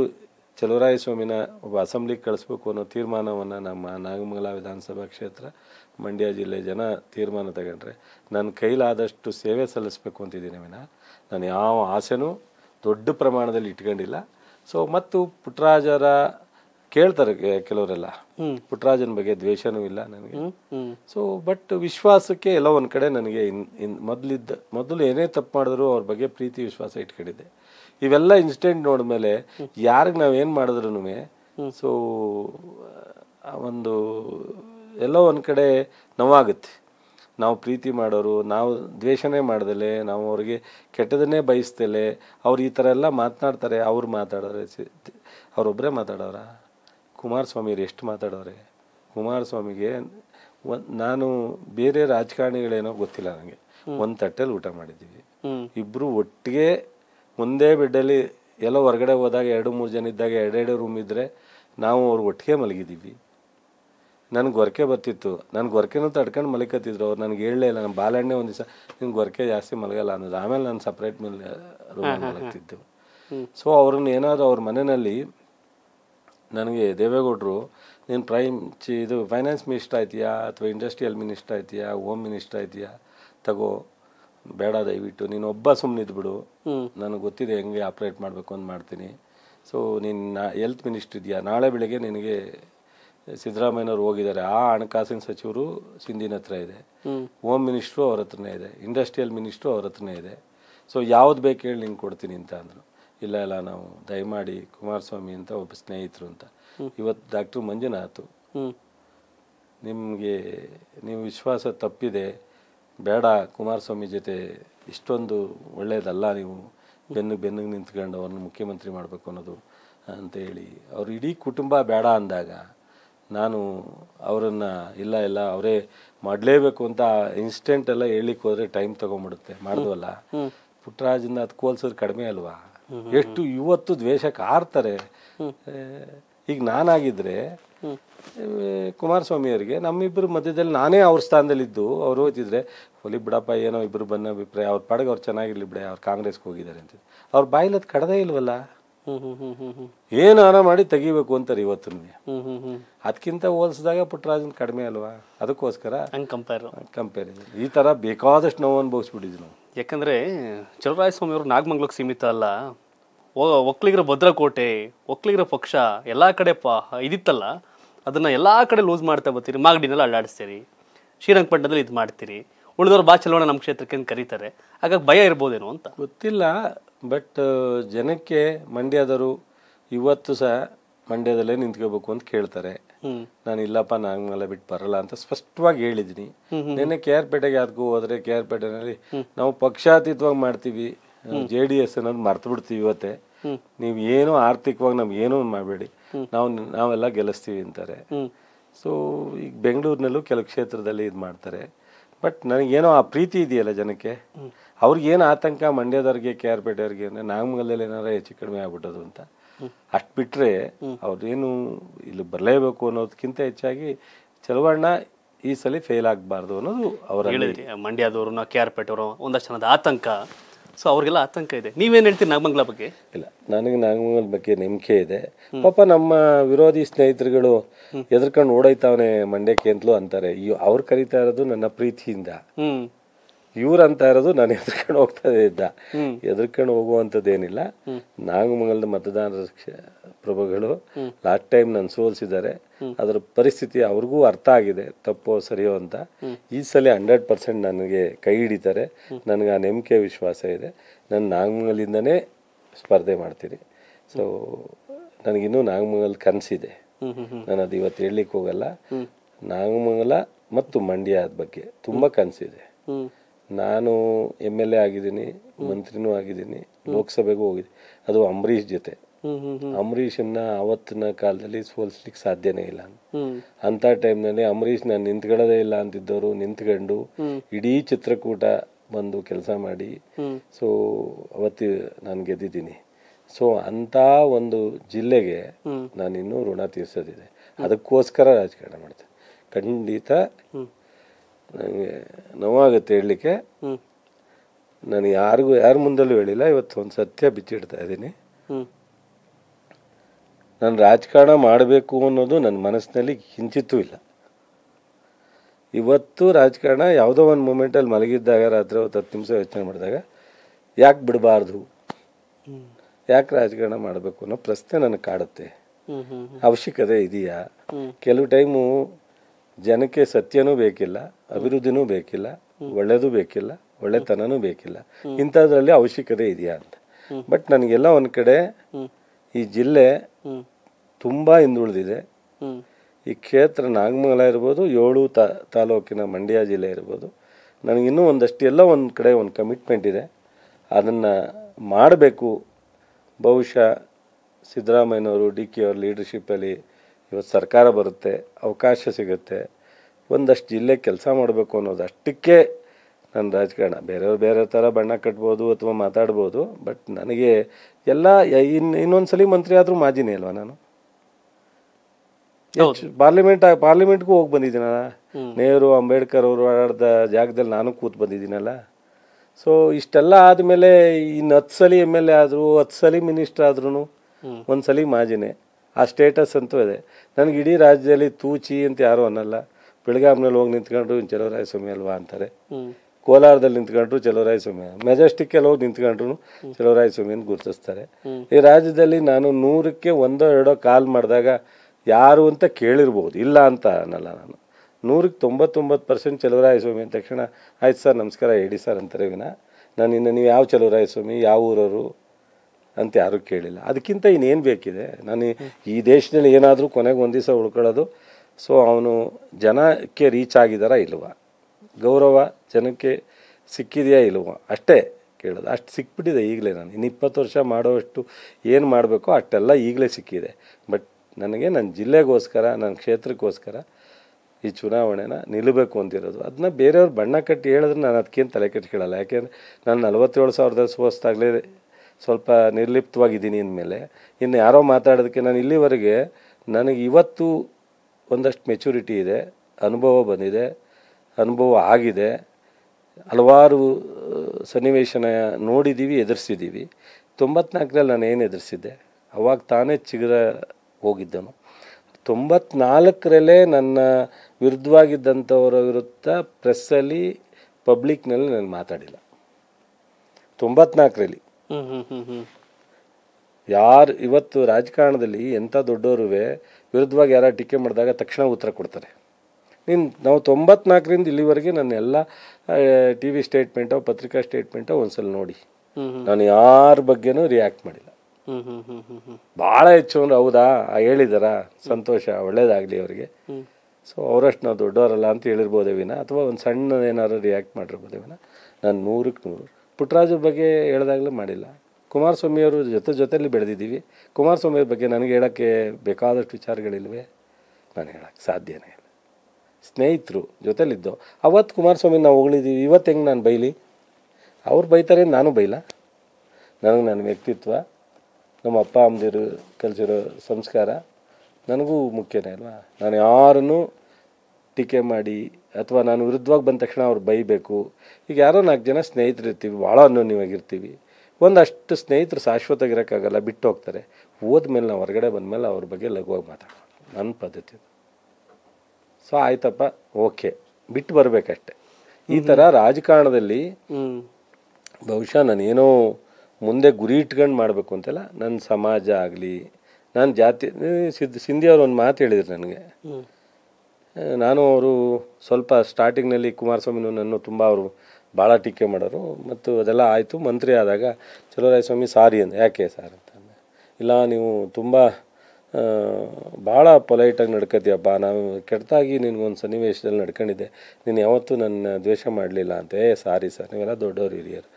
ಚಲುವರಾಯಸ್ವಾಮಿನ ಒಬ್ಬ ಅಸೆಂಬ್ಲಿಗೆ ಕಳಿಸ್ಬೇಕು ಅನ್ನೋ ತೀರ್ಮಾನವನ್ನು ನಮ್ಮ ನಾಗಮಂಗಲ ವಿಧಾನಸಭಾ ಕ್ಷೇತ್ರ ಮಂಡ್ಯ ಜಿಲ್ಲೆ ಜನ ತೀರ್ಮಾನ ತಗೊಂಡ್ರೆ ನನ್ನ ಕೈಲಾದಷ್ಟು ಸೇವೆ ಸಲ್ಲಿಸಬೇಕು ಅಂತಿದ್ದೀನಿ ವಿನ ನಾನು ಯಾವ ಆಸೆನೂ ದೊಡ್ಡ ಪ್ರಮಾಣದಲ್ಲಿ ಇಟ್ಕೊಂಡಿಲ್ಲ ಸೊ ಮತ್ತು ಪುಟ್ಟರಾಜರ ಕೇಳ್ತಾರೆ ಕೆಲವರೆಲ್ಲ ಪುಟ್ಟರಾಜನ ಬಗ್ಗೆ ದ್ವೇಷನೂ ಇಲ್ಲ ನನಗೆ ಸೊ ಬಟ್ ವಿಶ್ವಾಸಕ್ಕೆ ಎಲ್ಲ ಒಂದು ಕಡೆ ನನಗೆ ಇನ್ ಇನ್ ಮೊದಲಿದ್ದ ಮೊದಲು ಏನೇ ತಪ್ಪು ಮಾಡಿದ್ರು ಅವ್ರ ಬಗ್ಗೆ ಪ್ರೀತಿ ವಿಶ್ವಾಸ ಇಟ್ಕೊಂಡಿದ್ದೆ ಇವೆಲ್ಲ ಇನ್ಸಿಡೆಂಟ್ ನೋಡಿದ್ಮೇಲೆ ಯಾರಿಗೆ ನಾವು ಏನು ಮಾಡಿದ್ರು ಸೊ ಒಂದು ಎಲ್ಲ ಒಂದು ಕಡೆ ನೋವಾಗುತ್ತೆ ನಾವು ಪ್ರೀತಿ ಮಾಡೋರು ನಾವು ದ್ವೇಷನೇ ಮಾಡ್ದಲೆ ನಾವು ಅವ್ರಿಗೆ ಕೆಟ್ಟದನ್ನೇ ಬಯಸ್ತೇಲೆ ಅವ್ರು ಈ ಥರ ಎಲ್ಲ ಮಾತನಾಡ್ತಾರೆ ಅವ್ರು ಮಾತಾಡೋರೆ ಅವರೊಬ್ಬರೇ ಮಾತಾಡೋರಾ ಕುಮಾರಸ್ವಾಮಿಯವ್ರು ಎಷ್ಟು ಮಾತಾಡೋರೆ ಕುಮಾರಸ್ವಾಮಿಗೆ ಒಂದು ನಾನು ಬೇರೆ ರಾಜಕಾರಣಿಗಳೇನೋ ಗೊತ್ತಿಲ್ಲ ನನಗೆ ಒಂದು ತಟ್ಟೆಲಿ ಊಟ ಮಾಡಿದ್ದೀವಿ ಇಬ್ಬರು ಒಟ್ಟಿಗೆ ಒಂದೇ ಬೆಡ್ಡಲ್ಲಿ ಎಲ್ಲ ಹೊರಗಡೆ ಹೋದಾಗ ಎರಡು ಮೂರು ಜನ ಇದ್ದಾಗ ಎರಡೆರಡು ರೂಮ್ ಇದ್ದರೆ ನಾವು ಅವ್ರು ಒಟ್ಟಿಗೆ ಮಲಗಿದ್ದೀವಿ ನನಗೆ ಗೊರಕೆ ಬರ್ತಿತ್ತು ನನ್ನ ಗೊರಕೆನೂ ತಡ್ಕೊಂಡು ಮಲಿಕತ್ತಿದ್ರು ಅವ್ರು ನನಗೆ ಹೇಳಲೇ ಇಲ್ಲ ನಾನು ಬಾಲಣ್ಣೆ ಒಂದು ದಿವಸ ನಿಮ್ಗೆ ಗೊರಕೆ ಜಾಸ್ತಿ ಮಲಗಲ್ಲ ಅನ್ನೋದು ಆಮೇಲೆ ನಾನು ಸಪ್ರೇಟ್ ಮೇಲೆ ರೂಮ್ ಮಲಗ್ತಿದ್ದು ಸೊ ಅವ್ರನ್ನ ಏನಾದರೂ ಅವ್ರ ಮನೆಯಲ್ಲಿ ನನಗೆ ದೇವೇಗೌಡರು ನೀನು ಪ್ರೈಮ್ ಚಿ ಇದು ಫೈನಾನ್ಸ್ ಮಿನಿಸ್ಟ್ರ್ ಆಯ್ತೀಯಾ ಅಥವಾ ಇಂಡಸ್ಟ್ರಿಯಲ್ ಮಿನಿಸ್ಟರ್ ಆಯ್ತೀಯಾ ಹೋಮ್ ಮಿನಿಸ್ಟರ್ ಆಯ್ತೀಯಾ ತಗೋ ಬೇಡ ದಯವಿಟ್ಟು ನೀನು ಒಬ್ಬ ಸುಮ್ಮನಿದ್ಬಿಡು ನನಗೆ ಗೊತ್ತಿದೆ ಹೆಂಗೆ ಆಪ್ರೇಟ್ ಮಾಡಬೇಕು ಅಂತ ಮಾಡ್ತೀನಿ ಸೊ ನೀನು ಹೆಲ್ತ್ ಮಿನಿಸ್ಟ್ರ್ ಇದೆಯಾ ನಾಳೆ ಬೆಳಗ್ಗೆ ನಿನಗೆ ಸಿದ್ದರಾಮಯ್ಯನವ್ರು ಹೋಗಿದ್ದಾರೆ ಆ ಹಣಕಾಸಿನ ಸಚಿವರು ಸಿಂಧಿನ ಹತ್ರ ಇದೆ ಹೋಮ್ ಮಿನಿಸ್ಟ್ರು ಅವ್ರ ಹತ್ರನೇ ಇದೆ ಇಂಡಸ್ಟ್ರಿಯಲ್ ಮಿನಿಸ್ಟ್ರು ಅವ್ರ ಹತ್ರನೇ ಇದೆ ಸೊ ಯಾವ್ದು ಬೇಕು ಹೇಳಿ ನಿಂಗೆ ಕೊಡ್ತೀನಿ ಅಂತ ಅಂದರು ಇಲ್ಲ ಇಲ್ಲ ನಾವು ದಯಮಾಡಿ ಕುಮಾರಸ್ವಾಮಿ ಅಂತ ಒಬ್ಬ ಸ್ನೇಹಿತರು ಅಂತ ಇವತ್ತು ಡಾಕ್ಟರ್ ಮಂಜುನಾಥ್ ನಿಮಗೆ ನೀವು ವಿಶ್ವಾಸ ತಪ್ಪಿದೆ ಬೇಡ ಕುಮಾರಸ್ವಾಮಿ ಜೊತೆ ಇಷ್ಟೊಂದು ಒಳ್ಳೆಯದಲ್ಲ ನೀವು ಬೆನ್ನು ಬೆನ್ನಿಗೆ ನಿಂತ್ಕೊಂಡು ಅವ್ರನ್ನ ಮುಖ್ಯಮಂತ್ರಿ ಮಾಡಬೇಕು ಅನ್ನೋದು ಅಂತೇಳಿ ಅವ್ರು ಇಡೀ ಕುಟುಂಬ ಬೇಡ ಅಂದಾಗ ನಾನು ಅವರನ್ನು ಇಲ್ಲ ಇಲ್ಲ ಅವರೇ ಮಾಡಲೇಬೇಕು ಅಂತ ಇನ್ಸ್ಟೆಂಟ್ ಎಲ್ಲ ಹೇಳಲಿಕ್ಕೆ ಹೋದರೆ ಟೈಮ್ ತೊಗೊಂಬಿಡುತ್ತೆ ಮಾಡಿದ್ವಲ್ಲ ಪುಟ್ಟರಾಜಿಂದ ಅದು ಕೋಲ್ಸೋದು ಕಡಿಮೆ ಅಲ್ವಾ ಎಷ್ಟು ಇವತ್ತು ದ್ವೇಷ ಕಾರ್ತಾರೆ ಈಗ ನಾನಾಗಿದ್ರೆ ಕುಮಾರಸ್ವಾಮಿ ಅವರಿಗೆ ನಮ್ಮಿಬ್ಬರು ಮಧ್ಯದಲ್ಲಿ ನಾನೇ ಅವ್ರ ಸ್ಥಾನದಲ್ಲಿದ್ದು ಅವ್ರು ಹೋಗ್ತಿದ್ರೆ ಹೊಲಿ ಬಿಡಪ್ಪ ಏನೋ ಇಬ್ಬರು ಬನ್ನ ಅಭಿಪ್ರಾಯ ಅವ್ರ ಪಾಡಿಗೆ ಅವ್ರು ಚೆನ್ನಾಗಿರ್ಲಿ ಬಿಡ ಅವ್ರು ಕಾಂಗ್ರೆಸ್ಗೆ ಹೋಗಿದ್ದಾರೆ ಅಂತ ಅವ್ರ ಬಾಯಿಲತ್ ಕಡದೇ ಇಲ್ವಲ್ಲ ಏನು ಏನಾರ ಮಾಡಿ ತೆಗಿಬೇಕು ಅಂತಾರೆ ಇವತ್ತು ಅದಕ್ಕಿಂತ ಹೋಲಿಸಿದಾಗ ಪುಟ್ಟರಾಜನ್ ಕಡಿಮೆ ಅಲ್ವಾ ಅದಕ್ಕೋಸ್ಕರ ಕಂಪೇರ್ ಈ ತರ ಬೇಕಾದಷ್ಟು ನೋವು ಅನುಭವಿಸ್ಬಿಟ್ಟಿದ್ವಿ ನಾವು ಯಾಕಂದ್ರೆ ಚಲರಾಯಸ್ವಾಮಿ ಅವರು ನಾಗಮಂಗ್ಲಕ್ಕೆ ಸೀಮಿತ ಅಲ್ಲ ಒಕ್ಕಲಿಗರ ಭದ್ರಕೋಟೆ ಒಕ್ಕಲಿಗರ ಪಕ್ಷ ಎಲ್ಲ ಕಡೆ ಪ ಇದಿತ್ತಲ್ಲ ಅದನ್ನ ಎಲ್ಲಾ ಕಡೆ ಲೂಸ್ ಮಾಡ್ತಾ ಬರ್ತೀರಿ ಮಾಗಡಿನಲ್ಲಿ ಅಳ್ಳಾಡಿಸ್ತೀರಿ ಶ್ರೀರಂಗಪಟ್ಟಣದಲ್ಲಿ ಇದು ಮಾಡ್ತೀರಿ ಉಳಿದವ್ರು ಬಾ ಚಲೋಣ ನಮ್ಮ ಕ್ಷೇತ್ರಕ್ಕೆ ಕರೀತಾರೆ ಹಾಗಾಗಿ ಭಯ ಇರ್ಬೋದೇನೋ ಅಂತ ಗೊತ್ತಿಲ್ಲ ಬಟ್ ಜನಕ್ಕೆ ಮಂಡ್ಯದವರು ಇವತ್ತು ಸಹ ಮಂಡ್ಯದಲ್ಲೇ ನಿಂತ್ಕೋಬೇಕು ಅಂತ ಕೇಳ್ತಾರೆ ನಾನು ಇಲ್ಲಪ್ಪ ನಾಗಮಲ ಬಿಟ್ಟು ಬರಲ್ಲ ಅಂತ ಸ್ಪಷ್ಟವಾಗಿ ಹೇಳಿದ್ದೀನಿ ನಿನ್ನೆ ಕೆ ಆರ್ ಪೇಟೆಗೆ ಯಾರಿಗೂ ಹೋದ್ರೆ ಕೆ ಆರ್ ಪೇಟೆನಲ್ಲಿ ನಾವು ಪಕ್ಷಾತೀತವಾಗಿ ಮಾಡ್ತೀವಿ ಜೆ ಡಿ ಎಸ್ ಅನ್ನೋದು ಮರ್ತು ಬಿಡ್ತೀವಿ ಇವತ್ತೇ ನೀವು ಏನು ಆರ್ಥಿಕವಾಗಿ ನಮ್ಗೆ ಏನೂ ಮಾಡಬೇಡಿ ನಾವು ನಾವೆಲ್ಲ ಗೆಲ್ಲಿಸ್ತೀವಿ ಅಂತಾರೆ ಸೊ ಈಗ ಬೆಂಗಳೂರಿನಲ್ಲೂ ಕೆಲವು ಕ್ಷೇತ್ರದಲ್ಲಿ ಇದು ಮಾಡ್ತಾರೆ ಬಟ್ ನನಗೇನೋ ಆ ಪ್ರೀತಿ ಇದೆಯಲ್ಲ ಜನಕ್ಕೆ ಅವ್ರಿಗೇನು ಆತಂಕ ಮಂಡ್ಯದವ್ರಿಗೆ ಕೆ ಆರ್ ಪೇಟೆಯವ್ರಿಗೆ ಅಂದರೆ ನಾಗಮಂಗಲದಲ್ಲಿ ಏನಾರು ಹೆಚ್ಚು ಕಡಿಮೆ ಆಗ್ಬಿಟ್ಟದು ಅಂತ ಅಷ್ಟು ಬಿಟ್ಟರೆ ಅವ್ರೇನು ಇಲ್ಲಿ ಬರಲೇಬೇಕು ಅನ್ನೋದಕ್ಕಿಂತ ಹೆಚ್ಚಾಗಿ ಚಲವಣ್ಣ ಈ ಸಲ ಫೇಲ್ ಆಗಬಾರ್ದು ಅನ್ನೋದು ಅವರ ಮಂಡ್ಯದವರು ಕೆ ಆರ್ ಪೇಟೆಯವರು ಒಂದಷ್ಟು ಜನದ ಆತಂಕ ಸೊ ಅವ್ರಿಗೆಲ್ಲ ಆತಂಕ ಇದೆ ನೀವೇನು ಹೇಳ್ತೀರಿ ನಾಗಮಂಗಲ ಬಗ್ಗೆ ಇಲ್ಲ ನನಗೆ ನಾಗಮಂಗಲ ಬಗ್ಗೆ ನಂಬಿಕೆ ಇದೆ ಪಾಪ ನಮ್ಮ ವಿರೋಧಿ ಸ್ನೇಹಿತರುಗಳು ಎದ್ರಕೊಂಡು ಓಡೈತಾವನೆ ಮಂಡ್ಯಕ್ಕೆ ಅಂತಲೂ ಅಂತಾರೆ ಅವ್ರು ಕರೀತಾ ಇರೋದು ನನ್ನ ಪ್ರೀತಿಯಿಂದ ಇವ್ರ ಅಂತ ಇರೋದು ನಾನು ಎದ್ರಕೊಂಡು ಹೋಗ್ತಾ ಇದ್ದ ಎದ್ರಕೊಂಡು ಏನಿಲ್ಲ ನಾಗಮಂಗಲದ ಮತದಾನದ ಪ್ರಭುಗಳು ಲಾಸ್ಟ್ ಟೈಮ್ ನನ್ನ ಸೋಲಿಸಿದ್ದಾರೆ ಅದರ ಪರಿಸ್ಥಿತಿ ಅವ್ರಿಗೂ ಅರ್ಥ ಆಗಿದೆ ತಪ್ಪೋ ಸರಿಯೋ ಅಂತ ಈ ಸಲ ಹಂಡ್ರೆಡ್ ಪರ್ಸೆಂಟ್ ನನಗೆ ಕೈ ಹಿಡಿತಾರೆ ನನಗೆ ಆ ನೆಮ್ಮಿಕೆ ವಿಶ್ವಾಸ ಇದೆ ನಾನು ನಾಗಮಂಗಲಿಂದನೇ ಸ್ಪರ್ಧೆ ಮಾಡ್ತೀನಿ ಸೊ ನನಗಿನ್ನೂ ನಾಗಮಂಗಲ್ ಕನಸಿದೆ ನಾನು ಅದು ಇವತ್ತು ಹೇಳಲಿಕ್ಕೆ ಹೋಗಲ್ಲ ನಾಗಮಂಗಲ ಮತ್ತು ಮಂಡ್ಯದ ಬಗ್ಗೆ ತುಂಬ ಕನಸಿದೆ ನಾನು ಎಮ್ ಎಲ್ ಎ ಆಗಿದ್ದೀನಿ ಮಂತ್ರಿನೂ ಆಗಿದ್ದೀನಿ ಲೋಕಸಭೆಗೂ ಹೋಗಿದ್ದೀನಿ ಅದು ಅಂಬರೀಷ್ ಜೊತೆ ಅಂಬರೀಷನ್ನ ಅವತ್ತಿನ ಕಾಲದಲ್ಲಿ ಸೋಲಿಸ್ಲಿಕ್ಕೆ ಸಾಧ್ಯನೇ ಇಲ್ಲ ಅಂತ ಟೈಮ್ನಲ್ಲಿ ಅಂಬರೀಷ್ ನಾನು ನಿಂತ್ಕೊಳ್ಳೋದೇ ಇಲ್ಲ ಅಂತಿದ್ದವರು ನಿಂತ್ಕೊಂಡು ಇಡೀ ಚಿತ್ರಕೂಟ ಬಂದು ಕೆಲಸ ಮಾಡಿ ಸೊ ಅವತ್ತಿ ನಾನು ಗೆದ್ದಿದ್ದೀನಿ ಸೊ ಅಂಥ ಒಂದು ಜಿಲ್ಲೆಗೆ ನಾನು ಇನ್ನೂ ಋಣ ತೀರ್ಸೋದಿದೆ ಅದಕ್ಕೋಸ್ಕರ ರಾಜಕಾರಣ ಮಾಡ್ತೇನೆ ಖಂಡಿತ ನನಗೆ ನೋವಾಗುತ್ತೆ ಹೇಳಲಿಕ್ಕೆ ನಾನು ಯಾರಿಗೂ ಯಾರ ಮುಂದಲ್ಲೂ ಹೇಳಿಲ್ಲ ಇವತ್ತು ಒಂದು ಸತ್ಯ ಬಿಚ್ಚಿಡ್ತಾ ಇದ್ದೀನಿ ನಾನು ರಾಜಕಾರಣ ಮಾಡಬೇಕು ಅನ್ನೋದು ನನ್ನ ಮನಸ್ಸಿನಲ್ಲಿ ಕಿಂಚಿತ್ತೂ ಇಲ್ಲ ಇವತ್ತು ರಾಜಕಾರಣ ಯಾವುದೋ ಒಂದು ಮೂಮೆಂಟಲ್ಲಿ ಮಲಗಿದ್ದಾಗ ರಾತ್ರಿ ಅವತ್ತು ಹತ್ತು ನಿಮಿಷ ಯೋಚನೆ ಮಾಡಿದಾಗ ಯಾಕೆ ಬಿಡಬಾರ್ದು ಯಾಕೆ ರಾಜಕಾರಣ ಮಾಡಬೇಕು ಅನ್ನೋ ಪ್ರಶ್ನೆ ನನಗೆ ಕಾಡುತ್ತೆ ಅವಶ್ಯಕತೆ ಇದೆಯಾ ಕೆಲವು ಟೈಮು ಜನಕ್ಕೆ ಸತ್ಯನೂ ಬೇಕಿಲ್ಲ ಅಭಿವೃದ್ಧಿನೂ ಬೇಕಿಲ್ಲ ಒಳ್ಳೆಯದು ಬೇಕಿಲ್ಲ ಒಳ್ಳೆತನನೂ ಬೇಕಿಲ್ಲ ಇಂಥದ್ರಲ್ಲಿ ಅವಶ್ಯಕತೆ ಇದೆಯಾ ಅಂತ ಬಟ್ ನನಗೆಲ್ಲ ಒಂದು ಕಡೆ ಈ ಜಿಲ್ಲೆ ತುಂಬ ಹಿಂದುಳಿದಿದೆ ಈ ಕ್ಷೇತ್ರ ನಾಗಮಂಗಲ ಇರ್ಬೋದು ಏಳು ತಾಲೂಕಿನ ಮಂಡ್ಯ ಜಿಲ್ಲೆ ಇರ್ಬೋದು ನನಗಿನ್ನೂ ಒಂದಷ್ಟು ಎಲ್ಲ ಒಂದು ಕಡೆ ಒಂದು ಕಮಿಟ್ಮೆಂಟ್ ಇದೆ ಅದನ್ನು ಮಾಡಬೇಕು ಬಹುಶಃ ಸಿದ್ದರಾಮಯ್ಯನವರು ಡಿ ಕೆ ಅವ್ರ ಲೀಡರ್ಶಿಪ್ಪಲ್ಲಿ ಇವತ್ತು ಸರ್ಕಾರ ಬರುತ್ತೆ ಅವಕಾಶ ಸಿಗುತ್ತೆ ಒಂದಷ್ಟು ಜಿಲ್ಲೆ ಕೆಲಸ ಮಾಡಬೇಕು ಅನ್ನೋದು ಅಷ್ಟಕ್ಕೆ ನನ್ನ ರಾಜಕಾರಣ ಬೇರೆಯವ್ರು ಬೇರೆ ಥರ ಬಣ್ಣ ಕಟ್ಬೋದು ಅಥವಾ ಮಾತಾಡ್ಬೋದು ಬಟ್ ನನಗೆ ಎಲ್ಲ ಇನ್ನು ಇನ್ನೊಂದು ಸಲ ಮಂತ್ರಿ ಆದರೂ ಮಾಜಿನೇ ಅಲ್ವಾ ನಾನು ಪಾರ್ಲಿಮೆಂಟ್ ಪಾರ್ಲಿಮೆಂಟ್ಗೂ ಹೋಗಿ ಬಂದಿದ್ದೀನಲ್ಲ ನೆಹರು ಅಂಬೇಡ್ಕರ್ ಅವರು ಆಡಿದ ಜಾಗದಲ್ಲಿ ನಾನು ಕೂತ್ ಬಂದಿದ್ದೀನಲ್ಲ ಸೊ ಇಷ್ಟೆಲ್ಲ ಆದಮೇಲೆ ಇನ್ನು ಹತ್ತು ಸಲ ಎಮ್ ಎಲ್ ಎ ಆದರೂ ಹತ್ತು ಸಲ ಮಿನಿಸ್ಟರ್ ಆದ್ರೂ ಒಂದು ಸಲ ಮಾಜಿನೇ ಆ ಸ್ಟೇಟಸ್ ಅಂತೂ ಇದೆ ನನಗೆ ಇಡೀ ರಾಜ್ಯದಲ್ಲಿ ತೂಚಿ ಅಂತ ಯಾರೂ ಅನ್ನಲ್ಲ ಬೆಳಗಾಂನಲ್ಲಿ ಹೋಗಿ ನಿಂತ್ಕೊಂಡ್ರು ಇನ್ನು ಸ್ವಾಮಿ ಅಲ್ವಾ ಅಂತಾರೆ ಕೋಲಾರದಲ್ಲಿ ನಿಂತ್ಕೊಂಡ್ರು ಚಲೋರಾಯಸ್ವಾಮಿ ಸ್ವಾಮಿ ಮೆಜೆಸ್ಟಿಕ್ಕಲ್ಲಿ ಹೋಗಿ ನಿಂತ್ಕೊಂಡ್ರು ಚಲೋರಾಯಸ್ವಾಮಿ ಸ್ವಾಮಿ ಅಂತ ಗುರುತಿಸ್ತಾರೆ ಈ ರಾಜ್ಯದಲ್ಲಿ ನಾನು ನೂರಕ್ಕೆ ಒಂದೋ ಎರಡೋ ಕಾಲ್ ಮಾಡಿದಾಗ ಯಾರು ಅಂತ ಕೇಳಿರ್ಬೋದು ಇಲ್ಲ ಅಂತ ಅನ್ನಲ್ಲ ನಾನು ನೂರಕ್ಕೆ ತೊಂಬತ್ತೊಂಬತ್ತು ಪರ್ಸೆಂಟ್ ಚಲುವರಾಯಸ್ವಾಮಿ ಸ್ವಾಮಿ ಅಂದ ತಕ್ಷಣ ಆಯ್ತು ಸರ್ ನಮಸ್ಕಾರ ಹೇಳಿ ಸರ್ ಅಂತಾರೆ ವಿನ ನಾನು ಇನ್ನು ನೀವು ಯಾವ ಚಲುವರಾಯಸ್ವಾಮಿ ಯಾವ ಊರವರು ಅಂತ ಯಾರೂ ಕೇಳಿಲ್ಲ ಅದಕ್ಕಿಂತ ಇನ್ನೇನು ಬೇಕಿದೆ ನಾನು ಈ ದೇಶದಲ್ಲಿ ಏನಾದರೂ ಕೊನೆಗೆ ಒಂದು ದಿವಸ ಉಳ್ಕೊಳ್ಳೋದು ಸೊ ಅವನು ಜನಕ್ಕೆ ರೀಚ್ ಆಗಿದಾರಾ ಇಲ್ವ ಗೌರವ ಜನಕ್ಕೆ ಸಿಕ್ಕಿದೆಯಾ ಇಲ್ವ ಅಷ್ಟೇ ಕೇಳೋದು ಅಷ್ಟು ಸಿಕ್ಬಿಟ್ಟಿದೆ ಈಗಲೇ ನಾನು ಇನ್ನು ಇಪ್ಪತ್ತು ವರ್ಷ ಮಾಡೋವಷ್ಟು ಏನು ಮಾಡಬೇಕೋ ಅಷ್ಟೆಲ್ಲ ಈಗಲೇ ಸಿಕ್ಕಿದೆ ಬಟ್ ನನಗೆ ನನ್ನ ಜಿಲ್ಲೆಗೋಸ್ಕರ ನನ್ನ ಕ್ಷೇತ್ರಕ್ಕೋಸ್ಕರ ಈ ಚುನಾವಣೆನ ನಿಲ್ಲಬೇಕು ಅಂತಿರೋದು ಅದನ್ನ ಬೇರೆಯವ್ರು ಬಣ್ಣ ಕಟ್ಟಿ ಹೇಳಿದ್ರೆ ನಾನು ಅದಕ್ಕೇನು ತಲೆ ಕೆಟ್ಕೊಳ್ಳಲ್ಲ ಯಾಕೆಂದರೆ ನಾನು ನಲ್ವತ್ತೇಳು ಸಾವಿರದಲ್ಲಿ ಸೋಸ್ತಾಗಲೇ ಸ್ವಲ್ಪ ನಿರ್ಲಿಪ್ತವಾಗಿದ್ದೀನಿ ಅಂದಮೇಲೆ ಇನ್ನು ಯಾರೋ ಮಾತಾಡೋದಕ್ಕೆ ನಾನು ಇಲ್ಲಿವರೆಗೆ ನನಗೆ ಇವತ್ತು ಒಂದಷ್ಟು ಮೆಚುರಿಟಿ ಇದೆ ಅನುಭವ ಬಂದಿದೆ ಅನುಭವ ಆಗಿದೆ ಹಲವಾರು ಸನ್ನಿವೇಶನ ನೋಡಿದ್ದೀವಿ ಎದುರಿಸಿದ್ದೀವಿ ತೊಂಬತ್ನಾಲ್ಕರಲ್ಲಿ ನಾನು ಏನು ಎದುರಿಸಿದ್ದೆ ಅವಾಗ ತಾನೇ ಚಿಗುರ ಹೋಗಿದ್ದನು ತೊಂಬತ್ನಾಲ್ಕರಲ್ಲೇ ನನ್ನ ವಿರುದ್ಧವಾಗಿದ್ದಂಥವರ ವಿರುದ್ಧ ಪ್ರೆಸ್ಸಲ್ಲಿ ಪಬ್ಲಿಕ್ನಲ್ಲಿ ನಾನು ಮಾತಾಡಿಲ್ಲ ತೊಂಬತ್ನಾಲ್ಕರಲ್ಲಿ ಯಾರು ಇವತ್ತು ರಾಜಕಾರಣದಲ್ಲಿ ಎಂಥ ದೊಡ್ಡವರು ವಿರುದ್ಧವಾಗಿ ಯಾರು ಟೀಕೆ ಮಾಡಿದಾಗ ತಕ್ಷಣ ಉತ್ತರ ಕೊಡ್ತಾರೆ ನೀನು ನಾವು ತೊಂಬತ್ನಾಲ್ಕರಿಂದ ಇಲ್ಲಿವರೆಗೆ ನನ್ನ ಎಲ್ಲ ಟಿ ವಿ ಸ್ಟೇಟ್ಮೆಂಟೋ ಪತ್ರಿಕಾ ಸ್ಟೇಟ್ಮೆಂಟೋ ಒಂದ್ಸಲ ನೋಡಿ ನಾನು ಯಾರ ಬಗ್ಗೆನೂ ರಿಯಾಕ್ಟ್ ಮಾಡಿಲ್ಲ ಭಾಳ ಹೆಚ್ಚು ಅಂದ್ರೆ ಹೌದಾ ಹೇಳಿದಾರ ಸಂತೋಷ ಒಳ್ಳೇದಾಗಲಿ ಅವರಿಗೆ ಸೊ ಅವರಷ್ಟು ನಾವು ದೊಡ್ಡವರಲ್ಲ ಅಂತ ಹೇಳಿರ್ಬೋದೇ ವಿನ ಅಥವಾ ಒಂದು ಸಣ್ಣ ಏನಾದ್ರು ರಿಯಾಕ್ಟ್ ಮಾಡಿರ್ಬೋದೇ ವಿನ ನಾನು ನೂರಕ್ಕೆ ನೂರು ಪುಟ್ಟರಾಜ ಬಗ್ಗೆ ಹೇಳಿದಾಗಲೂ ಮಾಡಿಲ್ಲ ಕುಮಾರಸ್ವಾಮಿಯವರು ಜೊತೆ ಜೊತೆಯಲ್ಲಿ ಬೆಳೆದಿದ್ದೀವಿ ಕುಮಾರಸ್ವಾಮಿಯವ್ರ ಬಗ್ಗೆ ನನಗೆ ಹೇಳೋಕ್ಕೆ ಬೇಕಾದಷ್ಟು ವಿಚಾರಗಳಿಲ್ವೇ ನಾನು ಹೇಳೋಕ್ಕೆ ಸಾಧ್ಯನೇ ಇಲ್ಲ ಸ್ನೇಹಿತರು ಜೊತೆಯಲ್ಲಿದ್ದೋ ಅವತ್ತು ಕುಮಾರಸ್ವಾಮಿ ನಾವು ಹೊಗಳಿದ್ದೀವಿ ಇವತ್ತು ಹೆಂಗೆ ನಾನು ಬೈಲಿ ಅವ್ರು ಬೈತಾರೆ ನಾನು ಬೈಲ ನನಗೆ ನನ್ನ ವ್ಯಕ್ತಿತ್ವ ನಮ್ಮ ಅಪ್ಪ ಅಮ್ಮದಿರು ಕಲಿಸಿರೋ ಸಂಸ್ಕಾರ ನನಗೂ ಮುಖ್ಯನೇ ಅಲ್ವಾ ನಾನು ಯಾರನ್ನು ಟೀಕೆ ಮಾಡಿ ಅಥವಾ ನಾನು ವಿರುದ್ಧವಾಗಿ ಬಂದ ತಕ್ಷಣ ಅವ್ರು ಬೈಬೇಕು ಈಗ ಯಾರೋ ನಾಲ್ಕು ಜನ ಸ್ನೇಹಿತರಿರ್ತೀವಿ ಭಾಳ ಅನ್ಯೋನ್ಯವಾಗಿರ್ತೀವಿ ಒಂದಷ್ಟು ಸ್ನೇಹಿತರು ಶಾಶ್ವತವಾಗಿರೋಕ್ಕಾಗಲ್ಲ ಬಿಟ್ಟು ಹೋಗ್ತಾರೆ ಹೋದ್ಮೇಲೆ ನಾವು ಹೊರಗಡೆ ಬಂದಮೇಲೆ ಅವ್ರ ಬಗ್ಗೆ ಲಘುವಾಗಿ ಮಾತಾಡೋಣ ನನ್ನ ಪದ್ಧತಿ ಸೊ ಆಯ್ತಪ್ಪ ಓಕೆ ಬಿಟ್ಟು ಬರಬೇಕಷ್ಟೆ ಈ ಥರ ರಾಜಕಾರಣದಲ್ಲಿ ಬಹುಶಃ ನಾನೇನೋ ಮುಂದೆ ಗುರಿ ಇಟ್ಕೊಂಡು ಮಾಡಬೇಕು ಅಂತೆಲ್ಲ ನನ್ನ ಸಮಾಜ ಆಗಲಿ ನಾನು ಜಾತಿ ಸಿದ್ ಸಿಂಧಿ ಅವರು ಒಂದು ಮಾತು ಹೇಳಿದ್ರು ನನಗೆ ನಾನು ಅವರು ಸ್ವಲ್ಪ ಸ್ಟಾರ್ಟಿಂಗ್ನಲ್ಲಿ ಕುಮಾರಸ್ವಾಮಿ ನನ್ನ ತುಂಬ ಅವರು ಭಾಳ ಟೀಕೆ ಮಾಡೋರು ಮತ್ತು ಅದೆಲ್ಲ ಆಯಿತು ಮಂತ್ರಿ ಆದಾಗ ಚಲೋರಾಯಸ್ವಾಮಿ ಸಾರಿ ಅಂದ ಯಾಕೆ ಸಾರ್ ಅಂತ ಇಲ್ಲ ನೀವು ತುಂಬ ಭಾಳ ಪೊಲೈಟಾಗಿ ನಡ್ಕೋತೀಯಪ್ಪ ನಾವು ಕೆಟ್ಟದಾಗಿ ನಿನಗೊಂದು ಸನ್ನಿವೇಶದಲ್ಲಿ ನಡ್ಕೊಂಡಿದ್ದೆ ನೀನು ಯಾವತ್ತೂ ನನ್ನ ದ್ವೇಷ ಮಾಡಲಿಲ್ಲ ಅಂತ ಏ ಸಾರಿ ಸರ್ ನೀವೆಲ್ಲ ದೊಡ್ಡವರು ಹಿರಿಯರು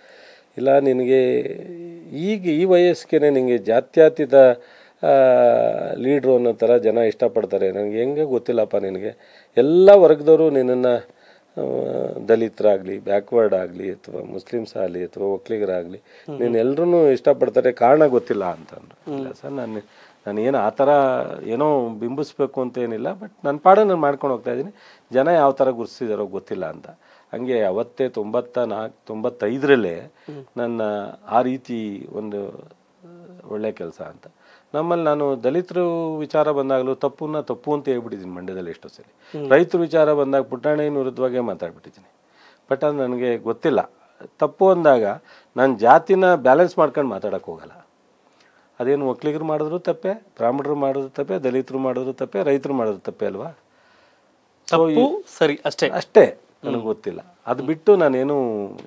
ಇಲ್ಲ ನಿನಗೆ ಈಗ ಈ ವಯಸ್ಸಿಗೆ ನಿನಗೆ ಜಾತ್ಯಾತೀತ ಲೀಡ್ರು ಅನ್ನೋ ಥರ ಜನ ಇಷ್ಟಪಡ್ತಾರೆ ನನಗೆ ಹೆಂಗೆ ಗೊತ್ತಿಲ್ಲಪ್ಪ ನಿನಗೆ ಎಲ್ಲ ವರ್ಗದವರು ನಿನ್ನನ್ನು ದಲಿತರಾಗಲಿ ಬ್ಯಾಕ್ವರ್ಡ್ ಆಗಲಿ ಅಥವಾ ಮುಸ್ಲಿಮ್ಸ್ ಆಗಲಿ ಅಥವಾ ಒಕ್ಕಲಿಗರಾಗಲಿ ನೀನು ಎಲ್ಲರೂ ಇಷ್ಟಪಡ್ತಾರೆ ಕಾರಣ ಗೊತ್ತಿಲ್ಲ ಅಂತಂದರು ಇಲ್ಲ ಸರ್ ನಾನು ನಾನು ಏನು ಆ ಥರ ಏನೋ ಬಿಂಬಿಸ್ಬೇಕು ಅಂತ ಏನಿಲ್ಲ ಬಟ್ ನನ್ನ ಪಾಡ ನಾನು ಮಾಡ್ಕೊಂಡು ಹೋಗ್ತಾ ಇದ್ದೀನಿ ಜನ ಯಾವ ಥರ ಗುರ್ಸಿದಾರೋ ಗೊತ್ತಿಲ್ಲ ಅಂತ ಹಂಗೆ ಅವತ್ತೇ ತೊಂಬತ್ತ ನಾಲ್ಕು ತೊಂಬತ್ತೈದರಲ್ಲೇ ನನ್ನ ಆ ರೀತಿ ಒಂದು ಒಳ್ಳೆ ಕೆಲಸ ಅಂತ ನಮ್ಮಲ್ಲಿ ನಾನು ದಲಿತರು ವಿಚಾರ ಬಂದಾಗಲೂ ತಪ್ಪನ್ನ ತಪ್ಪು ಅಂತ ಹೇಳ್ಬಿಟ್ಟಿದ್ದೀನಿ ಮಂಡ್ಯದಲ್ಲಿ ಎಷ್ಟೋ ಸರಿ ರೈತರು ವಿಚಾರ ಬಂದಾಗ ಪುಟ್ಟಣ್ಣನ ವಿರುದ್ಧವಾಗೇ ಮಾತಾಡ್ಬಿಟ್ಟಿದ್ದೀನಿ ಬಟ್ ಅದು ನನಗೆ ಗೊತ್ತಿಲ್ಲ ತಪ್ಪು ಅಂದಾಗ ನಾನು ಜಾತಿನ ಬ್ಯಾಲೆನ್ಸ್ ಮಾಡ್ಕೊಂಡು ಮಾತಾಡೋಕೆ ಹೋಗಲ್ಲ ಅದೇನು ಒಕ್ಕಲಿಗರು ಮಾಡಿದ್ರು ತಪ್ಪೆ ಬ್ರಾಹ್ಮಣರು ಮಾಡಿದ್ರು ತಪ್ಪೆ ದಲಿತರು ಮಾಡಿದ್ರು ತಪ್ಪೆ ರೈತರು ಮಾಡಿದ್ರು ತಪ್ಪೆ ಅಲ್ವಾ ಸರಿ ಅಷ್ಟೇ ಅಷ್ಟೇ ನನಗೆ ಗೊತ್ತಿಲ್ಲ ಅದು ಬಿಟ್ಟು ನಾನೇನು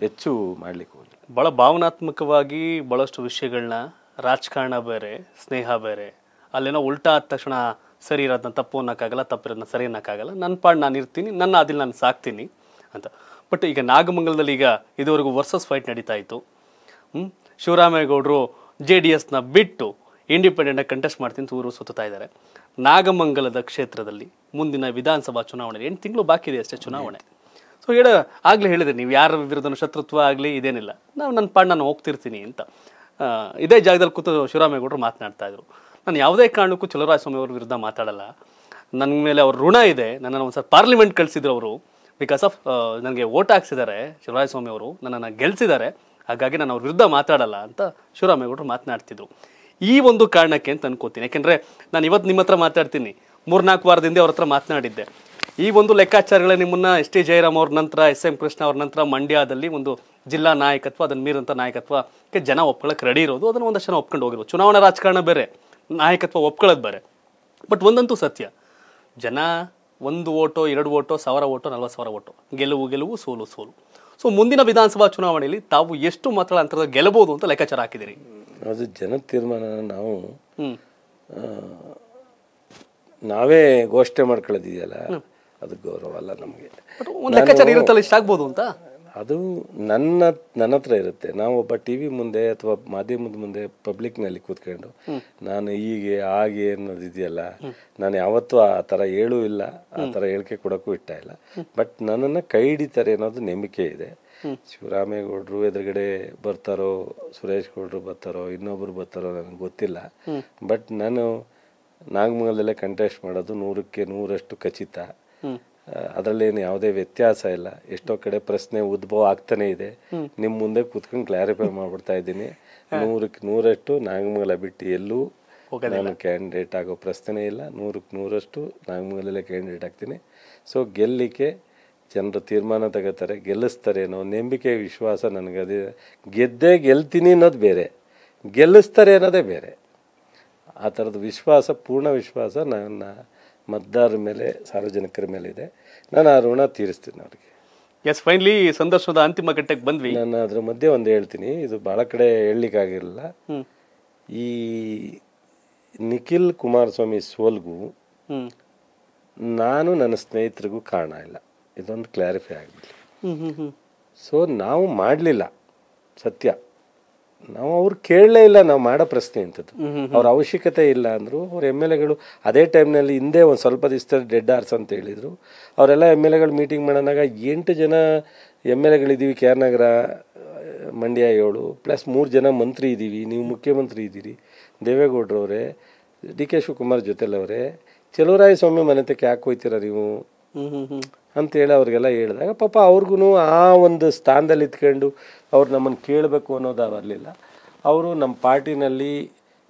ಹೆಚ್ಚು ಮಾಡ್ಲಿಕ್ಕೆ ಹೋಗಿಲ್ಲ ಭಾಳ ಭಾವನಾತ್ಮಕವಾಗಿ ಭಾಳಷ್ಟು ವಿಷಯಗಳನ್ನ ರಾಜಕಾರಣ ಬೇರೆ ಸ್ನೇಹ ಬೇರೆ ಅಲ್ಲೇನೋ ಉಲ್ಟಾ ಆದ ತಕ್ಷಣ ಸರಿ ಇರೋದನ್ನ ತಪ್ಪು ಅನ್ನೋಕ್ಕಾಗಲ್ಲ ತಪ್ಪಿರೋದನ್ನ ಸರಿ ಅನ್ನೋಕ್ಕಾಗಲ್ಲ ನನ್ನ ಪಾಡು ನಾನು ಇರ್ತೀನಿ ನನ್ನ ಅದಿಲ್ಲ ನಾನು ಸಾಕ್ತೀನಿ ಅಂತ ಬಟ್ ಈಗ ನಾಗಮಂಗಲದಲ್ಲಿ ಈಗ ಇದುವರೆಗೂ ವರ್ಸಸ್ ಫೈಟ್ ನಡೀತಾ ಇತ್ತು ಹ್ಞೂ ಶಿವರಾಮೇಗೌಡರು ಜೆ ಡಿ ಎಸ್ನ ಬಿಟ್ಟು ಇಂಡಿಪೆಂಡೆಂಟಾಗಿ ಕಂಟೆಸ್ಟ್ ಮಾಡ್ತೀನಿ ಊರು ಸುತ್ತಾ ಇದ್ದಾರೆ ನಾಗಮಂಗಲದ ಕ್ಷೇತ್ರದಲ್ಲಿ ಮುಂದಿನ ವಿಧಾನಸಭಾ ಚುನಾವಣೆ ಎಂಟು ತಿಂಗಳು ಬಾಕಿ ಇದೆ ಅಷ್ಟೇ ಚುನಾವಣೆ ಸೊ ಹೇಳ ಆಗಲೇ ಹೇಳಿದೆ ನೀವು ಯಾರ ವಿರುದ್ಧ ಶತ್ರುತ್ವ ಆಗಲಿ ಇದೇನಿಲ್ಲ ನಾವು ನನ್ನ ಪಾಡ್ ನಾನು ಹೋಗ್ತಿರ್ತೀನಿ ಅಂತ ಇದೇ ಜಾಗದಲ್ಲಿ ಕೂತು ಶಿವರಾಮೇಗೌಡರು ಮಾತನಾಡ್ತಾ ಇದ್ರು ನಾನು ಯಾವುದೇ ಕಾರಣಕ್ಕೂ ಚಲುವರಾಜ ಸ್ವಾಮಿ ಅವ್ರ ವಿರುದ್ಧ ಮಾತಾಡಲ್ಲ ನನ್ನ ಮೇಲೆ ಅವ್ರ ಋಣ ಇದೆ ನನ್ನನ್ನು ಒಂದು ಪಾರ್ಲಿಮೆಂಟ್ ಕಳಿಸಿದ್ರು ಅವರು ಬಿಕಾಸ್ ಆಫ್ ನನಗೆ ಓಟ್ ಹಾಕ್ಸಿದ್ದಾರೆ ಶಿವರಾಯಸ್ವಾಮಿ ಸ್ವಾಮಿ ಅವರು ನನ್ನನ್ನು ಗೆಲ್ಸಿದ್ದಾರೆ ಹಾಗಾಗಿ ನಾನು ಅವ್ರ ವಿರುದ್ಧ ಮಾತಾಡಲ್ಲ ಅಂತ ಶಿವರಾಮೇಗೌಡರು ಮಾತನಾಡ್ತಿದ್ರು ಈ ಒಂದು ಕಾರಣಕ್ಕೆ ಅಂತ ಅನ್ಕೋತೀನಿ ಯಾಕೆಂದರೆ ನಾನು ಇವತ್ತು ನಿಮ್ಮ ಹತ್ರ ಮಾತಾಡ್ತೀನಿ ಮೂರ್ನಾಲ್ಕು ವಾರದಿಂದ ಅವ್ರ ಹತ್ರ ಮಾತನಾಡಿದ್ದೆ ಈ ಒಂದು ಲೆಕ್ಕಾಚಾರಗಳ ನಿಮ್ಮನ್ನ ಎಸ್ ಟಿ ಜಯರಾಮ್ ಅವ್ರ ನಂತರ ಎಸ್ ಎಂ ಕೃಷ್ಣ ಅವ್ರ ನಂತರ ಮಂಡ್ಯದಲ್ಲಿ ಒಂದು ಜಿಲ್ಲಾ ನಾಯಕತ್ವ ಅದನ್ನ ಮೀರಂಥ ನಾಯಕತ್ವಕ್ಕೆ ಜನ ಒಪ್ಕೊಳ್ಳಕ್ ರೆಡಿ ಇರೋದು ಅದನ್ನ ಒಂದಷ್ಟು ಜನ ಒಪ್ಕೊಂಡು ಹೋಗಿರೋದು ಚುನಾವಣಾ ರಾಜಕಾರಣ ಬೇರೆ ನಾಯಕತ್ವ ಒಪ್ಕೊಳ್ಳೋದು ಬೇರೆ ಬಟ್ ಒಂದಂತೂ ಸತ್ಯ ಜನ ಒಂದು ಓಟೋ ಎರಡು ಓಟೋ ಸಾವಿರ ಓಟೋ ನಲ್ವತ್ತು ಸಾವಿರ ಓಟೋ ಗೆಲುವು ಗೆಲುವು ಸೋಲು ಸೋಲು ಸೊ ಮುಂದಿನ ವಿಧಾನಸಭಾ ಚುನಾವಣೆಯಲ್ಲಿ ತಾವು ಎಷ್ಟು ಮತಗಳ ಅಂತರದ ಗೆಲ್ಲಬಹುದು ಅಂತ ಲೆಕ್ಕಾಚಾರ ಹಾಕಿದಿರಿ ಅದು ಜನ ತೀರ್ಮಾನ ನಾವು ನಾವೇ ಘೋಷಣೆ ಮಾಡ್ಕೊಳ್ಳೋದಿದೆಯಲ್ಲ ಅದು ಗೌರವ ಅಲ್ಲ ನಮಗೆ ಇರುತ್ತಲ್ಲ ಅಂತ ಅದು ನನ್ನ ನನ್ನ ಹತ್ರ ಇರುತ್ತೆ ನಾವು ಒಬ್ಬ ಟಿ ವಿ ಮುಂದೆ ಅಥವಾ ಮಾಧ್ಯಮದ ಮುಂದೆ ಪಬ್ಲಿಕ್ನಲ್ಲಿ ಕೂತ್ಕೊಂಡು ನಾನು ಹೀಗೆ ಹಾಗೆ ಅನ್ನೋದು ಇದೆಯಲ್ಲ ನಾನು ಯಾವತ್ತೂ ಆ ಥರ ಹೇಳೂ ಇಲ್ಲ ಆ ಥರ ಹೇಳಿಕೆ ಕೊಡೋಕ್ಕೂ ಇಟ್ಟ ಇಲ್ಲ ಬಟ್ ನನ್ನನ್ನು ಕೈ ಹಿಡಿತಾರೆ ಅನ್ನೋದು ನಂಬಿಕೆ ಇದೆ ಶಿವರಾಮೇಗೌಡರು ಎದುರುಗಡೆ ಬರ್ತಾರೋ ಸುರೇಶ್ ಗೌಡರು ಬರ್ತಾರೋ ಇನ್ನೊಬ್ರು ಬರ್ತಾರೋ ನನಗೆ ಗೊತ್ತಿಲ್ಲ ಬಟ್ ನಾನು ನಾಗಮಂಗಲದಲ್ಲೇ ಕಂಟೆಸ್ಟ್ ಮಾಡೋದು ನೂರಕ್ಕೆ ನೂರಷ್ಟು ಖಚಿತ ಅದರಲ್ಲೇನು ಯಾವುದೇ ವ್ಯತ್ಯಾಸ ಇಲ್ಲ ಎಷ್ಟೋ ಕಡೆ ಪ್ರಶ್ನೆ ಉದ್ಭವ ಆಗ್ತಾನೆ ಇದೆ ನಿಮ್ಮ ಮುಂದೆ ಕೂತ್ಕೊಂಡು ಕ್ಲಾರಿಫೈ ಮಾಡ್ಬಿಡ್ತಾ ಇದ್ದೀನಿ ನೂರಕ್ಕೆ ನೂರಷ್ಟು ನಾಗಮಂಗಲ ಬಿಟ್ಟು ಎಲ್ಲೂ ನಾನು ಕ್ಯಾಂಡಿಡೇಟ್ ಆಗೋ ಪ್ರಶ್ನೆ ಇಲ್ಲ ನೂರಕ್ಕೆ ನೂರಷ್ಟು ನಾಗಮಂಗಲಲ್ಲೇ ಕ್ಯಾಂಡಿಡೇಟ್ ಆಗ್ತೀನಿ ಸೊ ಗೆಲ್ಲಿಕ್ಕೆ ಜನರು ತೀರ್ಮಾನ ತಗೋತಾರೆ ಗೆಲ್ಲಿಸ್ತಾರೆ ಅನ್ನೋ ನಂಬಿಕೆ ವಿಶ್ವಾಸ ನನಗದೇ ಗೆದ್ದೇ ಗೆಲ್ತೀನಿ ಅನ್ನೋದು ಬೇರೆ ಗೆಲ್ಲಿಸ್ತಾರೆ ಅನ್ನೋದೇ ಬೇರೆ ಆ ಥರದ್ದು ವಿಶ್ವಾಸ ಪೂರ್ಣ ವಿಶ್ವಾಸ ನನ್ನ ಮತದಾರರ ಮೇಲೆ ಸಾರ್ವಜನಿಕರ ಮೇಲೆ ಇದೆ ನಾನು ಆ ಋಣ ತೀರಿಸ್ತೀನಿ ಅವರಿಗೆ ಎಸ್ ಫೈನ್ಲಿ ಈ ಸಂದರ್ಶನದ ಅಂತಿಮ ಘಟ್ಟಕ್ಕೆ ಬಂದ್ವಿ ನಾನು ಅದ್ರ ಮಧ್ಯೆ ಒಂದು ಹೇಳ್ತೀನಿ ಇದು ಭಾಳ ಕಡೆ ಹೇಳಲಿಕ್ಕಾಗಿರಲಿಲ್ಲ ಈ ನಿಖಿಲ್ ಕುಮಾರಸ್ವಾಮಿ ಸೋಲ್ಗೂ ನಾನು ನನ್ನ ಸ್ನೇಹಿತರಿಗೂ ಕಾರಣ ಇಲ್ಲ ಇದೊಂದು ಕ್ಲಾರಿಫೈ ಹ್ಞೂ ಸೊ ನಾವು ಮಾಡಲಿಲ್ಲ ಸತ್ಯ ನಾವು ಅವ್ರು ಕೇಳಲೇ ಇಲ್ಲ ನಾವು ಮಾಡೋ ಪ್ರಶ್ನೆ ಅಂತದ್ದು ಅವ್ರ ಅವಶ್ಯಕತೆ ಇಲ್ಲ ಅಂದರು ಅವ್ರ ಎಮ್ ಎಲ್ ಎಗಳು ಅದೇ ಟೈಮ್ನಲ್ಲಿ ಹಿಂದೆ ಒಂದು ಸ್ವಲ್ಪ ದಿವಸದಲ್ಲಿ ಡೆಡ್ ಆರ್ಸ್ ಅಂತ ಹೇಳಿದರು ಅವರೆಲ್ಲ ಎಮ್ ಎಲ್ ಎಗಳು ಮೀಟಿಂಗ್ ಮಾಡೋಣಾಗ ಎಂಟು ಜನ ಎಮ್ ಎಲ್ ಎಗಳಿದ್ದೀವಿ ಕೆ ಆರ್ ನಗರ ಮಂಡ್ಯ ಏಳು ಪ್ಲಸ್ ಮೂರು ಜನ ಮಂತ್ರಿ ಇದ್ದೀವಿ ನೀವು ಮುಖ್ಯಮಂತ್ರಿ ಇದ್ದೀರಿ ದೇವೇಗೌಡರವರೇ ಡಿ ಕೆ ಶಿವಕುಮಾರ್ ಜೊತೆಲವರೇ ಚೆಲುವರಾಯ ಸ್ವಾಮಿ ಮನೆತಕ್ಕೆ ಯಾಕೆ ಹೋಯ್ತೀರ ನೀವು ಅಂತೇಳಿ ಅವ್ರಿಗೆಲ್ಲ ಹೇಳಿದಾಗ ಪಾಪ ಅವ್ರಿಗೂ ಆ ಒಂದು ಸ್ಥಾನದಲ್ಲಿ ಇದ್ಕೊಂಡು ಅವ್ರು ನಮ್ಮನ್ನು ಕೇಳಬೇಕು ಅನ್ನೋದು ಬರಲಿಲ್ಲ ಅವರು ನಮ್ಮ ಪಾರ್ಟಿನಲ್ಲಿ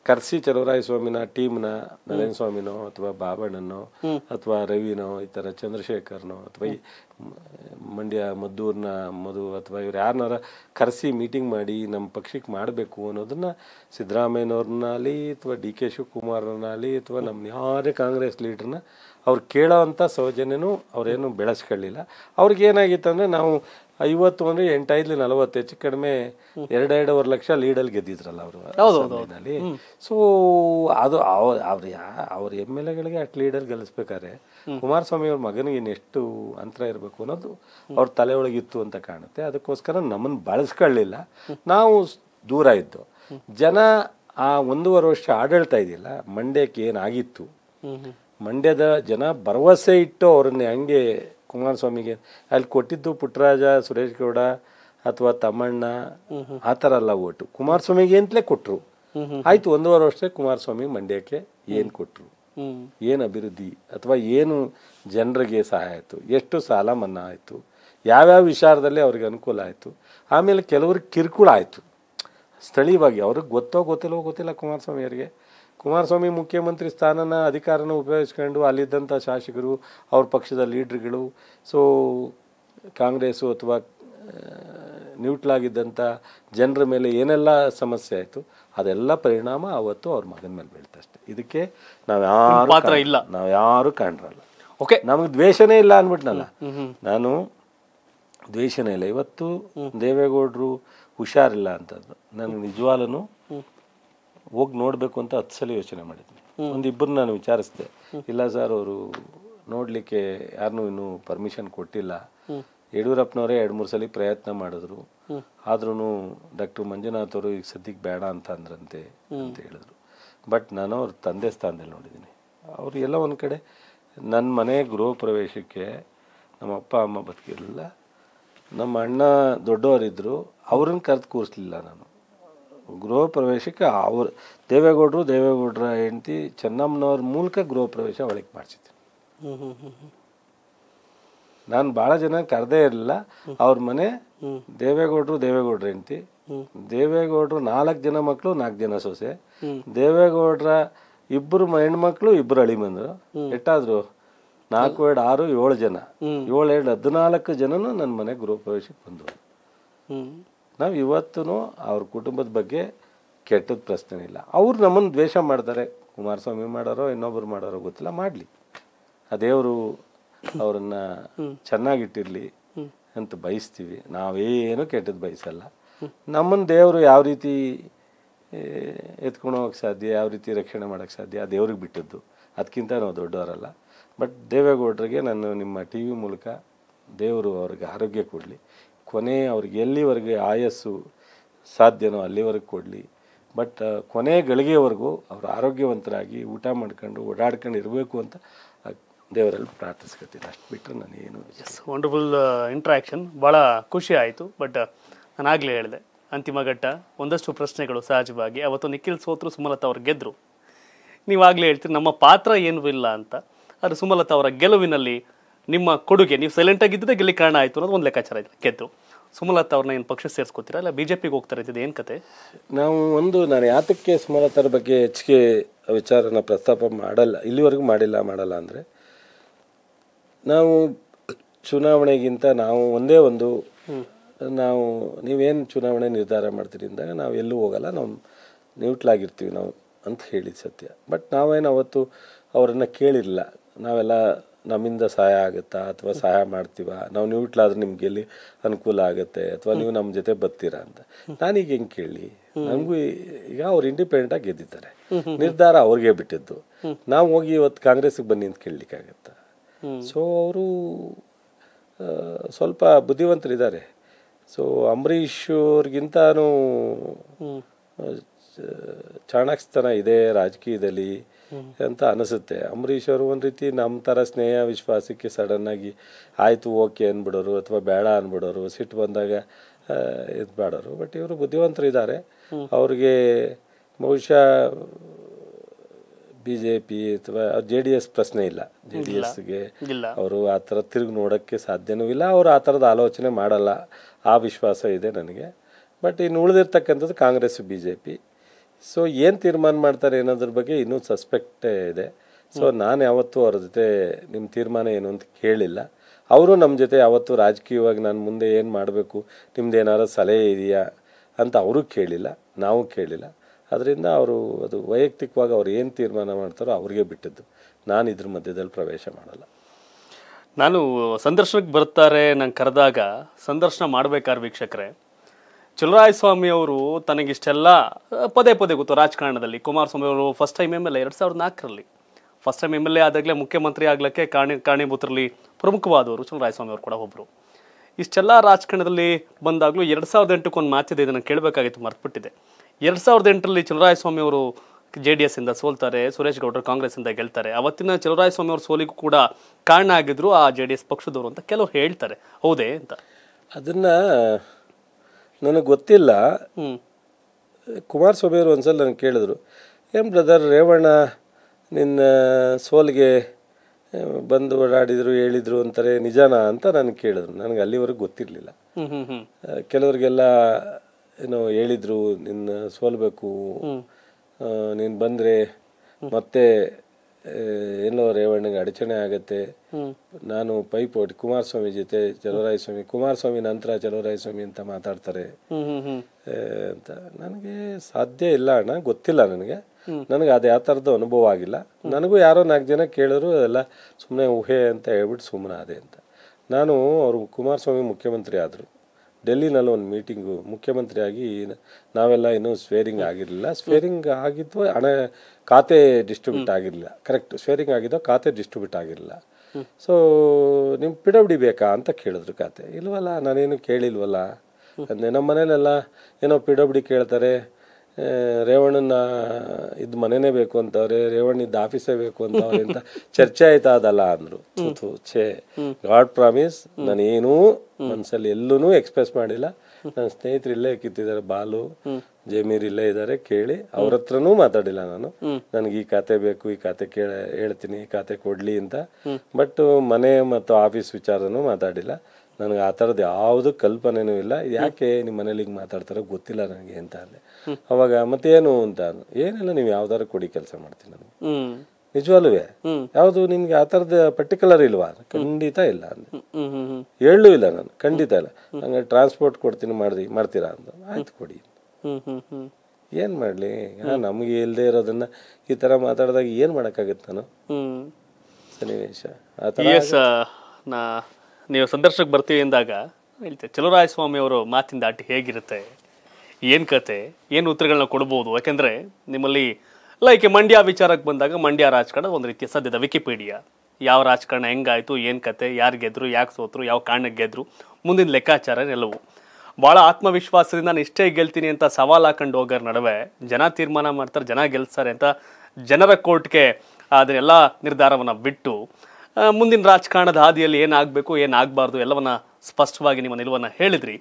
ಕರೆಸಿ ಸ್ವಾಮಿನ ಟೀಮ್ನ ನರೇಂದ್ರ ಸ್ವಾಮಿನೋ ಅಥವಾ ಬಾಬಣ್ಣನೋ ಅಥವಾ ರವಿನೋ ಈ ಥರ ಚಂದ್ರಶೇಖರ್ನೋ ಅಥವಾ ಮಂಡ್ಯ ಮದ್ದೂರ್ನ ಮಧು ಅಥವಾ ಇವ್ರು ಯಾರನ್ನಾರ ಕರೆಸಿ ಮೀಟಿಂಗ್ ಮಾಡಿ ನಮ್ಮ ಪಕ್ಷಕ್ಕೆ ಮಾಡಬೇಕು ಅನ್ನೋದನ್ನು ಸಿದ್ದರಾಮಯ್ಯನವ್ರನ್ನಾಗಲಿ ಅಥವಾ ಡಿ ಕೆ ಶಿವಕುಮಾರ್ನಾಗಲಿ ಅಥವಾ ನಮ್ಮ ಯಾರೇ ಕಾಂಗ್ರೆಸ್ ಲೀಡ್ರನ್ನ ಅವ್ರು ಕೇಳೋವಂಥ ಸೌಜನ್ಯನೂ ಅವರೇನು ಬೆಳೆಸ್ಕೊಳ್ಳಿಲ್ಲ ಅವ್ರಿಗೇನಾಗಿತ್ತು ಅಂದರೆ ನಾವು ಐವತ್ತು ಅಂದರೆ ಎಂಟೈದು ನಲವತ್ತು ಹೆಚ್ಚು ಕಡಿಮೆ ಎರಡೂವರೆ ಲಕ್ಷ ಲೀಡಲ್ಲಿ ಗೆದ್ದಿದ್ರಲ್ಲ ಅವರು ಸೊ ಅದು ಅವ್ರು ಯಾ ಅವ್ರ ಎಮ್ ಎಲ್ ಎಗಳಿಗೆ ಅಟ್ ಲೀಡರ್ ಗೆಲ್ಲಿಸ್ಬೇಕಾದ್ರೆ ಕುಮಾರಸ್ವಾಮಿ ಅವ್ರ ಮಗನಿಗೆ ಇನ್ನೆಷ್ಟು ಅಂತರ ಇರಬೇಕು ಅನ್ನೋದು ಅವ್ರ ತಲೆ ಒಳಗಿತ್ತು ಅಂತ ಕಾಣುತ್ತೆ ಅದಕ್ಕೋಸ್ಕರ ನಮ್ಮನ್ನು ಬಳಸ್ಕೊಳ್ಳಿಲ್ಲ ನಾವು ದೂರ ಇದ್ದು ಜನ ಆ ಒಂದೂವರೆ ವರ್ಷ ಆಡಳಿತ ಇದೆಯಲ್ಲ ಮಂಡ್ಯಕ್ಕೆ ಏನಾಗಿತ್ತು ಮಂಡ್ಯದ ಜನ ಭರವಸೆ ಇಟ್ಟು ಅವ್ರನ್ನ ಹಂಗೆ ಕುಮಾರಸ್ವಾಮಿಗೆ ಅಲ್ಲಿ ಕೊಟ್ಟಿದ್ದು ಪುಟ್ಟರಾಜ ಸುರೇಶ್ ಗೌಡ ಅಥವಾ ತಮ್ಮಣ್ಣ ಆ ಥರ ಎಲ್ಲ ಓಟು ಕುಮಾರಸ್ವಾಮಿಗೆ ಅಂತಲೇ ಕೊಟ್ಟರು ಆಯಿತು ಒಂದೂವರೆ ವರ್ಷ ಕುಮಾರಸ್ವಾಮಿ ಮಂಡ್ಯಕ್ಕೆ ಏನು ಕೊಟ್ಟರು ಏನು ಅಭಿವೃದ್ಧಿ ಅಥವಾ ಏನು ಜನರಿಗೆ ಸಹಾಯ ಆಯಿತು ಎಷ್ಟು ಸಾಲ ಮನ್ನಾ ಆಯಿತು ಯಾವ್ಯಾವ ವಿಚಾರದಲ್ಲಿ ಅವ್ರಿಗೆ ಅನುಕೂಲ ಆಯಿತು ಆಮೇಲೆ ಕೆಲವ್ರಿಗೆ ಕಿರುಕುಳ ಆಯಿತು ಸ್ಥಳೀಯವಾಗಿ ಅವ್ರಿಗೆ ಗೊತ್ತೋ ಗೊತ್ತಿಲ್ಲವೋ ಗೊತ್ತಿಲ್ಲ ಕುಮಾರಸ್ವಾಮಿ ಅವರಿಗೆ ಕುಮಾರಸ್ವಾಮಿ ಮುಖ್ಯಮಂತ್ರಿ ಸ್ಥಾನನ ಅಧಿಕಾರನ ಉಪಯೋಗಿಸ್ಕೊಂಡು ಅಲ್ಲಿದ್ದಂಥ ಶಾಸಕರು ಅವ್ರ ಪಕ್ಷದ ಲೀಡ್ರ್ಗಳು ಸೊ ಕಾಂಗ್ರೆಸ್ಸು ಅಥವಾ ನ್ಯೂಟ್ಲಾಗಿದ್ದಂಥ ಜನರ ಮೇಲೆ ಏನೆಲ್ಲ ಸಮಸ್ಯೆ ಆಯಿತು ಅದೆಲ್ಲ ಪರಿಣಾಮ ಅವತ್ತು ಅವ್ರ ಮಗನ ಮೇಲೆ ಬೀಳ್ತಷ್ಟೆ ಇದಕ್ಕೆ ನಾವು ಯಾರು ಪಾತ್ರ ಇಲ್ಲ ನಾವು ಯಾರು ಕಾಣ್ರಲ್ಲ ಓಕೆ ನಮಗೆ ದ್ವೇಷನೇ ಇಲ್ಲ ಅಂದ್ಬಿಟ್ನಲ್ಲ ನಾನು ದ್ವೇಷನೇ ಇಲ್ಲ ಇವತ್ತು ದೇವೇಗೌಡರು ಹುಷಾರಿಲ್ಲ ಅಂತಂದು ನನಗೆ ನಿಜವಾಗ್ಲೂ ಹೋಗಿ ನೋಡಬೇಕು ಅಂತ ಹತ್ತು ಸಲ ಯೋಚನೆ ಮಾಡಿದ್ವಿ ಒಂದು ಇಬ್ಬರನ್ನ ನಾನು ವಿಚಾರಿಸಿದೆ ಇಲ್ಲ ಸರ್ ಅವರು ನೋಡಲಿಕ್ಕೆ ಯಾರನ್ನೂ ಇನ್ನೂ ಪರ್ಮಿಷನ್ ಕೊಟ್ಟಿಲ್ಲ ಯಡಿಯೂರಪ್ಪನವರೇ ಎರಡು ಮೂರು ಸಲ ಪ್ರಯತ್ನ ಮಾಡಿದ್ರು ಆದ್ರೂ ಡಾಕ್ಟರ್ ಮಂಜುನಾಥ್ ಅವರು ಈಗ ಸದ್ಯಕ್ಕೆ ಬೇಡ ಅಂತ ಅಂದ್ರಂತೆ ಅಂತ ಹೇಳಿದ್ರು ಬಟ್ ನಾನು ಅವ್ರ ತಂದೆ ಸ್ಥಾನದಲ್ಲಿ ನೋಡಿದ್ದೀನಿ ಅವರು ಎಲ್ಲ ಒಂದು ಕಡೆ ನನ್ನ ಮನೆ ಗೃಹ ಪ್ರವೇಶಕ್ಕೆ ನಮ್ಮ ಅಪ್ಪ ಅಮ್ಮ ಬದುಕಿರಲಿಲ್ಲ ನಮ್ಮ ಅಣ್ಣ ದೊಡ್ಡವರಿದ್ದರು ಅವ್ರನ್ನ ಕರೆದು ಕೂರಿಸ್ಲಿಲ್ಲ ನಾನು ಗೃಹ ಪ್ರವೇಶಕ್ಕೆ ಅವರು ದೇವೇಗೌಡರು ದೇವೇಗೌಡರ ಹೆಂಡತಿ ಚೆನ್ನಮ್ಮನವ್ರ ಮೂಲಕ ಗೃಹ ಪ್ರವೇಶ ಒಳಗೆ ಮಾಡಿಸಿದ್ದೆ ನಾನು ಭಾಳ ಜನ ಕರೆದೇ ಇರಲಿಲ್ಲ ಅವ್ರ ಮನೆ ದೇವೇಗೌಡರು ದೇವೇಗೌಡರ ಹೆಂಡತಿ ದೇವೇಗೌಡರು ನಾಲ್ಕು ಜನ ಮಕ್ಕಳು ನಾಲ್ಕು ಜನ ಸೊಸೆ ದೇವೇಗೌಡರ ಇಬ್ಬರು ಹೆಣ್ಮಕ್ಳು ಇಬ್ಬರು ಬಂದರು ಎಟ್ಟಾದ್ರು ನಾಲ್ಕು ಎರಡು ಆರು ಏಳು ಜನ ಏಳು ಎರಡು ಹದಿನಾಲ್ಕು ಜನನು ನನ್ನ ಮನೆ ಗೃಹ ಪ್ರವೇಶಕ್ಕೆ ಬಂದರು ನಾವು ಇವತ್ತೂ ಅವ್ರ ಕುಟುಂಬದ ಬಗ್ಗೆ ಕೆಟ್ಟದ ಪ್ರಶ್ನೆ ಇಲ್ಲ ಅವ್ರು ನಮ್ಮನ್ನು ದ್ವೇಷ ಮಾಡ್ತಾರೆ ಕುಮಾರಸ್ವಾಮಿ ಮಾಡೋರೋ ಇನ್ನೊಬ್ಬರು ಮಾಡೋರೋ ಗೊತ್ತಿಲ್ಲ ಮಾಡಲಿ ಆ ದೇವರು ಅವರನ್ನು ಚೆನ್ನಾಗಿಟ್ಟಿರಲಿ ಅಂತ ಬಯಸ್ತೀವಿ ನಾವೇನು ಕೆಟ್ಟದ್ದು ಬಯಸಲ್ಲ ನಮ್ಮನ್ನು ದೇವರು ಯಾವ ರೀತಿ ಎತ್ಕೊಂಡು ಹೋಗಕ್ಕೆ ಸಾಧ್ಯ ಯಾವ ರೀತಿ ರಕ್ಷಣೆ ಮಾಡೋಕ್ಕೆ ಸಾಧ್ಯ ಆ ದೇವ್ರಿಗೆ ಬಿಟ್ಟದ್ದು ಅದಕ್ಕಿಂತ ನಾವು ದೊಡ್ಡವರಲ್ಲ ಬಟ್ ದೇವೇಗೌಡರಿಗೆ ನಾನು ನಿಮ್ಮ ಟಿ ವಿ ಮೂಲಕ ದೇವರು ಅವ್ರಿಗೆ ಆರೋಗ್ಯ ಕೊಡಲಿ ಕೊನೆ ಅವ್ರಿಗೆ ಎಲ್ಲಿವರೆಗೆ ಆಯಸ್ಸು ಸಾಧ್ಯನೋ ಅಲ್ಲಿವರೆಗೆ ಕೊಡಲಿ ಬಟ್ ಕೊನೆ ಗಳಿಗೆವರೆಗೂ ಅವರು ಆರೋಗ್ಯವಂತರಾಗಿ ಊಟ ಮಾಡ್ಕೊಂಡು ಓಡಾಡ್ಕೊಂಡು ಇರಬೇಕು ಅಂತ ದೇವರಲ್ಲಿ ಪ್ರಾರ್ಥಿಸ್ಕೊತೀನಿ ಅಷ್ಟು ಬಿಟ್ಟರೆ ನಾನೇನು ಎಸ್ ವಂಡರ್ಫುಲ್ ಇಂಟ್ರಾಕ್ಷನ್ ಭಾಳ ಖುಷಿ ಆಯಿತು ಬಟ್ ನಾನು ಆಗಲೇ ಹೇಳಿದೆ ಅಂತಿಮ ಘಟ್ಟ ಒಂದಷ್ಟು ಪ್ರಶ್ನೆಗಳು ಸಹಜವಾಗಿ ಅವತ್ತು ನಿಖಿಲ್ ಸೋತರು ಸುಮಲತಾ ಅವ್ರು ಗೆದ್ದರು ನೀವಾಗಲೇ ಹೇಳ್ತೀರಿ ನಮ್ಮ ಪಾತ್ರ ಏನೂ ಇಲ್ಲ ಅಂತ ಆದರೆ ಸುಮಲತಾ ಅವರ ಗೆಲುವಿನಲ್ಲಿ ನಿಮ್ಮ ಕೊಡುಗೆ ನೀವು ಸೈಲೆಂಟ್ ಆಗಿದ್ದರೆ ಗೆಲ್ಲಿ ಕಾರಣ ಆಯಿತು ಅನ್ನೋದು ಒಂದು ಲೆಕ್ಕಾಚಾರ ಇದೆ ಗೆದ್ದು ಸುಮಲತಾ ಅವ್ರನ್ನ ಏನು ಪಕ್ಷ ಸೇರಿಸ್ಕೋತೀರಾ ಇಲ್ಲ ಬಿ ಜೆ ಪಿಗೆ ಹೋಗ್ತಾರೆ ಇದ್ದಿದ್ದು ಏನು ಕತೆ ನಾವು ಒಂದು ನಾನು ಯಾತಕ್ಕೆ ಸುಮಲತಾರ ಬಗ್ಗೆ ಹೆಚ್ಚಿಗೆ ವಿಚಾರನ ಪ್ರಸ್ತಾಪ ಮಾಡಲ್ಲ ಇಲ್ಲಿವರೆಗೂ ಮಾಡಿಲ್ಲ ಮಾಡಲ್ಲ ಅಂದರೆ ನಾವು ಚುನಾವಣೆಗಿಂತ ನಾವು ಒಂದೇ ಒಂದು ನಾವು ನೀವೇನು ಚುನಾವಣೆ ನಿರ್ಧಾರ ಮಾಡ್ತೀರಿ ಅಂದಾಗ ನಾವು ಎಲ್ಲೂ ಹೋಗಲ್ಲ ನಾವು ನ್ಯೂಟ್ಲಾಗಿರ್ತೀವಿ ನಾವು ಅಂತ ಹೇಳಿದ ಸತ್ಯ ಬಟ್ ನಾವೇನು ಅವತ್ತು ಅವರನ್ನು ಕೇಳಿರಲಿಲ್ಲ ನಾವೆಲ್ಲ ನಮ್ಮಿಂದ ಸಹಾಯ ಆಗುತ್ತಾ ಅಥವಾ ಸಹಾಯ ಮಾಡ್ತೀವ ನಾವು ಇಟ್ಲಾದ್ರೆ ನಿಮ್ಗೆ ಎಲ್ಲಿ ಅನುಕೂಲ ಆಗುತ್ತೆ ಅಥವಾ ನೀವು ನಮ್ಮ ಜೊತೆ ಬರ್ತೀರಾ ಅಂತ ನಾನೀಗ ಹೆಂಗೆ ಕೇಳಿ ನಮಗೂ ಈಗ ಅವ್ರು ಆಗಿ ಗೆದ್ದಿದ್ದಾರೆ ನಿರ್ಧಾರ ಅವ್ರಿಗೆ ಬಿಟ್ಟಿದ್ದು ನಾವು ಹೋಗಿ ಇವತ್ತು ಕಾಂಗ್ರೆಸ್ಗೆ ಬನ್ನಿ ಅಂತ ಕೇಳಲಿಕ್ಕಾಗತ್ತ ಸೊ ಅವರು ಸ್ವಲ್ಪ ಬುದ್ಧಿವಂತರಿದ್ದಾರೆ ಸೊ ಅಂಬರೀಷ್ ಅವ್ರಿಗಿಂತನೂ ಚಾಣಾಕ್ಷತನ ಇದೆ ರಾಜಕೀಯದಲ್ಲಿ ಅಂತ ಅನಿಸುತ್ತೆ ಅಂಬರೀಷ್ ಅವರು ಒಂದು ರೀತಿ ನಮ್ಮ ಥರ ಸ್ನೇಹ ವಿಶ್ವಾಸಕ್ಕೆ ಸಡನ್ನಾಗಿ ಆಯಿತು ಓಕೆ ಅಂದ್ಬಿಡೋರು ಅಥವಾ ಬೇಡ ಅಂದ್ಬಿಡೋರು ಸಿಟ್ಟು ಬಂದಾಗ ಇದು ಬಟ್ ಇವರು ಬುದ್ಧಿವಂತರು ಇದ್ದಾರೆ ಅವ್ರಿಗೆ ಬಹುಶಃ ಬಿ ಜೆ ಪಿ ಅಥವಾ ಜೆ ಡಿ ಎಸ್ ಪ್ರಶ್ನೆ ಇಲ್ಲ ಜೆ ಡಿ ಎಸ್ಗೆ ಅವರು ಆ ಥರ ತಿರುಗಿ ನೋಡೋಕ್ಕೆ ಸಾಧ್ಯನೂ ಇಲ್ಲ ಅವರು ಆ ಥರದ ಆಲೋಚನೆ ಮಾಡಲ್ಲ ಆ ವಿಶ್ವಾಸ ಇದೆ ನನಗೆ ಬಟ್ ಇನ್ನು ಉಳಿದಿರ್ತಕ್ಕಂಥದ್ದು Congress B J P so ಏನು ತೀರ್ಮಾನ ಮಾಡ್ತಾರೆ ಅನ್ನೋದ್ರ ಬಗ್ಗೆ ಇನ್ನೂ ಸಸ್ಪೆಕ್ಟೇ ಇದೆ ಸೊ ನಾನು ಯಾವತ್ತೂ ಅವ್ರ ಜೊತೆ ನಿಮ್ಮ ತೀರ್ಮಾನ ಏನು ಅಂತ ಕೇಳಿಲ್ಲ ಅವರು ನಮ್ಮ ಜೊತೆ ಯಾವತ್ತೂ ರಾಜಕೀಯವಾಗಿ ನಾನು ಮುಂದೆ ಏನು ಮಾಡಬೇಕು ನಿಮ್ದು ಏನಾರು ಸಲಹೆ ಇದೆಯಾ ಅಂತ ಅವರು ಕೇಳಿಲ್ಲ ನಾವು ಕೇಳಿಲ್ಲ ಅದರಿಂದ ಅವರು ಅದು ವೈಯಕ್ತಿಕವಾಗಿ ಅವ್ರು ಏನು ತೀರ್ಮಾನ ಮಾಡ್ತಾರೋ ಅವ್ರಿಗೆ ಬಿಟ್ಟಿದ್ದು ನಾನು ಇದ್ರ ಮಧ್ಯದಲ್ಲಿ ಪ್ರವೇಶ ಮಾಡಲ್ಲ ನಾನು ಸಂದರ್ಶನಕ್ಕೆ ಬರ್ತಾರೆ ನಾನು ಕರೆದಾಗ ಸಂದರ್ಶನ ಮಾಡಬೇಕಾದ್ರೆ ವೀಕ್ಷಕರೇ ಚಲುರಾಯಸ್ವಾಮಿ ಅವರು ತನಗಿಷ್ಟೆಲ್ಲ ಪದೇ ಪದೇ ಗೊತ್ತು ರಾಜಕಾರಣದಲ್ಲಿ ಕುಮಾರಸ್ವಾಮಿ ಅವರು first time M L A ಎರಡು ಸಾವಿರದ ನಾಲ್ಕರಲ್ಲಿ first time M L A ಆದಾಗಲೇ ಮುಖ್ಯಮಂತ್ರಿ ಆಗ್ಲಿಕ್ಕೆ ಕಾಣಿ ಕಾರಣೀಭೂತರಲ್ಲಿ ಪ್ರಮುಖವಾದವರು ಚಲುರಾಯಸ್ವಾಮಿ ಅವರು ಕೂಡ ಒಬ್ಬರು ಇಷ್ಟೆಲ್ಲ ರಾಜಕಾರಣದಲ್ಲಿ ಬಂದಾಗಲೂ ಎರಡು ಸಾವಿರದ ಎಂಟಕ್ಕೆ ಒಂದು ಮಾತಿದೆ ಇದನ್ನು ಕೇಳಬೇಕಾಗಿತ್ತು ಮರೆತುಬಿಟ್ಟಿದೆ ಎರಡು ಸಾವಿರದ ಎಂಟರಲ್ಲಿ ಚಲುರಾಯಸ್ವಾಮಿ ಅವರು ಜೆ ಡಿ ಎಸ್ ಇಂದ ಸೋಲ್ತಾರೆ ಸುರೇಶ್ ಗೌಡರು ಕಾಂಗ್ರೆಸ್ಸಿಂದ ಗೆಲ್ತಾರೆ ಅವತ್ತಿನ ಚಲುರಾಯಸ್ವಾಮಿ ಅವರು ಸೋಲಿಗೂ ಕೂಡ ಕಾರಣ ಆಗಿದ್ರು ಆ ಜೆ ಡಿ ಎಸ್ ಪಕ್ಷದವರು ಅಂತ ಕೆಲವರು ಹೇಳ್ತಾರೆ ಹೌದೇ ಅಂತ ಅದನ್ನು ನನಗೆ ಗೊತ್ತಿಲ್ಲ ಕುಮಾರಸ್ವಾಮಿ ಅವರು ಒಂದ್ಸಲ ನನಗೆ ಕೇಳಿದ್ರು ಏನು ಬ್ರದರ್ ರೇವಣ್ಣ ನಿನ್ನ ಸೋಲಿಗೆ ಬಂದು ಓಡಾಡಿದ್ರು ಹೇಳಿದ್ರು ಅಂತಾರೆ ನಿಜಾನಾ ಅಂತ ನನಗೆ ಕೇಳಿದ್ರು ನನಗೆ ಅಲ್ಲಿವರೆಗೂ ಗೊತ್ತಿರಲಿಲ್ಲ ಕೆಲವರಿಗೆಲ್ಲ ಏನೋ ಹೇಳಿದ್ರು ನಿನ್ನ ಸೋಲ್ಬೇಕು ನೀನು ಬಂದರೆ ಮತ್ತೆ ಏನೋ ರೇವಣ್ಣಗೆ ಅಡಚಣೆ ಆಗುತ್ತೆ ನಾನು ಪೈಪೋಟಿ ಕುಮಾರಸ್ವಾಮಿ ಜೊತೆ ಚಲುವರಾಯಸ್ವಾಮಿ ಕುಮಾರಸ್ವಾಮಿ ನಂತರ ಚಲುವರಾಯಸ್ವಾಮಿ ಅಂತ ಮಾತಾಡ್ತಾರೆ ಅಂತ ನನಗೆ ಸಾಧ್ಯ ಇಲ್ಲ ಅಣ್ಣ ಗೊತ್ತಿಲ್ಲ ನನಗೆ ನನಗೆ ಅದು ಯಾವ ಥರದ್ದು ಅನುಭವ ಆಗಿಲ್ಲ ನನಗೂ ಯಾರೋ ನಾಲ್ಕು ಜನ ಕೇಳಿದ್ರು ಅದೆಲ್ಲ ಸುಮ್ಮನೆ ಊಹೆ ಅಂತ ಹೇಳ್ಬಿಟ್ಟು ಸುಮ್ಮನೆ ಅದೇ ಅಂತ ನಾನು ಅವರು ಕುಮಾರಸ್ವಾಮಿ ಮುಖ್ಯಮಂತ್ರಿ ಆದರು ಡೆಲ್ಲಿನಲ್ಲಿ ಒಂದು ಮೀಟಿಂಗು ಮುಖ್ಯಮಂತ್ರಿಯಾಗಿ ನಾವೆಲ್ಲ ಇನ್ನೂ ಸ್ವೇರಿಂಗ್ ಆಗಿರಲಿಲ್ಲ ಸ್ವೇರಿಂಗ್ ಆಗಿದ್ದು ಹಣ ಖಾತೆ ಡಿಸ್ಟ್ರಿಬ್ಯೂಟ್ ಆಗಿರಲಿಲ್ಲ ಕರೆಕ್ಟ್ ಸ್ವೇರಿಂಗ್ ಆಗಿದ್ದು ಖಾತೆ ಡಿಸ್ಟ್ರಿಬ್ಯೂಟ್ ಆಗಿರಲಿಲ್ಲ ಸೊ ನಿಮ್ಮ ಪಿಡಬ್ಡಿ ಬೇಕಾ ಅಂತ ಕೇಳಿದ್ರು ಖಾತೆ ಇಲ್ವಲ್ಲ ನಾನೇನು ಕೇಳಿಲ್ವಲ್ಲ ಅಂದರೆ ನಮ್ಮ ಮನೇಲೆಲ್ಲ ಏನೋ ಪಿಡಬಿಡಿ ಕೇಳ್ತಾರೆ ರೇವಣ್ಣನ ಇದು ಮನೆಯೇ ಬೇಕು ಅಂತವ್ರೆ ರೇವಣ್ಣ ಇದ್ದ ಆಫೀಸೇ ಬೇಕು ಅಂತವ್ರೆ ಅಂತ ಚರ್ಚೆ ಆಯ್ತಾ ಅದಲ್ಲ ಅಂದ್ರು ಛೇ ಗಾಡ್ ಪ್ರಾಮಿಸ್ ನಾನೇನೂ ಮನಸ್ಸಲ್ಲಿ ಎಲ್ಲೂ ಎಕ್ಸ್ಪ್ರೆಸ್ ಮಾಡಿಲ್ಲ ನನ್ನ ಸ್ನೇಹಿತರು ಇಲ್ಲೇ ಕಿತ್ತಿದ್ದಾರೆ ಬಾಲು ಜಮೀರ್ ಇಲ್ಲೇ ಇದ್ದಾರೆ ಕೇಳಿ ಅವ್ರ ಹತ್ರನೂ ಮಾತಾಡಿಲ್ಲ ನಾನು ನನಗೆ ಈ ಖಾತೆ ಬೇಕು ಈ ಖಾತೆ ಕೇಳ ಹೇಳ್ತೀನಿ ಈ ಖಾತೆ ಕೊಡಲಿ ಅಂತ ಬಟ್ ಮನೆ ಮತ್ತು ಆಫೀಸ್ ವಿಚಾರನೂ ಮಾತಾಡಿಲ್ಲ ನನಗೆ ಆ ಥರದ್ದು ಯಾವುದು ಕಲ್ಪನೆನೂ ಇಲ್ಲ ಯಾಕೆ ನಿಮ್ಮ ಮನೇಲಿ ಮಾತಾಡ್ತಾರೋ ಗೊತ್ತಿಲ್ಲ ನನಗೆ ಅಂತ ಅಂದೆ ಅವಾಗ ಮತ್ತೇನು ಅಂತ ಏನಿಲ್ಲ ನೀವು ಯಾವ್ದಾದ್ರು ಕೊಡಿ ಕೆಲಸ ಮಾಡ್ತೀನಿ ನಾನು ನಿಜವಲ್ವೇ ಯಾವುದು ನಿಮ್ಗೆ ಆ ತರದ ಪರ್ಟಿಕ್ಯುಲರ್ ಇಲ್ವಾ ಖಂಡಿತ ಇಲ್ಲ ಅಂದ್ರೆ ಇಲ್ಲ ನಾನು ಖಂಡಿತ ಇಲ್ಲ ನಂಗೆ ಟ್ರಾನ್ಸ್ಪೋರ್ಟ್ ಕೊಡ್ತೀನಿ ಮಾಡ್ದಿ ಮಾಡ್ತೀರಾ ಅಂತ ಆಯ್ತು ಕೊಡಿ ಏನ್ ಮಾಡ್ಲಿ ನಮ್ಗೆ ಇಲ್ಲದೆ ಇರೋದನ್ನ ಈ ತರ ಮಾತಾಡಿದಾಗ ಏನ್ ಮಾಡಕ್ಕಾಗತ್ತೆ ನಾನು ಸನ್ನಿವೇಶ ನೀವು ಸಂದರ್ಶಕ್ಕೆ ಬರ್ತೀವಿ ಅಂದಾಗ ಹೇಳ್ತೇವೆ ಚಲುರಾಯ ಸ್ವಾಮಿ ಅವರು ಮಾತಿನ ದಾಟಿ ಹೇಗಿರುತ್ತೆ ಏನು ಕತೆ ಏನು ಉತ್ತರಗಳನ್ನ ಕೊಡ್ಬೋದು ಯಾಕೆಂದರೆ ನಿಮ್ಮಲ್ಲಿ ಲೈಕ್ ಮಂಡ್ಯ ವಿಚಾರಕ್ಕೆ ಬಂದಾಗ ಮಂಡ್ಯ ರಾಜಕಾರಣ ಒಂದು ರೀತಿಯ ಸದ್ಯದ ವಿಕಿಪೀಡಿಯಾ ಯಾವ ರಾಜಕಾರಣ ಹೆಂಗಾಯಿತು ಏನು ಕತೆ ಯಾರು ಗೆದ್ದರು ಯಾಕೆ ಸೋತರು ಯಾವ ಕಾರಣಕ್ಕೆ ಗೆದ್ರು ಮುಂದಿನ ಲೆಕ್ಕಾಚಾರ ಎಲ್ಲವೂ ಭಾಳ ಆತ್ಮವಿಶ್ವಾಸದಿಂದ ನಾನು ಇಷ್ಟೇ ಗೆಲ್ತೀನಿ ಅಂತ ಸವಾಲು ಹಾಕೊಂಡು ಹೋಗೋರ ನಡುವೆ ಜನ ತೀರ್ಮಾನ ಮಾಡ್ತಾರೆ ಜನ ಗೆಲ್ತಾರೆ ಅಂತ ಜನರ ಕೋರ್ಟ್ಗೆ ಅದನ್ನೆಲ್ಲ ನಿರ್ಧಾರವನ್ನು ಬಿಟ್ಟು ಮುಂದಿನ ರಾಜಕಾರಣದ ಹಾದಿಯಲ್ಲಿ ಏನಾಗಬೇಕು ಏನಾಗಬಾರ್ದು ಎಲ್ಲವನ್ನು ಸ್ಪಷ್ಟವಾಗಿ ನಿಮ್ಮ ನಿಲುವನ್ನು ಹೇಳಿದ್ರಿ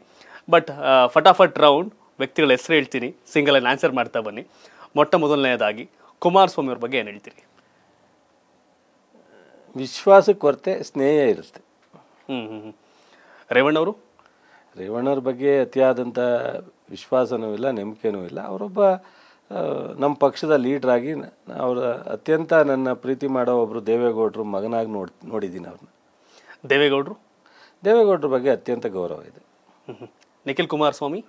ಬಟ್ ಫಟಾಫಟ್ ರೌಂಡ್ ವ್ಯಕ್ತಿಗಳ ಹೆಸರು ಹೇಳ್ತೀನಿ ಸಿಂಗಲ್ ಆನ್ಸರ್ ಮಾಡ್ತಾ ಬನ್ನಿ ಮೊಟ್ಟ ಮೊದಲನೆಯದಾಗಿ ಕುಮಾರಸ್ವಾಮಿ ಅವ್ರ ಬಗ್ಗೆ ಏನು ಹೇಳ್ತೀರಿ ವಿಶ್ವಾಸ ಕೊರತೆ ಸ್ನೇಹ ಇರುತ್ತೆ ಹ್ಞೂ ಹ್ಞೂ ರೇವಣ್ಣವರು ರೇವಣ್ಣವ್ರ ಬಗ್ಗೆ ಅತಿಯಾದಂಥ ವಿಶ್ವಾಸನೂ ಇಲ್ಲ ನಂಬಿಕೆನೂ ಇಲ್ಲ ಅವರೊಬ್ಬ ನಮ್ಮ ಪಕ್ಷದ ಲೀಡ್ರಾಗಿ ಅವರ ಅತ್ಯಂತ ನನ್ನ ಪ್ರೀತಿ ಮಾಡೋ ಒಬ್ಬರು ದೇವೇಗೌಡರು ಮಗನಾಗಿ ನೋಡ್ ನೋಡಿದ್ದೀನಿ ಅವ್ರನ್ನ ದೇವೇಗೌಡರು ದೇವೇಗೌಡರ ಬಗ್ಗೆ ಅತ್ಯಂತ ಗೌರವ ಇದೆ ನಿಖಿಲ್ ಕುಮಾರಸ್ವಾಮಿ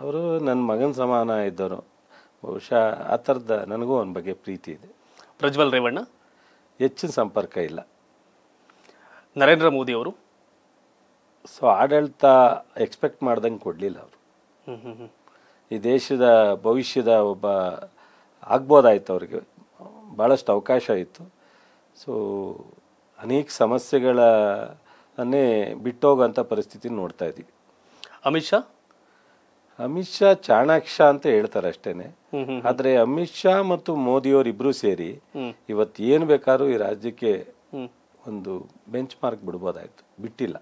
ಅವರು ನನ್ನ ಮಗನ ಸಮಾನ ಇದ್ದವರು ಬಹುಶಃ ಆ ಥರದ ನನಗೂ ಅವನ ಬಗ್ಗೆ ಪ್ರೀತಿ ಇದೆ ಪ್ರಜ್ವಲ್ ರೇವಣ್ಣ ಹೆಚ್ಚಿನ ಸಂಪರ್ಕ ಇಲ್ಲ ನರೇಂದ್ರ ಮೋದಿ ಅವರು ಸೊ ಆಡಳಿತ ಎಕ್ಸ್ಪೆಕ್ಟ್ ಮಾಡ್ದಂಗೆ ಕೊಡಲಿಲ್ಲ ಅವರು ಈ ದೇಶದ ಭವಿಷ್ಯದ ಒಬ್ಬ ಆಗ್ಬೋದಾಯ್ತು ಅವ್ರಿಗೆ ಭಾಳಷ್ಟು ಅವಕಾಶ ಇತ್ತು ಸೊ ಅನೇಕ ಸಮಸ್ಯೆಗಳನ್ನೇ ಬಿಟ್ಟೋಗೋಂಥ ಪರಿಸ್ಥಿತಿ ನೋಡ್ತಾ ಇದ್ದೀವಿ ಅಮಿತ್ ಶಾ ಅಮಿತ್ ಶಾ ಚಾಣಾಕ್ಷ ಅಂತ ಹೇಳ್ತಾರೆ ಅಷ್ಟೇನೆ ಆದ್ರೆ ಅಮಿತ್ ಶಾ ಮತ್ತು ಇಬ್ರು ಸೇರಿ ಇವತ್ತು ಏನು ಬೇಕಾದ್ರೂ ಈ ರಾಜ್ಯಕ್ಕೆ ಒಂದು ಬೆಂಚ್ ಮಾರ್ಕ್ ಬಿಡ್ಬೋದಾಯ್ತು ಬಿಟ್ಟಿಲ್ಲ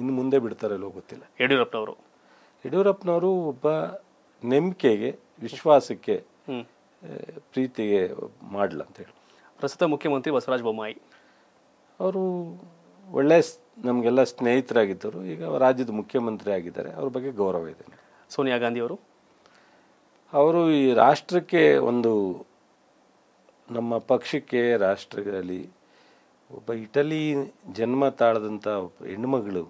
ಇನ್ನು ಮುಂದೆ ಬಿಡ್ತಾರಲ್ಲೋ ಗೊತ್ತಿಲ್ಲ ಯಡಿಯೂರಪ್ಪನವರು ಯಡಿಯೂರಪ್ಪನವರು ಒಬ್ಬ ನಂಬಿಕೆಗೆ ವಿಶ್ವಾಸಕ್ಕೆ ಪ್ರೀತಿಗೆ ಮಾಡಲ ಅಂತ ಹೇಳಿ ಪ್ರಸ್ತುತ ಮುಖ್ಯಮಂತ್ರಿ ಬಸವರಾಜ ಬೊಮ್ಮಾಯಿ ಅವರು ಒಳ್ಳೆ ನಮಗೆಲ್ಲ ಸ್ನೇಹಿತರಾಗಿದ್ದರು ಈಗ ರಾಜ್ಯದ ಮುಖ್ಯಮಂತ್ರಿ ಆಗಿದ್ದಾರೆ ಅವ್ರ ಬಗ್ಗೆ ಗೌರವ ಇದೆ ಸೋನಿಯಾ ಗಾಂಧಿ ಅವರು ಅವರು ಈ ರಾಷ್ಟ್ರಕ್ಕೆ ಒಂದು ನಮ್ಮ ಪಕ್ಷಕ್ಕೆ ರಾಷ್ಟ್ರದಲ್ಲಿ ಒಬ್ಬ ಇಟಲಿ ಜನ್ಮ ತಾಳದಂಥ ಹೆಣ್ಮಗಳು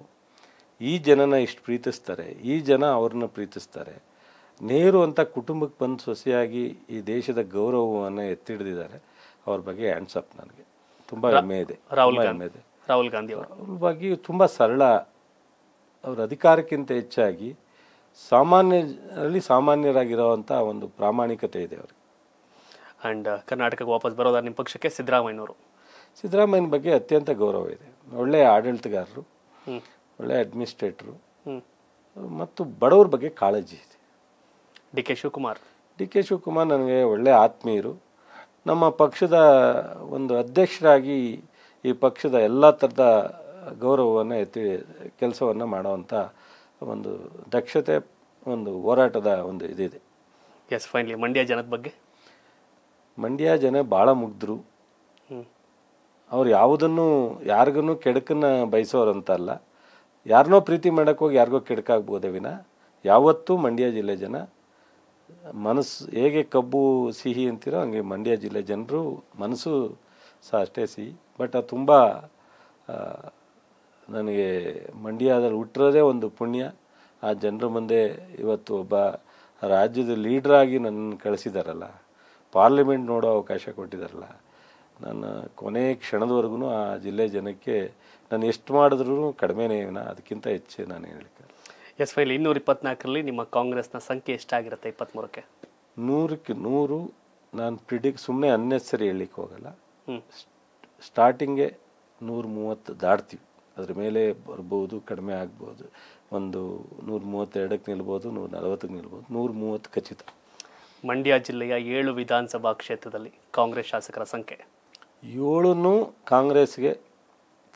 ಈ ಜನನ ಇಷ್ಟು ಪ್ರೀತಿಸ್ತಾರೆ ಈ ಜನ ಅವ್ರನ್ನ ಪ್ರೀತಿಸ್ತಾರೆ ನೇರು ಅಂತ ಕುಟುಂಬಕ್ಕೆ ಬಂದು ಸೊಸೆಯಾಗಿ ಈ ದೇಶದ ಗೌರವವನ್ನು ಎತ್ತಿಡ್ದಿದ್ದಾರೆ ಅವ್ರ ಬಗ್ಗೆ ಹ್ಯಾಂಡ್ಸ್ ನನಗೆ ತುಂಬ ಹೆಮ್ಮೆ ಇದೆ ರಾಹುಲ್ ಹೆಮ್ಮೆ ಇದೆ ರಾಹುಲ್ ಗಾಂಧಿ ಅವ್ರ ಬಗ್ಗೆ ತುಂಬ ಸರಳ ಅವ್ರ ಅಧಿಕಾರಕ್ಕಿಂತ ಹೆಚ್ಚಾಗಿ ಸಾಮಾನ್ಯರಲ್ಲಿ ಸಾಮಾನ್ಯರಾಗಿರುವಂಥ ಒಂದು ಪ್ರಾಮಾಣಿಕತೆ ಇದೆ ಅವರಿಗೆ ಆ್ಯಂಡ್ uh, ಕರ್ನಾಟಕಕ್ಕೆ ವಾಪಸ್ ಬರೋದಾ ನಿಮ್ಮ ಪಕ್ಷಕ್ಕೆ ಸಿದ್ದರಾಮಯ್ಯನವರು ಸಿದ್ದರಾಮಯ್ಯನ ಬಗ್ಗೆ ಅತ್ಯಂತ ಗೌರವ ಇದೆ ಒಳ್ಳೆಯ ಆಡಳಿತಗಾರರು ಒಳ್ಳೆಯ ಅಡ್ಮಿನಿಸ್ಟ್ರೇಟ್ರು ಮತ್ತು ಬಡವ್ರ ಬಗ್ಗೆ ಕಾಳಜಿ ಇದೆ D K Shivakumar D K Shivakumar ನನಗೆ ಒಳ್ಳೆಯ ಆತ್ಮೀಯರು ನಮ್ಮ ಪಕ್ಷದ ಒಂದು ಅಧ್ಯಕ್ಷರಾಗಿ ಈ ಪಕ್ಷದ ಎಲ್ಲ ಥರದ ಗೌರವವನ್ನು ಎತ್ತಿ ಕೆಲಸವನ್ನು ಮಾಡುವಂಥ ಒಂದು ದಕ್ಷತೆ ಒಂದು ಹೋರಾಟದ ಒಂದು ಇದಿದೆ ಎಸ್ ಫೈನಲಿ ಮಂಡ್ಯ ಜನದ ಬಗ್ಗೆ ಮಂಡ್ಯ ಜನ ಭಾಳ ಮುಗ್ಧರು ಅವ್ರು ಯಾವುದನ್ನು ಯಾರಿಗೂ ಕೆಡಕನ್ನು ಅಂತಲ್ಲ ಯಾರನ್ನೋ ಪ್ರೀತಿ ಮಾಡೋಕ್ಕೆ ಹೋಗಿ ಯಾರಿಗೋ ಕೆಡಕಾಗ್ಬೋದೇ ವಿನ ಯಾವತ್ತೂ ಮಂಡ್ಯ ಜಿಲ್ಲೆ ಜನ ಮನಸ್ಸು ಹೇಗೆ ಕಬ್ಬು ಸಿಹಿ ಅಂತೀರೋ ಹಂಗೆ ಮಂಡ್ಯ ಜಿಲ್ಲೆ ಜನರು ಮನಸ್ಸು ಸಹ ಅಷ್ಟೇ ಸಿಹಿ ಬಟ್ ಅದು ತುಂಬ ನನಗೆ ಮಂಡ್ಯದಲ್ಲಿ ಹುಟ್ಟಿರೋದೇ ಒಂದು ಪುಣ್ಯ ಆ ಜನರ ಮುಂದೆ ಇವತ್ತು ಒಬ್ಬ ರಾಜ್ಯದ ಲೀಡ್ರಾಗಿ ನನ್ನ ಕಳಿಸಿದಾರಲ್ಲ ಪಾರ್ಲಿಮೆಂಟ್ ನೋಡೋ ಅವಕಾಶ ಕೊಟ್ಟಿದ್ದಾರಲ್ಲ ನನ್ನ ಕೊನೆ ಕ್ಷಣದವರೆಗೂ ಆ ಜಿಲ್ಲೆ ಜನಕ್ಕೆ ನಾನು ಎಷ್ಟು ಮಾಡಿದ್ರೂ ಕಡಿಮೆನೇ ಅದಕ್ಕಿಂತ ಹೆಚ್ಚೆ ನಾನು ಹೇಳಿಕೆ ಎಸ್ ಫೈಲ್ ಇನ್ನೂರ ಇಪ್ಪತ್ನಾಲ್ಕರಲ್ಲಿ ನಿಮ್ಮ ಕಾಂಗ್ರೆಸ್ನ ಸಂಖ್ಯೆ ಎಷ್ಟಾಗಿರುತ್ತೆ ಇಪ್ಪತ್ತ್ಮೂರಕ್ಕೆ ನೂರಕ್ಕೆ ನೂರು ನಾನು ಪ್ರಿಡಿಕ್ ಸುಮ್ಮನೆ ಅನ್ನೆಸರಿ ಹೇಳಲಿಕ್ಕೆ ಹೋಗಲ್ಲ ಸ್ಟಾರ್ಟಿಂಗೇ ನೂರು ಮೂವತ್ತು ದಾಡ್ತೀವಿ ಅದ್ರ ಮೇಲೆ ಬರ್ಬೋದು ಕಡಿಮೆ ಆಗ್ಬೋದು ಒಂದು ನೂರ ಮೂವತ್ತೆರಡಕ್ಕೆ ನಿಲ್ಬೋದು ನೂರ ನಲವತ್ತಕ್ಕೆ ನಿಲ್ಬೋದು ನೂರ ಮೂವತ್ತು ಖಚಿತ ಮಂಡ್ಯ ಜಿಲ್ಲೆಯ ಏಳು ವಿಧಾನಸಭಾ ಕ್ಷೇತ್ರದಲ್ಲಿ ಕಾಂಗ್ರೆಸ್ ಶಾಸಕರ ಸಂಖ್ಯೆ ಏಳನ್ನು ಕಾಂಗ್ರೆಸ್ಗೆ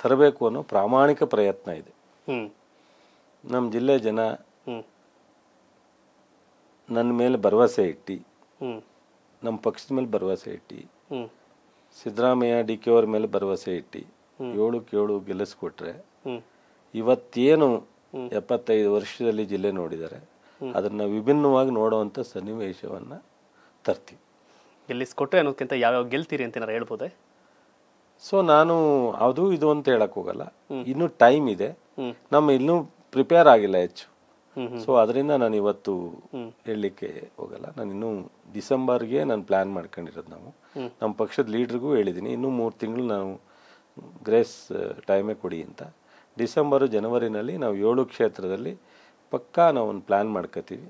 ತರಬೇಕು ಅನ್ನೋ ಪ್ರಾಮಾಣಿಕ ಪ್ರಯತ್ನ ಇದೆ ನಮ್ಮ ಜಿಲ್ಲೆ ಜನ ನನ್ನ ಮೇಲೆ ಭರವಸೆ ಇಟ್ಟು ನಮ್ಮ ಪಕ್ಷದ ಮೇಲೆ ಭರವಸೆ ಇಟ್ಟು ಸಿದ್ದರಾಮಯ್ಯ ಡಿ ಕೆ ಅವ್ರ ಮೇಲೆ ಭರವಸೆ ಇಟ್ಟು ಏಳು ಗೆಲ್ಲಿಸ್ಕೊಟ್ರೆ ಇವತ್ತೇನು ಎಪ್ಪತ್ತೈದು ವರ್ಷದಲ್ಲಿ ಜಿಲ್ಲೆ ನೋಡಿದ್ದಾರೆ ಅದನ್ನ ವಿಭಿನ್ನವಾಗಿ ನೋಡುವಂತ ಸನ್ನಿವೇಶವನ್ನ ತರ್ತೀವಿ ಗೆಲ್ಲಿಸ್ಕೊಟ್ರೆ ಅನ್ನೋದಕ್ಕಿಂತ ಯಾವ್ಯಾವ ಗೆಲ್ತೀರಿ ಅಂತ ಏನಾರು ಹೇಳ್ಬೋದೆ ಸೊ ನಾನು ಅದು ಇದು ಅಂತ ಹೇಳಕ್ ಹೋಗಲ್ಲ ಇನ್ನೂ ಟೈಮ್ ಇದೆ ನಮ್ಮ ಇನ್ನೂ ಪ್ರಿಪೇರ್ ಆಗಿಲ್ಲ ಹೆಚ್ಚು ಸೊ ಅದರಿಂದ ನಾನು ಇವತ್ತು ಹೇಳಲಿಕ್ಕೆ ಹೋಗಲ್ಲ ನಾನು ಇನ್ನೂ ಡಿಸೆಂಬರ್ಗೆ ನಾನು ಪ್ಲಾನ್ ಮಾಡ್ಕೊಂಡಿರೋದು ನಾವು ನಮ್ಮ ಪಕ್ಷದ ಲೀಡ್ರಿಗೂ ಹೇಳಿದ್ದೀನಿ ಇನ್ನೂ ಮೂರು ತಿಂಗಳು ನಾವು ಗ್ರೇಸ್ ಟೈಮೇ ಕೊಡಿ ಅಂತ ಡಿಸೆಂಬರು ಜನವರಿನಲ್ಲಿ ನಾವು ಏಳು ಕ್ಷೇತ್ರದಲ್ಲಿ ಪಕ್ಕಾ ನಾವು ಒಂದು ಪ್ಲ್ಯಾನ್ ಮಾಡ್ಕೋತೀವಿ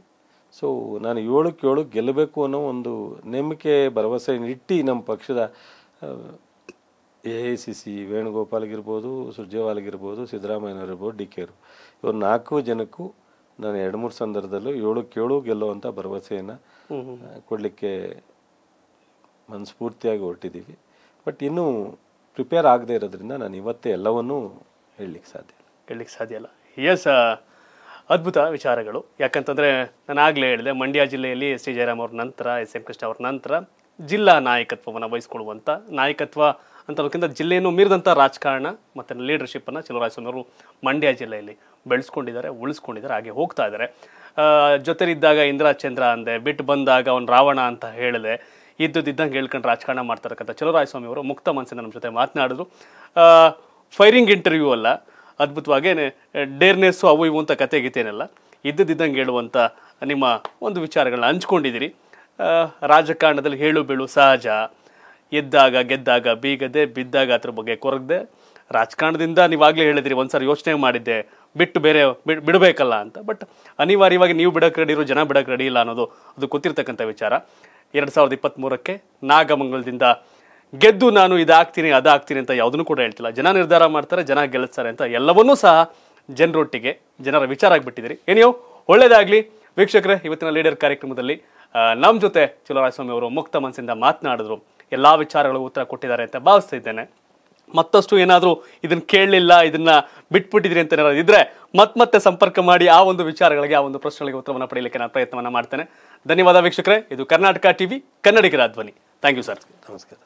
ಸೊ ನಾನು ಏಳಕ್ಕೆ ಏಳು ಗೆಲ್ಲಬೇಕು ಅನ್ನೋ ಒಂದು ನಂಬಿಕೆ ಭರವಸೆ ಇಟ್ಟು ನಮ್ಮ ಪಕ್ಷದ ಎ ಐ ಸಿ ಸಿ ವೇಣುಗೋಪಾಲ್ಗಿರ್ಬೋದು ಸುರ್ಜೇವಾಲ್ಗಿರ್ಬೋದು ಸಿದ್ದರಾಮಯ್ಯನವರಿರ್ಬೋದು ಡಿ ಕೆ ಅವರು ನಾಲ್ಕು ಜನಕ್ಕೂ ನಾನು ಎರಡು ಮೂರು ಸಂದರ್ಭದಲ್ಲೂ ಕೇಳು ಗೆಲ್ಲೋ ಗೆಲ್ಲುವಂಥ ಭರವಸೆಯನ್ನು ಕೊಡಲಿಕ್ಕೆ ಮನಸ್ಫೂರ್ತಿಯಾಗಿ ಹೊರಟಿದ್ದೀವಿ ಬಟ್ ಇನ್ನೂ ಪ್ರಿಪೇರ್ ಆಗದೆ ಇರೋದ್ರಿಂದ ನಾನು ಇವತ್ತೇ ಎಲ್ಲವನ್ನೂ ಹೇಳಲಿಕ್ಕೆ ಸಾಧ್ಯ ಹೇಳಲಿಕ್ಕೆ ಸಾಧ್ಯ ಇಲ್ಲ ಎಸ್ ಅದ್ಭುತ ವಿಚಾರಗಳು ಯಾಕಂತಂದರೆ ನಾನು ಆಗಲೇ ಹೇಳಿದೆ ಮಂಡ್ಯ ಜಿಲ್ಲೆಯಲ್ಲಿ ಎಸ್ ಟಿ ಜಯರಾಮ್ ಅವ್ರ ನಂತರ ಎಸ್ ಎಂ ಕೃಷ್ಣ ಅವ್ರ ನಂತರ ಜಿಲ್ಲಾ ನಾಯಕತ್ವವನ್ನು ವಹಿಸ್ಕೊಳ್ಳುವಂಥ ನಾಯಕತ್ವ ಅಂತದಕ್ಕಿಂತ ಜಿಲ್ಲೆಯನ್ನು ಮೀರಿದಂಥ ರಾಜಕಾರಣ ಮತ್ತು ಲೀಡರ್ಶಿಪ್ಪನ್ನು ಚಲುವರಾಯಸ್ವಾಮಿ ಅವರು ಮಂಡ್ಯ ಜಿಲ್ಲೆಯಲ್ಲಿ ಬೆಳೆಸ್ಕೊಂಡಿದ್ದಾರೆ ಉಳಿಸ್ಕೊಂಡಿದ್ದಾರೆ ಹಾಗೆ ಹೋಗ್ತಾ ಇದ್ದಾರೆ ಜೊತೆಲಿದ್ದಾಗ ಇಂದಿರಾ ಚಂದ್ರ ಅಂದೆ ಬಿಟ್ಟು ಬಂದಾಗ ಅವನು ರಾವಣ ಅಂತ ಹೇಳಿದೆ ಇದ್ದದಿದ್ದಂಗೆ ಹೇಳ್ಕೊಂಡು ರಾಜಕಾರಣ ಮಾಡ್ತಾರಕ್ಕಂಥ ರಾಯಸ್ವಾಮಿ ಅವರು ಮುಕ್ತ ಮನಸ್ಸಿನ ನಮ್ಮ ಜೊತೆ ಮಾತನಾಡಿದ್ರು ಫೈರಿಂಗ್ ಇಂಟರ್ವ್ಯೂ ಅಲ್ಲ ಅದ್ಭುತವಾಗಿ ಡೇರ್ನೆಸ್ಸು ಅವು ಇವು ಅಂತ ಕತೆಗೀತೇನೆಲ್ಲ ಇದ್ದದಿದ್ದಂಗೆ ಹೇಳುವಂಥ ನಿಮ್ಮ ಒಂದು ವಿಚಾರಗಳನ್ನ ಹಂಚ್ಕೊಂಡಿದ್ದೀರಿ ರಾಜಕಾರಣದಲ್ಲಿ ಹೇಳು ಬೀಳು ಸಹಜ ಎದ್ದಾಗ ಗೆದ್ದಾಗ ಬೀಗದೆ ಬಿದ್ದಾಗ ಅದ್ರ ಬಗ್ಗೆ ಕೊರಗದೆ ರಾಜಕಾರಣದಿಂದ ನೀವಾಗಲೇ ಹೇಳಿದಿರಿ ಒಂದು ಯೋಚನೆ ಮಾಡಿದ್ದೆ ಬಿಟ್ಟು ಬೇರೆ ಬಿಡಬೇಕಲ್ಲ ಅಂತ ಬಟ್ ಅನಿವಾರ್ಯವಾಗಿ ನೀವು ಬಿಡೋಕೆ ರೆಡಿ ಇರೋ ಜನ ಬಿಡೋಕೆ ರೆಡಿ ಇಲ್ಲ ಅನ್ನೋದು ಅದು ಗೊತ್ತಿರ್ತಕ್ಕಂಥ ವಿಚಾರ ಎರಡು ಸಾವಿರದ ಇಪ್ಪತ್ತ್ಮೂರಕ್ಕೆ ನಾಗಮಂಗಲದಿಂದ ಗೆದ್ದು ನಾನು ಇದಾಗ್ತೀನಿ ಅದಾಗ್ತೀನಿ ಅಂತ ಯಾವುದನ್ನು ಕೂಡ ಹೇಳ್ತಿಲ್ಲ ಜನ ನಿರ್ಧಾರ ಮಾಡ್ತಾರೆ ಜನ ಗೆಲ್ಲಿಸ್ತಾರೆ ಅಂತ ಎಲ್ಲವನ್ನೂ ಸಹ ಜನರೊಟ್ಟಿಗೆ ಜನರ ವಿಚಾರ ಆಗಿಬಿಟ್ಟಿದ್ದೀರಿ ಏನಿಯೋ ಒಳ್ಳೇದಾಗಲಿ ವೀಕ್ಷಕರೇ ಇವತ್ತಿನ ಲೀಡರ್ ಕಾರ್ಯಕ್ರಮದಲ್ಲಿ ನಮ್ಮ ಜೊತೆ ಸ್ವಾಮಿ ಅವರು ಮುಕ್ತ ಮನಸ್ಸಿಂದ ಮಾತನಾಡಿದ್ರು ಎಲ್ಲ ವಿಚಾರಗಳು ಉತ್ತರ ಕೊಟ್ಟಿದ್ದಾರೆ ಅಂತ ಭಾವಿಸ್ತಾ ಇದ್ದೇನೆ ಮತ್ತಷ್ಟು ಏನಾದರೂ ಇದನ್ನು ಕೇಳಲಿಲ್ಲ ಇದನ್ನು ಬಿಟ್ಬಿಟ್ಟಿದ್ರಿ ಅಂತ ಏನಾದ್ರು ಇದ್ದರೆ ಮತ್ತೆ ಸಂಪರ್ಕ ಮಾಡಿ ಆ ಒಂದು ವಿಚಾರಗಳಿಗೆ ಆ ಒಂದು ಪ್ರಶ್ನೆಗಳಿಗೆ ಉತ್ತರವನ್ನು ಪಡೆಯಲಿಕ್ಕೆ ನಾನು ಪ್ರಯತ್ನವನ್ನು ಮಾಡ್ತೇನೆ ಧನ್ಯವಾದ ವೀಕ್ಷಕರೇ ಇದು ಕರ್ನಾಟಕ ಟಿವಿ ಕನ್ನಡಿಗರ ಧ್ವನಿ ಥ್ಯಾಂಕ್ ಯು ಸರ್ ನಮಸ್ಕಾರ